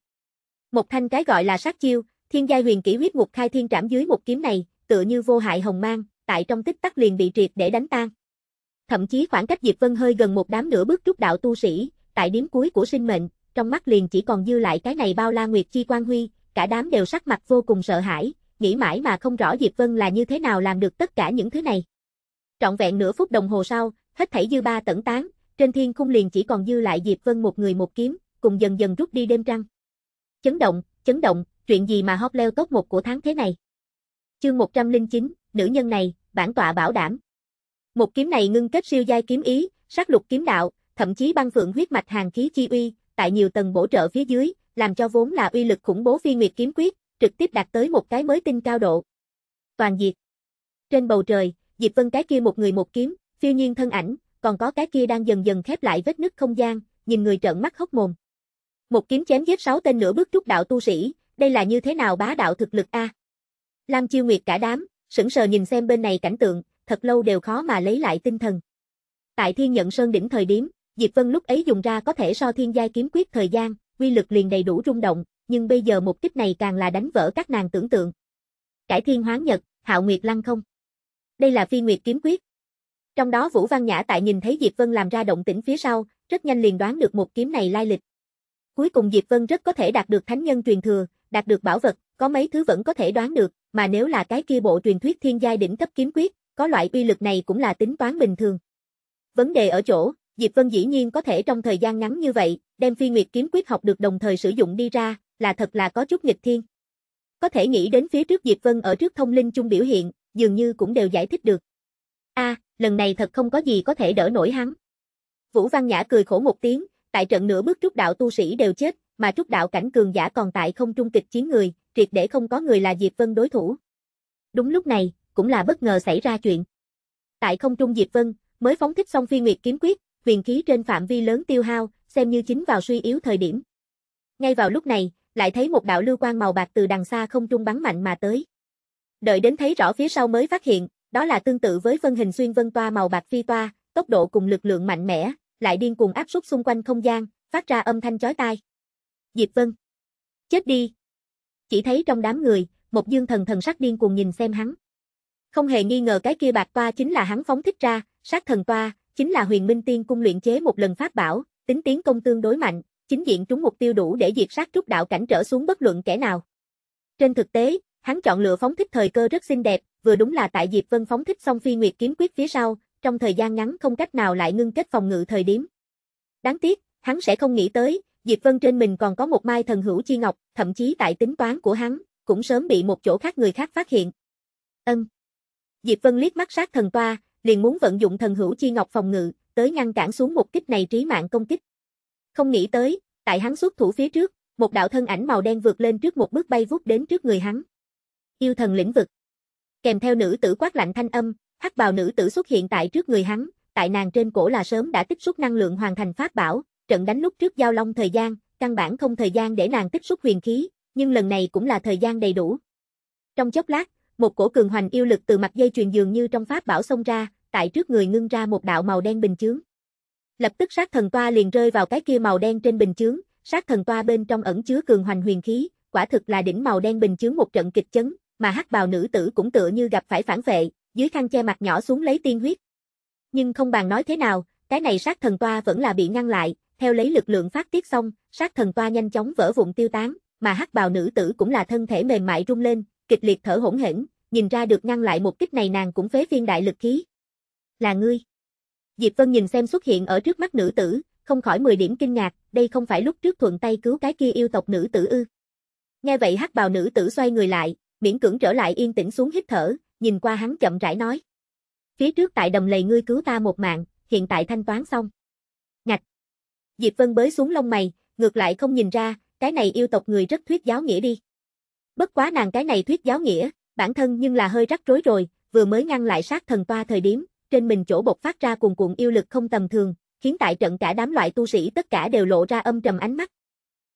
Một thanh cái gọi là sát chiêu, thiên giai huyền kỹ huyết ngục khai thiên trảm dưới một kiếm này, tựa như vô hại hồng mang, tại trong tích tắc liền bị triệt để đánh tan. Thậm chí khoảng cách Diệp Vân hơi gần một đám nửa bước trúc đạo tu sĩ, tại điểm cuối của sinh mệnh, trong mắt liền chỉ còn dư lại cái này bao la nguyệt chi quang huy, cả đám đều sắc mặt vô cùng sợ hãi, nghĩ mãi mà không rõ Diệp Vân là như thế nào làm được tất cả những thứ này. Trọn vẹn nửa phút đồng hồ sau, hết thảy dư ba tẩn tán, trên thiên khung liền chỉ còn dư lại Diệp Vân một người một kiếm, cùng dần dần rút đi đêm trăng. Chấn động, chấn động, chuyện gì mà hot leo tốt một của tháng thế này. Chương 109, nữ nhân này, bản tọa bảo đảm. Một kiếm này ngưng kết siêu giai kiếm ý, sát lục kiếm đạo, thậm chí băng phượng huyết mạch hàng khí chi uy, tại nhiều tầng bổ trợ phía dưới, làm cho vốn là uy lực khủng bố phi nguyệt kiếm quyết, trực tiếp đạt tới một cái mới tinh cao độ. Toàn diệt. Trên bầu trời, Diệp Vân cái kia một người một kiếm, phiêu nhiên thân ảnh, còn có cái kia đang dần dần khép lại vết nứt không gian, nhìn người trợn mắt hốc mồm. Một kiếm chém giết sáu tên nửa bước trúc đạo tu sĩ, đây là như thế nào bá đạo thực lực a? Lam Chiêu Nguyệt cả đám, sững sờ nhìn xem bên này cảnh tượng, thật lâu đều khó mà lấy lại tinh thần. Tại Thiên Nhận Sơn đỉnh thời điểm, Diệp Vân lúc ấy dùng ra có thể so thiên giai kiếm quyết thời gian, uy lực liền đầy đủ rung động, nhưng bây giờ một kích này càng là đánh vỡ các nàng tưởng tượng. Cải thiên hoán nhật, hạo nguyệt lăng không. Đây là phi nguyệt kiếm quyết. Trong đó Vũ Văn Nhã tại nhìn thấy Diệp Vân làm ra động tĩnh phía sau, rất nhanh liền đoán được một kiếm này lai lịch. Cuối cùng Diệp Vân rất có thể đạt được thánh nhân truyền thừa, đạt được bảo vật, có mấy thứ vẫn có thể đoán được, mà nếu là cái kia bộ truyền thuyết thiên giai đỉnh cấp kiếm quyết, có loại uy lực này cũng là tính toán bình thường. Vấn đề ở chỗ, Diệp Vân dĩ nhiên có thể trong thời gian ngắn như vậy, đem phi nguyệt kiếm quyết học được đồng thời sử dụng đi ra, là thật là có chút nghịch thiên. Có thể nghĩ đến phía trước Diệp Vân ở trước thông linh chung biểu hiện, dường như cũng đều giải thích được. A, à, lần này thật không có gì có thể đỡ nổi hắn. Vũ Văn Nhã cười khổ một tiếng, tại trận nửa bước trúc đạo tu sĩ đều chết, mà trúc đạo cảnh cường giả còn tại không trung kịch chiến người, triệt để không có người là Diệp Vân đối thủ. Đúng lúc này, cũng là bất ngờ xảy ra chuyện. Tại không trung Diệp Vân, mới phóng thích xong phi nguyệt kiếm quyết, huyền khí trên phạm vi lớn tiêu hao, xem như chính vào suy yếu thời điểm. Ngay vào lúc này, lại thấy một đạo lưu quang màu bạc từ đằng xa không trung bắn mạnh mà tới. Đợi đến thấy rõ phía sau mới phát hiện, đó là tương tự với phân hình xuyên vân toa màu bạc phi toa, tốc độ cùng lực lượng mạnh mẽ, lại điên cuồng áp suất xung quanh không gian, phát ra âm thanh chói tai. Diệp Vân, chết đi. Chỉ thấy trong đám người, một dương thần thần sắc điên cuồng nhìn xem hắn. Không hề nghi ngờ cái kia bạc toa chính là hắn phóng thích ra, sát thần toa, chính là huyền minh tiên cung luyện chế một lần pháp bảo, tính tiến công tương đối mạnh, chính diện trúng mục tiêu đủ để diệt sát trúc đạo cảnh trở xuống bất luận kẻ nào. Trên thực tế, hắn chọn lựa phóng thích thời cơ rất xinh đẹp, vừa đúng là tại Diệp Vân phóng thích xong phi nguyệt kiếm quyết phía sau, trong thời gian ngắn không cách nào lại ngưng kết phòng ngự thời điểm. Đáng tiếc, hắn sẽ không nghĩ tới, Diệp Vân trên mình còn có một mai thần hữu chi ngọc, thậm chí tại tính toán của hắn, cũng sớm bị một chỗ khác người khác phát hiện. Ân. Diệp Vân liếc mắt sát thần toa, liền muốn vận dụng thần hữu chi ngọc phòng ngự, tới ngăn cản xuống một kích này trí mạng công kích. Không nghĩ tới, tại hắn xuất thủ phía trước, một đạo thân ảnh màu đen vượt lên trước một bước bay vút đến trước người hắn. Yêu thần lĩnh vực. Kèm theo nữ tử quát lạnh thanh âm, hắc bào nữ tử xuất hiện tại trước người hắn, tại nàng trên cổ là sớm đã tích xúc năng lượng hoàn thành pháp bảo, trận đánh lúc trước giao long thời gian, căn bản không thời gian để nàng tích xúc huyền khí, nhưng lần này cũng là thời gian đầy đủ. Trong chốc lát, một cổ cường hoành yêu lực từ mặt dây chuyền dường như trong pháp bảo xông ra, tại trước người ngưng ra một đạo màu đen bình chướng. Lập tức sát thần toa liền rơi vào cái kia màu đen trên bình chướng, sát thần toa bên trong ẩn chứa cường hoành huyền khí, quả thực là đỉnh màu đen bình chướng một trận kịch chấn, mà hắc bào nữ tử cũng tựa như gặp phải phản vệ, dưới khăn che mặt nhỏ xuống lấy tiên huyết. Nhưng không bàn nói thế nào, cái này sát thần toa vẫn là bị ngăn lại, theo lấy lực lượng phát tiết xong, sát thần toa nhanh chóng vỡ vụn tiêu tán, mà hắc bào nữ tử cũng là thân thể mềm mại rung lên, kịch liệt thở hổn hển, nhìn ra được ngăn lại một kích này nàng cũng phế phiên đại lực khí. Là ngươi Diệp Vân nhìn xem xuất hiện ở trước mắt nữ tử, không khỏi 10 điểm kinh ngạc, đây không phải lúc trước thuận tay cứu cái kia yêu tộc nữ tử ư. Nghe vậy hắc bào nữ tử xoay người lại, miễn cưỡng trở lại yên tĩnh xuống hít thở, nhìn qua hắn chậm rãi nói. Phía trước tại đầm lầy ngươi cứu ta một mạng, hiện tại thanh toán xong. Ngạch! Diệp Vân bới xuống lông mày, ngược lại không nhìn ra, cái này yêu tộc người rất thuyết giáo nghĩa đi. Bất quá nàng cái này thuyết giáo nghĩa, bản thân nhưng là hơi rắc rối rồi, vừa mới ngăn lại sát thần toa thời điểm, trên mình chỗ bộc phát ra cuồn cuộn yêu lực không tầm thường, khiến tại trận cả đám loại tu sĩ tất cả đều lộ ra âm trầm ánh mắt.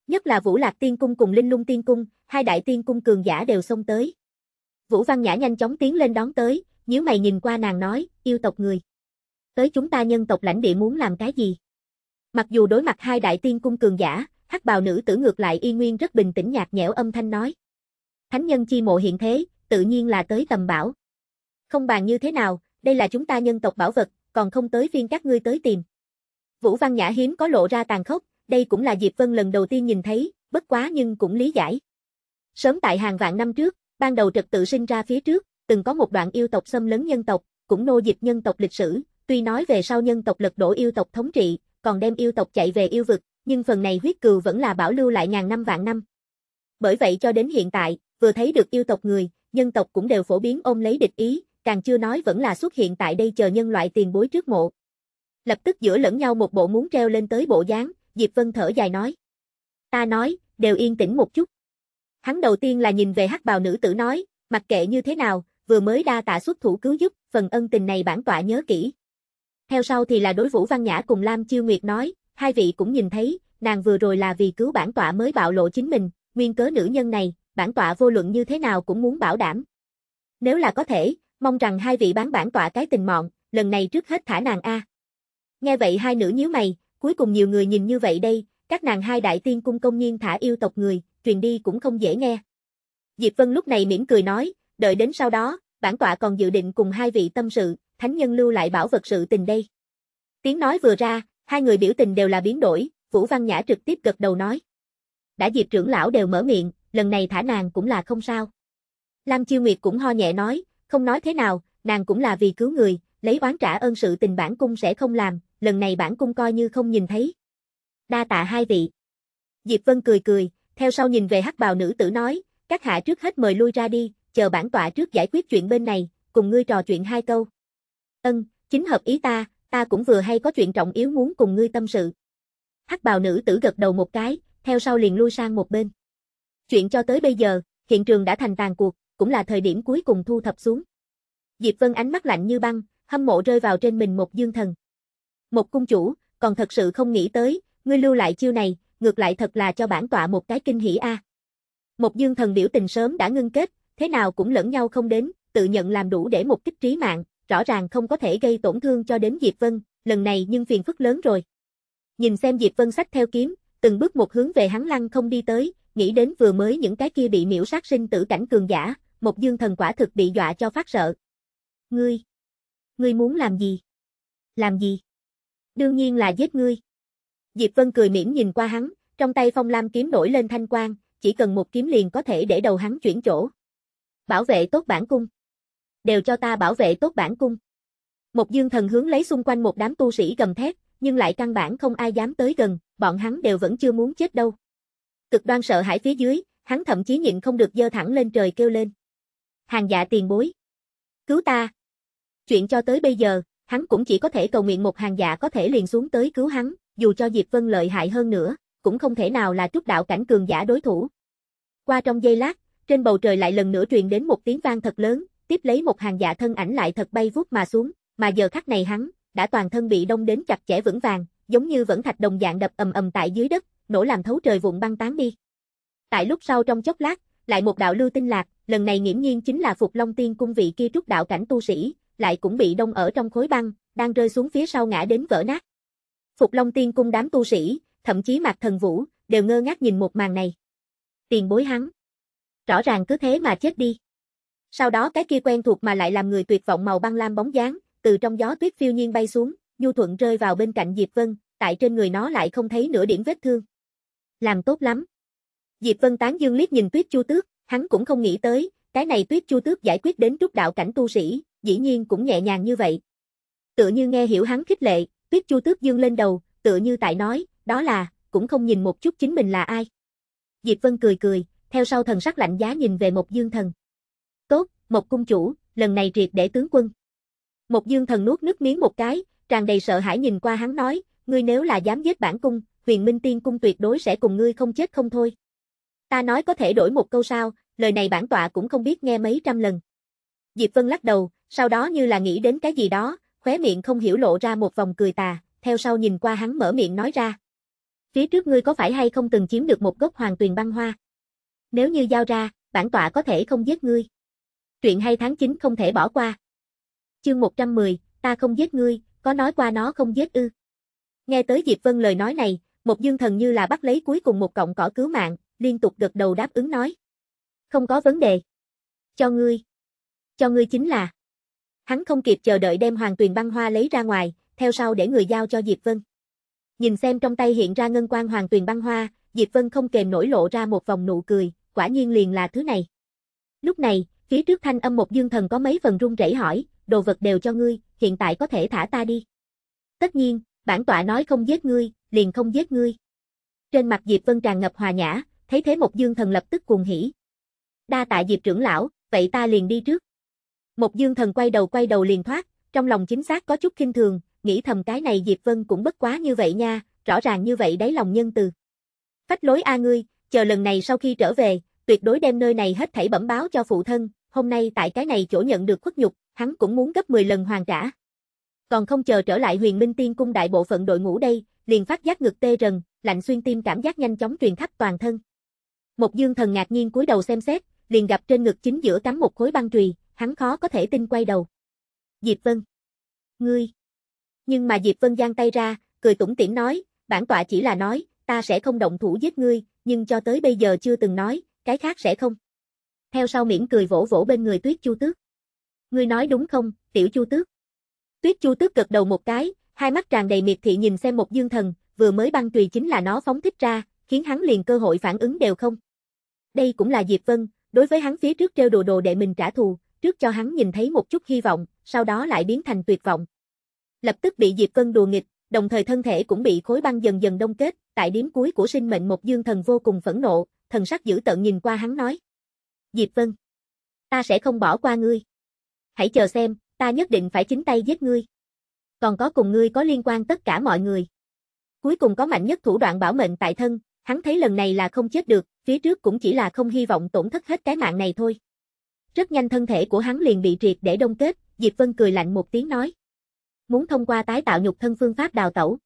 Nhất là Vũ Lạc Tiên Cung cùng Linh Lung Tiên Cung, hai đại tiên cung cường giả đều xông tới. Vũ Văn Nhã nhanh chóng tiến lên đón tới, nhíu mày nhìn qua nàng nói, yêu tộc người. Tới chúng ta nhân tộc lãnh địa muốn làm cái gì? Mặc dù đối mặt hai đại tiên cung cường giả, hắc bào nữ tử ngược lại y nguyên rất bình tĩnh nhạt nhẽo âm thanh nói. Thánh nhân chi mộ hiện thế, tự nhiên là tới tầm bảo. Không bàn như thế nào, đây là chúng ta nhân tộc bảo vật, còn không tới phiên các ngươi tới tìm. Vũ Văn Nhã hiếm có lộ ra tàn khốc, đây cũng là Diệp Vân lần đầu tiên nhìn thấy, bất quá nhưng cũng lý giải. Sớm tại hàng vạn năm trước, ban đầu trật tự sinh ra phía trước, từng có một đoạn yêu tộc xâm lấn nhân tộc, cũng nô dịch nhân tộc lịch sử, tuy nói về sau nhân tộc lật đổ yêu tộc thống trị, còn đem yêu tộc chạy về yêu vực, nhưng phần này huyết cừu vẫn là bảo lưu lại ngàn năm vạn năm. Bởi vậy cho đến hiện tại, vừa thấy được yêu tộc người, nhân tộc cũng đều phổ biến ôm lấy địch ý, càng chưa nói vẫn là xuất hiện tại đây chờ nhân loại tiền bối trước mộ. Lập tức giữa lẫn nhau một bộ muốn treo lên tới bộ dáng, Diệp Vân thở dài nói. Ta nói, đều yên tĩnh một chút. Hắn đầu tiên là nhìn về hắc bào nữ tử nói, mặc kệ như thế nào, vừa mới đa tạ xuất thủ cứu giúp, phần ân tình này bản tọa nhớ kỹ. Theo sau thì là đối Vũ Văn Nhã cùng Lam Chiêu Nguyệt nói, hai vị cũng nhìn thấy, nàng vừa rồi là vì cứu bản tọa mới bạo lộ chính mình, nguyên cớ nữ nhân này, bản tọa vô luận như thế nào cũng muốn bảo đảm. Nếu là có thể, Mong rằng hai vị bán bản tọa cái tình mọn, lần này trước hết thả nàng A. Nghe vậy hai nữ nhíu mày, cuối cùng nhiều người nhìn như vậy đây, các nàng hai đại tiên cung công nhiên thả yêu tộc người, truyền đi cũng không dễ nghe. Diệp Vân lúc này mỉm cười nói, đợi đến sau đó, bản tọa còn dự định cùng hai vị tâm sự, thánh nhân lưu lại bảo vật sự tình đây. Tiếng nói vừa ra, hai người biểu tình đều là biến đổi, Vũ Văn Nhã trực tiếp gật đầu nói. Đã Diệp trưởng lão đều mở miệng, lần này thả nàng cũng là không sao. Lam Chiêu Nguyệt cũng ho nhẹ nói, không nói thế nào, nàng cũng là vì cứu người, lấy oán trả ơn sự tình bản cung sẽ không làm, lần này bản cung coi như không nhìn thấy. Đa tạ hai vị. Diệp Vân cười cười, theo sau nhìn về hắc bào nữ tử nói, các hạ trước hết mời lui ra đi, chờ bản tọa trước giải quyết chuyện bên này, cùng ngươi trò chuyện hai câu. Ân, chính hợp ý ta, ta cũng vừa hay có chuyện trọng yếu muốn cùng ngươi tâm sự. Hắc bào nữ tử gật đầu một cái, theo sau liền lui sang một bên. Chuyện cho tới bây giờ, hiện trường đã thành tàn cuộc, cũng là thời điểm cuối cùng thu thập xuống. Diệp Vân ánh mắt lạnh như băng, hâm mộ rơi vào trên mình một dương thần. Một cung chủ, còn thật sự không nghĩ tới, ngươi lưu lại chiêu này, ngược lại thật là cho bản tọa một cái kinh hỉ a. À. Một dương thần biểu tình sớm đã ngưng kết, thế nào cũng lẫn nhau không đến, tự nhận làm đủ để một kích trí mạng, rõ ràng không có thể gây tổn thương cho đến Diệp Vân, lần này nhưng phiền phức lớn rồi. Nhìn xem Diệp Vân sách theo kiếm, từng bước một hướng về hắn lăng không đi tới, nghĩ đến vừa mới những cái kia bị miễu sát sinh tử cảnh cường giả, một dương thần quả thực bị dọa cho phát sợ. Ngươi! Ngươi muốn làm gì? Làm gì? Đương nhiên là giết ngươi. Diệp Vân cười mỉm nhìn qua hắn, trong tay phong lam kiếm nổi lên thanh quang, chỉ cần một kiếm liền có thể để đầu hắn chuyển chỗ. Bảo vệ tốt bản cung. Đều cho ta bảo vệ tốt bản cung. Một dương thần hướng lấy xung quanh một đám tu sĩ gầm thét, nhưng lại căn bản không ai dám tới gần, bọn hắn đều vẫn chưa muốn chết đâu cực đoan sợ hãi phía dưới, hắn thậm chí nhịn không được dơ thẳng lên trời kêu lên. Hàng dạ tiền bối. Cứu ta. Chuyện cho tới bây giờ, hắn cũng chỉ có thể cầu nguyện một hàng dạ có thể liền xuống tới cứu hắn, dù cho Diệp Vân lợi hại hơn nữa, cũng không thể nào là trúc đạo cảnh cường giả đối thủ. Qua trong giây lát, trên bầu trời lại lần nữa truyền đến một tiếng vang thật lớn, tiếp lấy một hàng dạ thân ảnh lại thật bay vút mà xuống, mà giờ khắc này hắn, đã toàn thân bị đông đến chặt chẽ vững vàng, giống như vẫn thạch đồng dạng đập ầm ầm tại dưới đất, nổ làm thấu trời vụn băng tán đi. Tại lúc sau trong chốc lát, lại một đạo lưu tinh lạc, lần này nghiễm nhiên chính là Phục Long Tiên cung vị kia trúc đạo cảnh tu sĩ, lại cũng bị đông ở trong khối băng, đang rơi xuống phía sau ngã đến vỡ nát. Phục Long Tiên cung đám tu sĩ, thậm chí Mạc Thần Vũ, đều ngơ ngác nhìn một màn này. Tiền bối hắn, rõ ràng cứ thế mà chết đi. Sau đó cái kia quen thuộc mà lại làm người tuyệt vọng màu băng lam bóng dáng, từ trong gió tuyết phiêu nhiên bay xuống, nhu thuận rơi vào bên cạnh Diệp Vân, tại trên người nó lại không thấy nửa điểm vết thương làm tốt lắm. Diệp Vân tán dương liếc nhìn Tuyết Chu Tước, hắn cũng không nghĩ tới, cái này Tuyết Chu Tước giải quyết đến trúc đạo cảnh tu sĩ, dĩ nhiên cũng nhẹ nhàng như vậy. Tựa như nghe hiểu hắn khích lệ, Tuyết Chu Tước dương lên đầu, tựa như tại nói, đó là, cũng không nhìn một chút chính mình là ai. Diệp Vân cười cười, theo sau thần sắc lạnh giá nhìn về Mộc Dương Thần. Tốt, Mộc Cung Chủ, lần này triệt để tướng quân. Mộc Dương Thần nuốt nước miếng một cái, tràn đầy sợ hãi nhìn qua hắn nói, ngươi nếu là dám giết bản cung, huyền minh tiên cung tuyệt đối sẽ cùng ngươi không chết không thôi. Ta nói có thể đổi một câu sao, lời này bản tọa cũng không biết nghe mấy trăm lần. Diệp Vân lắc đầu, sau đó như là nghĩ đến cái gì đó, khóe miệng không hiểu lộ ra một vòng cười tà, theo sau nhìn qua hắn mở miệng nói ra. Phía trước ngươi có phải hay không từng chiếm được một gốc hoàng tuyền băng hoa? Nếu như giao ra, bản tọa có thể không giết ngươi. Truyện hay tháng 9 không thể bỏ qua. Chương 110, ta không giết ngươi, có nói qua nó không giết ư. Nghe tới Diệp Vân lời nói này, một dương thần như là bắt lấy cuối cùng một cọng cỏ cứu mạng, liên tục gật đầu đáp ứng nói. Không có vấn đề. Cho ngươi. Cho ngươi chính là. Hắn không kịp chờ đợi đem hoàng tuyền băng hoa lấy ra ngoài, theo sau để người giao cho Diệp Vân. Nhìn xem trong tay hiện ra ngân quan hoàng tuyền băng hoa, Diệp Vân không kềm nổi lộ ra một vòng nụ cười, quả nhiên liền là thứ này. Lúc này, phía trước thanh âm một dương thần có mấy phần run rẩy hỏi, đồ vật đều cho ngươi, hiện tại có thể thả ta đi. Tất nhiên, bản tọa nói không giết ngươi, liền không giết ngươi. Trên mặt Diệp Vân tràn ngập hòa nhã, thấy thế một dương thần lập tức cuồng hỉ. Đa tạ Diệp trưởng lão, vậy ta liền đi trước. Một dương thần quay đầu quay đầu liền thoát, trong lòng chính xác có chút kinh thường, nghĩ thầm cái này Diệp Vân cũng bất quá như vậy nha, rõ ràng như vậy đấy lòng nhân từ. Phách lối a ngươi, chờ lần này sau khi trở về, tuyệt đối đem nơi này hết thảy bẩm báo cho phụ thân, hôm nay tại cái này chỗ nhận được khuất nhục, hắn cũng muốn gấp 10 lần hoàn trả. Còn không chờ trở lại huyền minh tiên cung đại bộ phận đội ngũ đây, liền phát giác ngực tê rần, lạnh xuyên tim cảm giác nhanh chóng truyền khắp toàn thân. Một dương thần ngạc nhiên cúi đầu xem xét, liền gặp trên ngực chính giữa cắm một khối băng chùy, hắn khó có thể tin quay đầu. Diệp Vân. Ngươi. Nhưng mà Diệp Vân giang tay ra, cười tủm tỉm nói, bản tọa chỉ là nói, ta sẽ không động thủ giết ngươi, nhưng cho tới bây giờ chưa từng nói, cái khác sẽ không. Theo sau miễn cười vỗ vỗ bên người Tuyết Chu Tước. Ngươi nói đúng không, tiểu Chu Tước? Tuyết Chu Tước gật đầu một cái, Hai mắt tràn đầy miệt thị nhìn xem một dương thần, vừa mới băng chùy chính là nó phóng thích ra, khiến hắn liền cơ hội phản ứng đều không. Đây cũng là Diệp Vân, đối với hắn phía trước treo đồ đồ để mình trả thù, trước cho hắn nhìn thấy một chút hy vọng, sau đó lại biến thành tuyệt vọng. Lập tức bị Diệp Vân đùa nghịch, đồng thời thân thể cũng bị khối băng dần dần đông kết, tại điểm cuối của sinh mệnh một dương thần vô cùng phẫn nộ, thần sắc dữ tợn nhìn qua hắn nói. Diệp Vân, ta sẽ không bỏ qua ngươi. Hãy chờ xem, ta nhất định phải chính tay giết ngươi còn có cùng ngươi có liên quan tất cả mọi người. Cuối cùng có mạnh nhất thủ đoạn bảo mệnh tại thân, hắn thấy lần này là không chết được, phía trước cũng chỉ là không hy vọng tổn thất hết cái mạng này thôi. Rất nhanh thân thể của hắn liền bị triệt để đông kết, Diệp Vân cười lạnh một tiếng nói. Muốn thông qua tái tạo nhục thân phương pháp đào tẩu.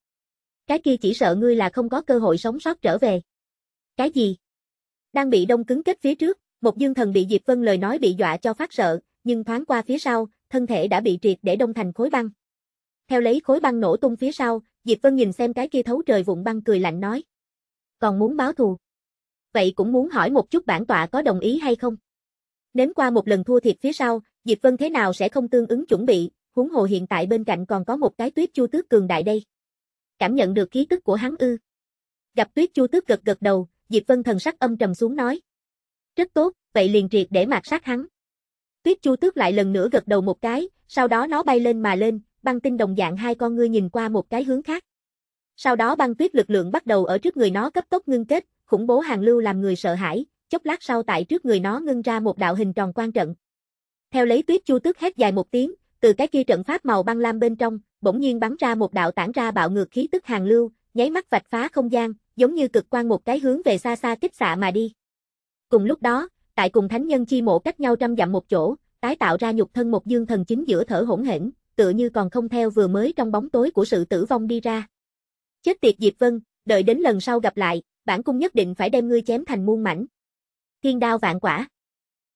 Cái kia chỉ sợ ngươi là không có cơ hội sống sót trở về. Cái gì? Đang bị đông cứng kết phía trước, một dương thần bị Diệp Vân lời nói bị dọa cho phát sợ, nhưng thoáng qua phía sau, thân thể đã bị triệt để đông thành khối băng. Theo lấy khối băng nổ tung phía sau, Diệp Vân nhìn xem cái kia thấu trời vụn băng cười lạnh nói. Còn muốn báo thù. Vậy cũng muốn hỏi một chút bản tọa có đồng ý hay không? Nếm qua một lần thua thiệt phía sau, Diệp Vân thế nào sẽ không tương ứng chuẩn bị, huống hồ hiện tại bên cạnh còn có một cái tuyết chu tước cường đại đây. Cảm nhận được khí tức của hắn ư. Gặp tuyết chu tước gật gật đầu, Diệp Vân thần sắc âm trầm xuống nói. Rất tốt, vậy liền triệt để mạt sát hắn. Tuyết chu tước lại lần nữa gật đầu một cái, sau đó nó bay lên mà lên, băng tinh đồng dạng hai con ngươi nhìn qua một cái hướng khác. Sau đó băng tuyết lực lượng bắt đầu ở trước người nó cấp tốc ngưng kết, khủng bố hàng lưu làm người sợ hãi, chốc lát sau tại trước người nó ngưng ra một đạo hình tròn quan trận. Theo lấy tuyết chu tước hét dài một tiếng, từ cái kia trận pháp màu băng lam bên trong, bỗng nhiên bắn ra một đạo tản ra bạo ngược khí tức hàng lưu, nháy mắt vạch phá không gian, giống như cực quan một cái hướng về xa xa kích xạ mà đi. Cùng lúc đó, tại cùng thánh nhân chi mộ cách nhau trăm dặm một chỗ, tái tạo ra nhục thân một dương thần chính giữa thở hỗn hển, tựa như còn không theo vừa mới trong bóng tối của sự tử vong đi ra. Chết tiệt Diệp Vân, đợi đến lần sau gặp lại, bản cung nhất định phải đem ngươi chém thành muôn mảnh. Thiên đao vạn quả.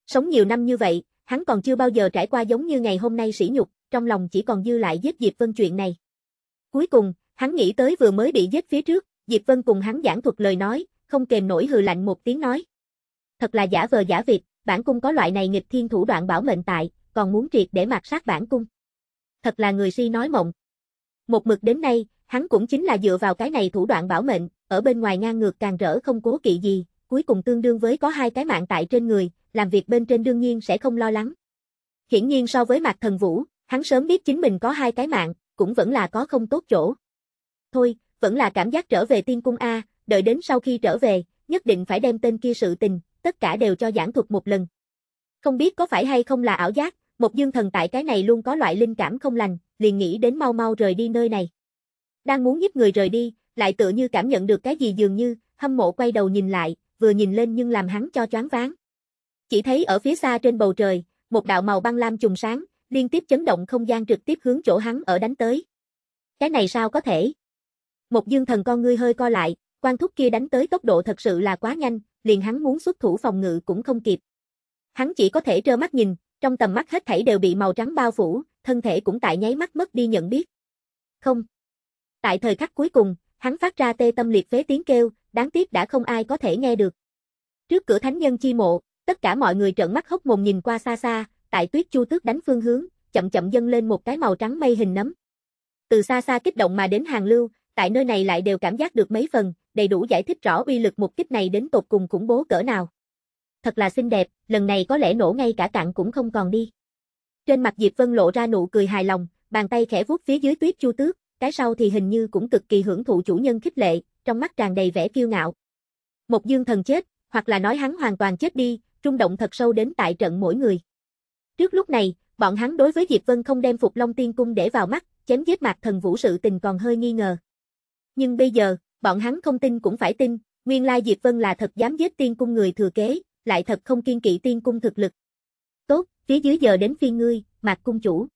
Sống nhiều năm như vậy, hắn còn chưa bao giờ trải qua giống như ngày hôm nay sỉ nhục, trong lòng chỉ còn dư lại giết Diệp Vân chuyện này. Cuối cùng, hắn nghĩ tới vừa mới bị giết phía trước, Diệp Vân cùng hắn giảng thuật lời nói, không kềm nổi hừ lạnh một tiếng nói. Thật là giả vờ giả vịt, bản cung có loại này nghịch thiên thủ đoạn bảo mệnh tại, còn muốn triệt để mạt sát bản cung thật là người si nói mộng. Một mực đến nay, hắn cũng chính là dựa vào cái này thủ đoạn bảo mệnh, ở bên ngoài ngang ngược càng rỡ không cố kỵ gì, cuối cùng tương đương với có hai cái mạng tại trên người, làm việc bên trên đương nhiên sẽ không lo lắng. Hiển nhiên so với mặt Thần Vũ, hắn sớm biết chính mình có hai cái mạng, cũng vẫn là có không tốt chỗ. Thôi, vẫn là cảm giác trở về tiên cung A, đợi đến sau khi trở về, nhất định phải đem tên kia sự tình, tất cả đều cho giảng thuật một lần. Không biết có phải hay không là ảo giác, một dương thần tại cái này luôn có loại linh cảm không lành, liền nghĩ đến mau mau rời đi nơi này. Đang muốn giúp người rời đi, lại tựa như cảm nhận được cái gì dường như, hâm mộ quay đầu nhìn lại, vừa nhìn lên nhưng làm hắn cho choáng váng. Chỉ thấy ở phía xa trên bầu trời, một đạo màu băng lam trùng sáng, liên tiếp chấn động không gian trực tiếp hướng chỗ hắn ở đánh tới. Cái này sao có thể? Một dương thần con ngươi hơi co lại, quan thúc kia đánh tới tốc độ thật sự là quá nhanh, liền hắn muốn xuất thủ phòng ngự cũng không kịp. Hắn chỉ có thể trơ mắt nhìn, trong tầm mắt hết thảy đều bị màu trắng bao phủ, thân thể cũng tại nháy mắt mất đi nhận biết. Không. Tại thời khắc cuối cùng, hắn phát ra tê tâm liệt phế tiếng kêu, đáng tiếc đã không ai có thể nghe được. Trước cửa thánh nhân chi mộ, tất cả mọi người trợn mắt hốc mồm nhìn qua xa xa, tại tuyết chu tước đánh phương hướng, chậm chậm dâng lên một cái màu trắng mây hình nấm. Từ xa xa kích động mà đến hàng lưu, tại nơi này lại đều cảm giác được mấy phần, đầy đủ giải thích rõ uy lực một kích này đến tột cùng khủng bố cỡ nào thật là xinh đẹp, lần này có lẽ nổ ngay cả cạn cũng không còn đi. Trên mặt Diệp Vân lộ ra nụ cười hài lòng, bàn tay khẽ vuốt phía dưới tuyết chu tước, cái sau thì hình như cũng cực kỳ hưởng thụ chủ nhân khích lệ, trong mắt tràn đầy vẻ kiêu ngạo. Một dương thần chết, hoặc là nói hắn hoàn toàn chết đi, trung động thật sâu đến tại trận mỗi người. Trước lúc này, bọn hắn đối với Diệp Vân không đem Phục Long Tiên Cung để vào mắt, chém giết mạc thần vũ sự tình còn hơi nghi ngờ. Nhưng bây giờ, bọn hắn không tin cũng phải tin, nguyên lai Diệp Vân là thật dám giết tiên cung người thừa kế, lại thật không kiên kỵ tiên cung thực lực. Tốt, phía dưới giờ đến phiên ngươi, Mạc cung chủ.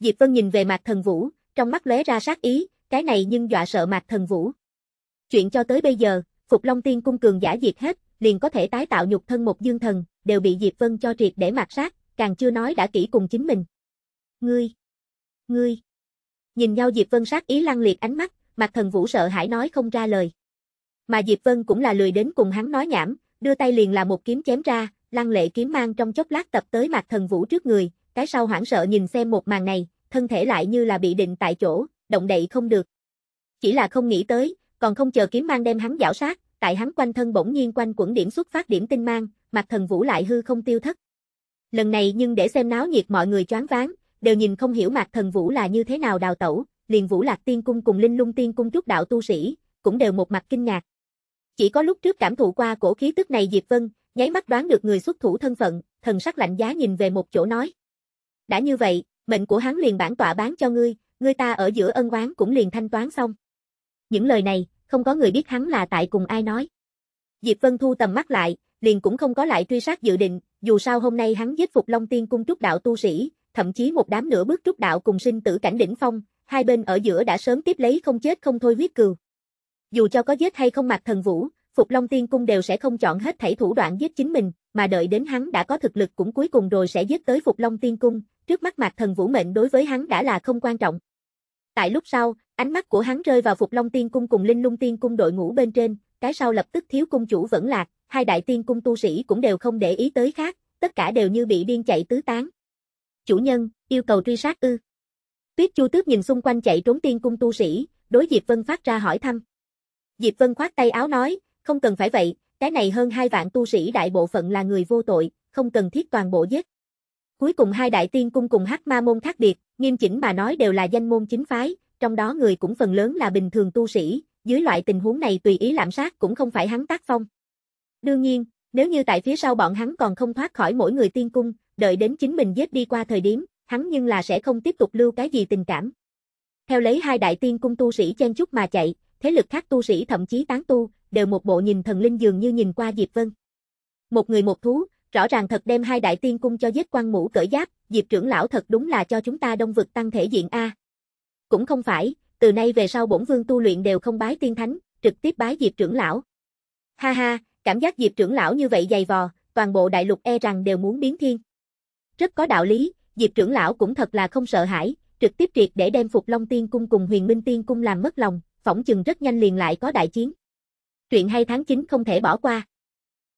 Diệp Vân nhìn về Mạc Thần Vũ, trong mắt lóe ra sát ý, cái này nhưng dọa sợ Mạc Thần Vũ. Chuyện cho tới bây giờ, Phục Long Tiên cung cường giả diệt hết, liền có thể tái tạo nhục thân một dương thần, đều bị Diệp Vân cho triệt để mạt sát, càng chưa nói đã kỹ cùng chính mình. Ngươi, ngươi. Nhìn nhau Diệp Vân sát ý lăng liệt ánh mắt, Mạc Thần Vũ sợ hãi nói không ra lời. Mà Diệp Vân cũng là lười đến cùng hắn nói nhảm, đưa tay liền là một kiếm chém ra, lăng lệ kiếm mang trong chốc lát tập tới mặt Thần Vũ trước người, cái sau hoảng sợ nhìn xem một màn này, thân thể lại như là bị định tại chỗ, động đậy không được. Chỉ là không nghĩ tới, còn không chờ kiếm mang đem hắn giảo sát, tại hắn quanh thân bỗng nhiên quanh quẩn điểm xuất phát điểm tinh mang, mặt Thần Vũ lại hư không tiêu thất. Lần này nhưng để xem náo nhiệt mọi người choáng váng, đều nhìn không hiểu mặt Thần Vũ là như thế nào đào tẩu, liền Vũ Lạc Tiên Cung cùng Linh Lung Tiên Cung trúc đạo tu sĩ, cũng đều một mặt kinh ngạc. Chỉ có lúc trước cảm thụ qua cổ khí tức này Diệp Vân, nháy mắt đoán được người xuất thủ thân phận, thần sắc lạnh giá nhìn về một chỗ nói. Đã như vậy, mệnh của hắn liền bản tọa bán cho ngươi, ngươi ta ở giữa ân oán cũng liền thanh toán xong. Những lời này, không có người biết hắn là tại cùng ai nói. Diệp Vân thu tầm mắt lại, liền cũng không có lại truy sát dự định, dù sao hôm nay hắn giết phục Long Tiên cung trúc đạo tu sĩ, thậm chí một đám nửa bước trúc đạo cùng sinh tử cảnh đỉnh phong, hai bên ở giữa đã sớm tiếp lấy không chết không thôi huyết cừu. Dù cho có giết hay không mặc thần vũ, Phục Long Tiên Cung đều sẽ không chọn hết thảy thủ đoạn giết chính mình, mà đợi đến hắn đã có thực lực cũng cuối cùng rồi sẽ giết tới Phục Long Tiên Cung, trước mắt Mạc Thần Vũ mệnh đối với hắn đã là không quan trọng. Tại lúc sau, ánh mắt của hắn rơi vào Phục Long Tiên Cung cùng Linh Lung Tiên Cung đội ngũ bên trên, cái sau lập tức thiếu cung chủ vẫn lạc, hai đại tiên cung tu sĩ cũng đều không để ý tới khác, tất cả đều như bị điên chạy tứ tán. Chủ nhân, yêu cầu truy sát ư? Tuyết Chu Tước nhìn xung quanh chạy trốn tiên cung tu sĩ, đối Diệp Vân phát ra hỏi thăm. Diệp Vân khoát tay áo nói, không cần phải vậy, cái này hơn hai vạn tu sĩ đại bộ phận là người vô tội, không cần thiết toàn bộ giết. Cuối cùng hai đại tiên cung cùng hắc ma môn khác biệt, nghiêm chỉnh mà nói đều là danh môn chính phái, trong đó người cũng phần lớn là bình thường tu sĩ, dưới loại tình huống này tùy ý lạm sát cũng không phải hắn tác phong. Đương nhiên, nếu như tại phía sau bọn hắn còn không thoát khỏi mỗi người tiên cung, đợi đến chính mình giết đi qua thời điểm, hắn nhưng là sẽ không tiếp tục lưu cái gì tình cảm. Theo lấy hai đại tiên cung tu sĩ chen chút mà chạy, thế lực khác tu sĩ thậm chí tán tu, đều một bộ nhìn thần linh dường như nhìn qua Diệp Vân. Một người một thú, rõ ràng thật đem hai đại tiên cung cho giết quan mũ cởi giáp, Diệp trưởng lão thật đúng là cho chúng ta đông vực tăng thể diện A. Cũng không phải, từ nay về sau bổn vương tu luyện đều không bái tiên thánh, trực tiếp bái Diệp trưởng lão. Ha ha, cảm giác Diệp trưởng lão như vậy dày vò, toàn bộ đại lục e rằng đều muốn biến thiên. Rất có đạo lý, Diệp trưởng lão cũng thật là không sợ hãi, trực tiếp triệt để đem Phục Long Tiên Cung cùng Huyền Minh Tiên Cung làm mất lòng, phỏng chừng rất nhanh liền lại có đại chiến. Truyện hay tháng 9 không thể bỏ qua.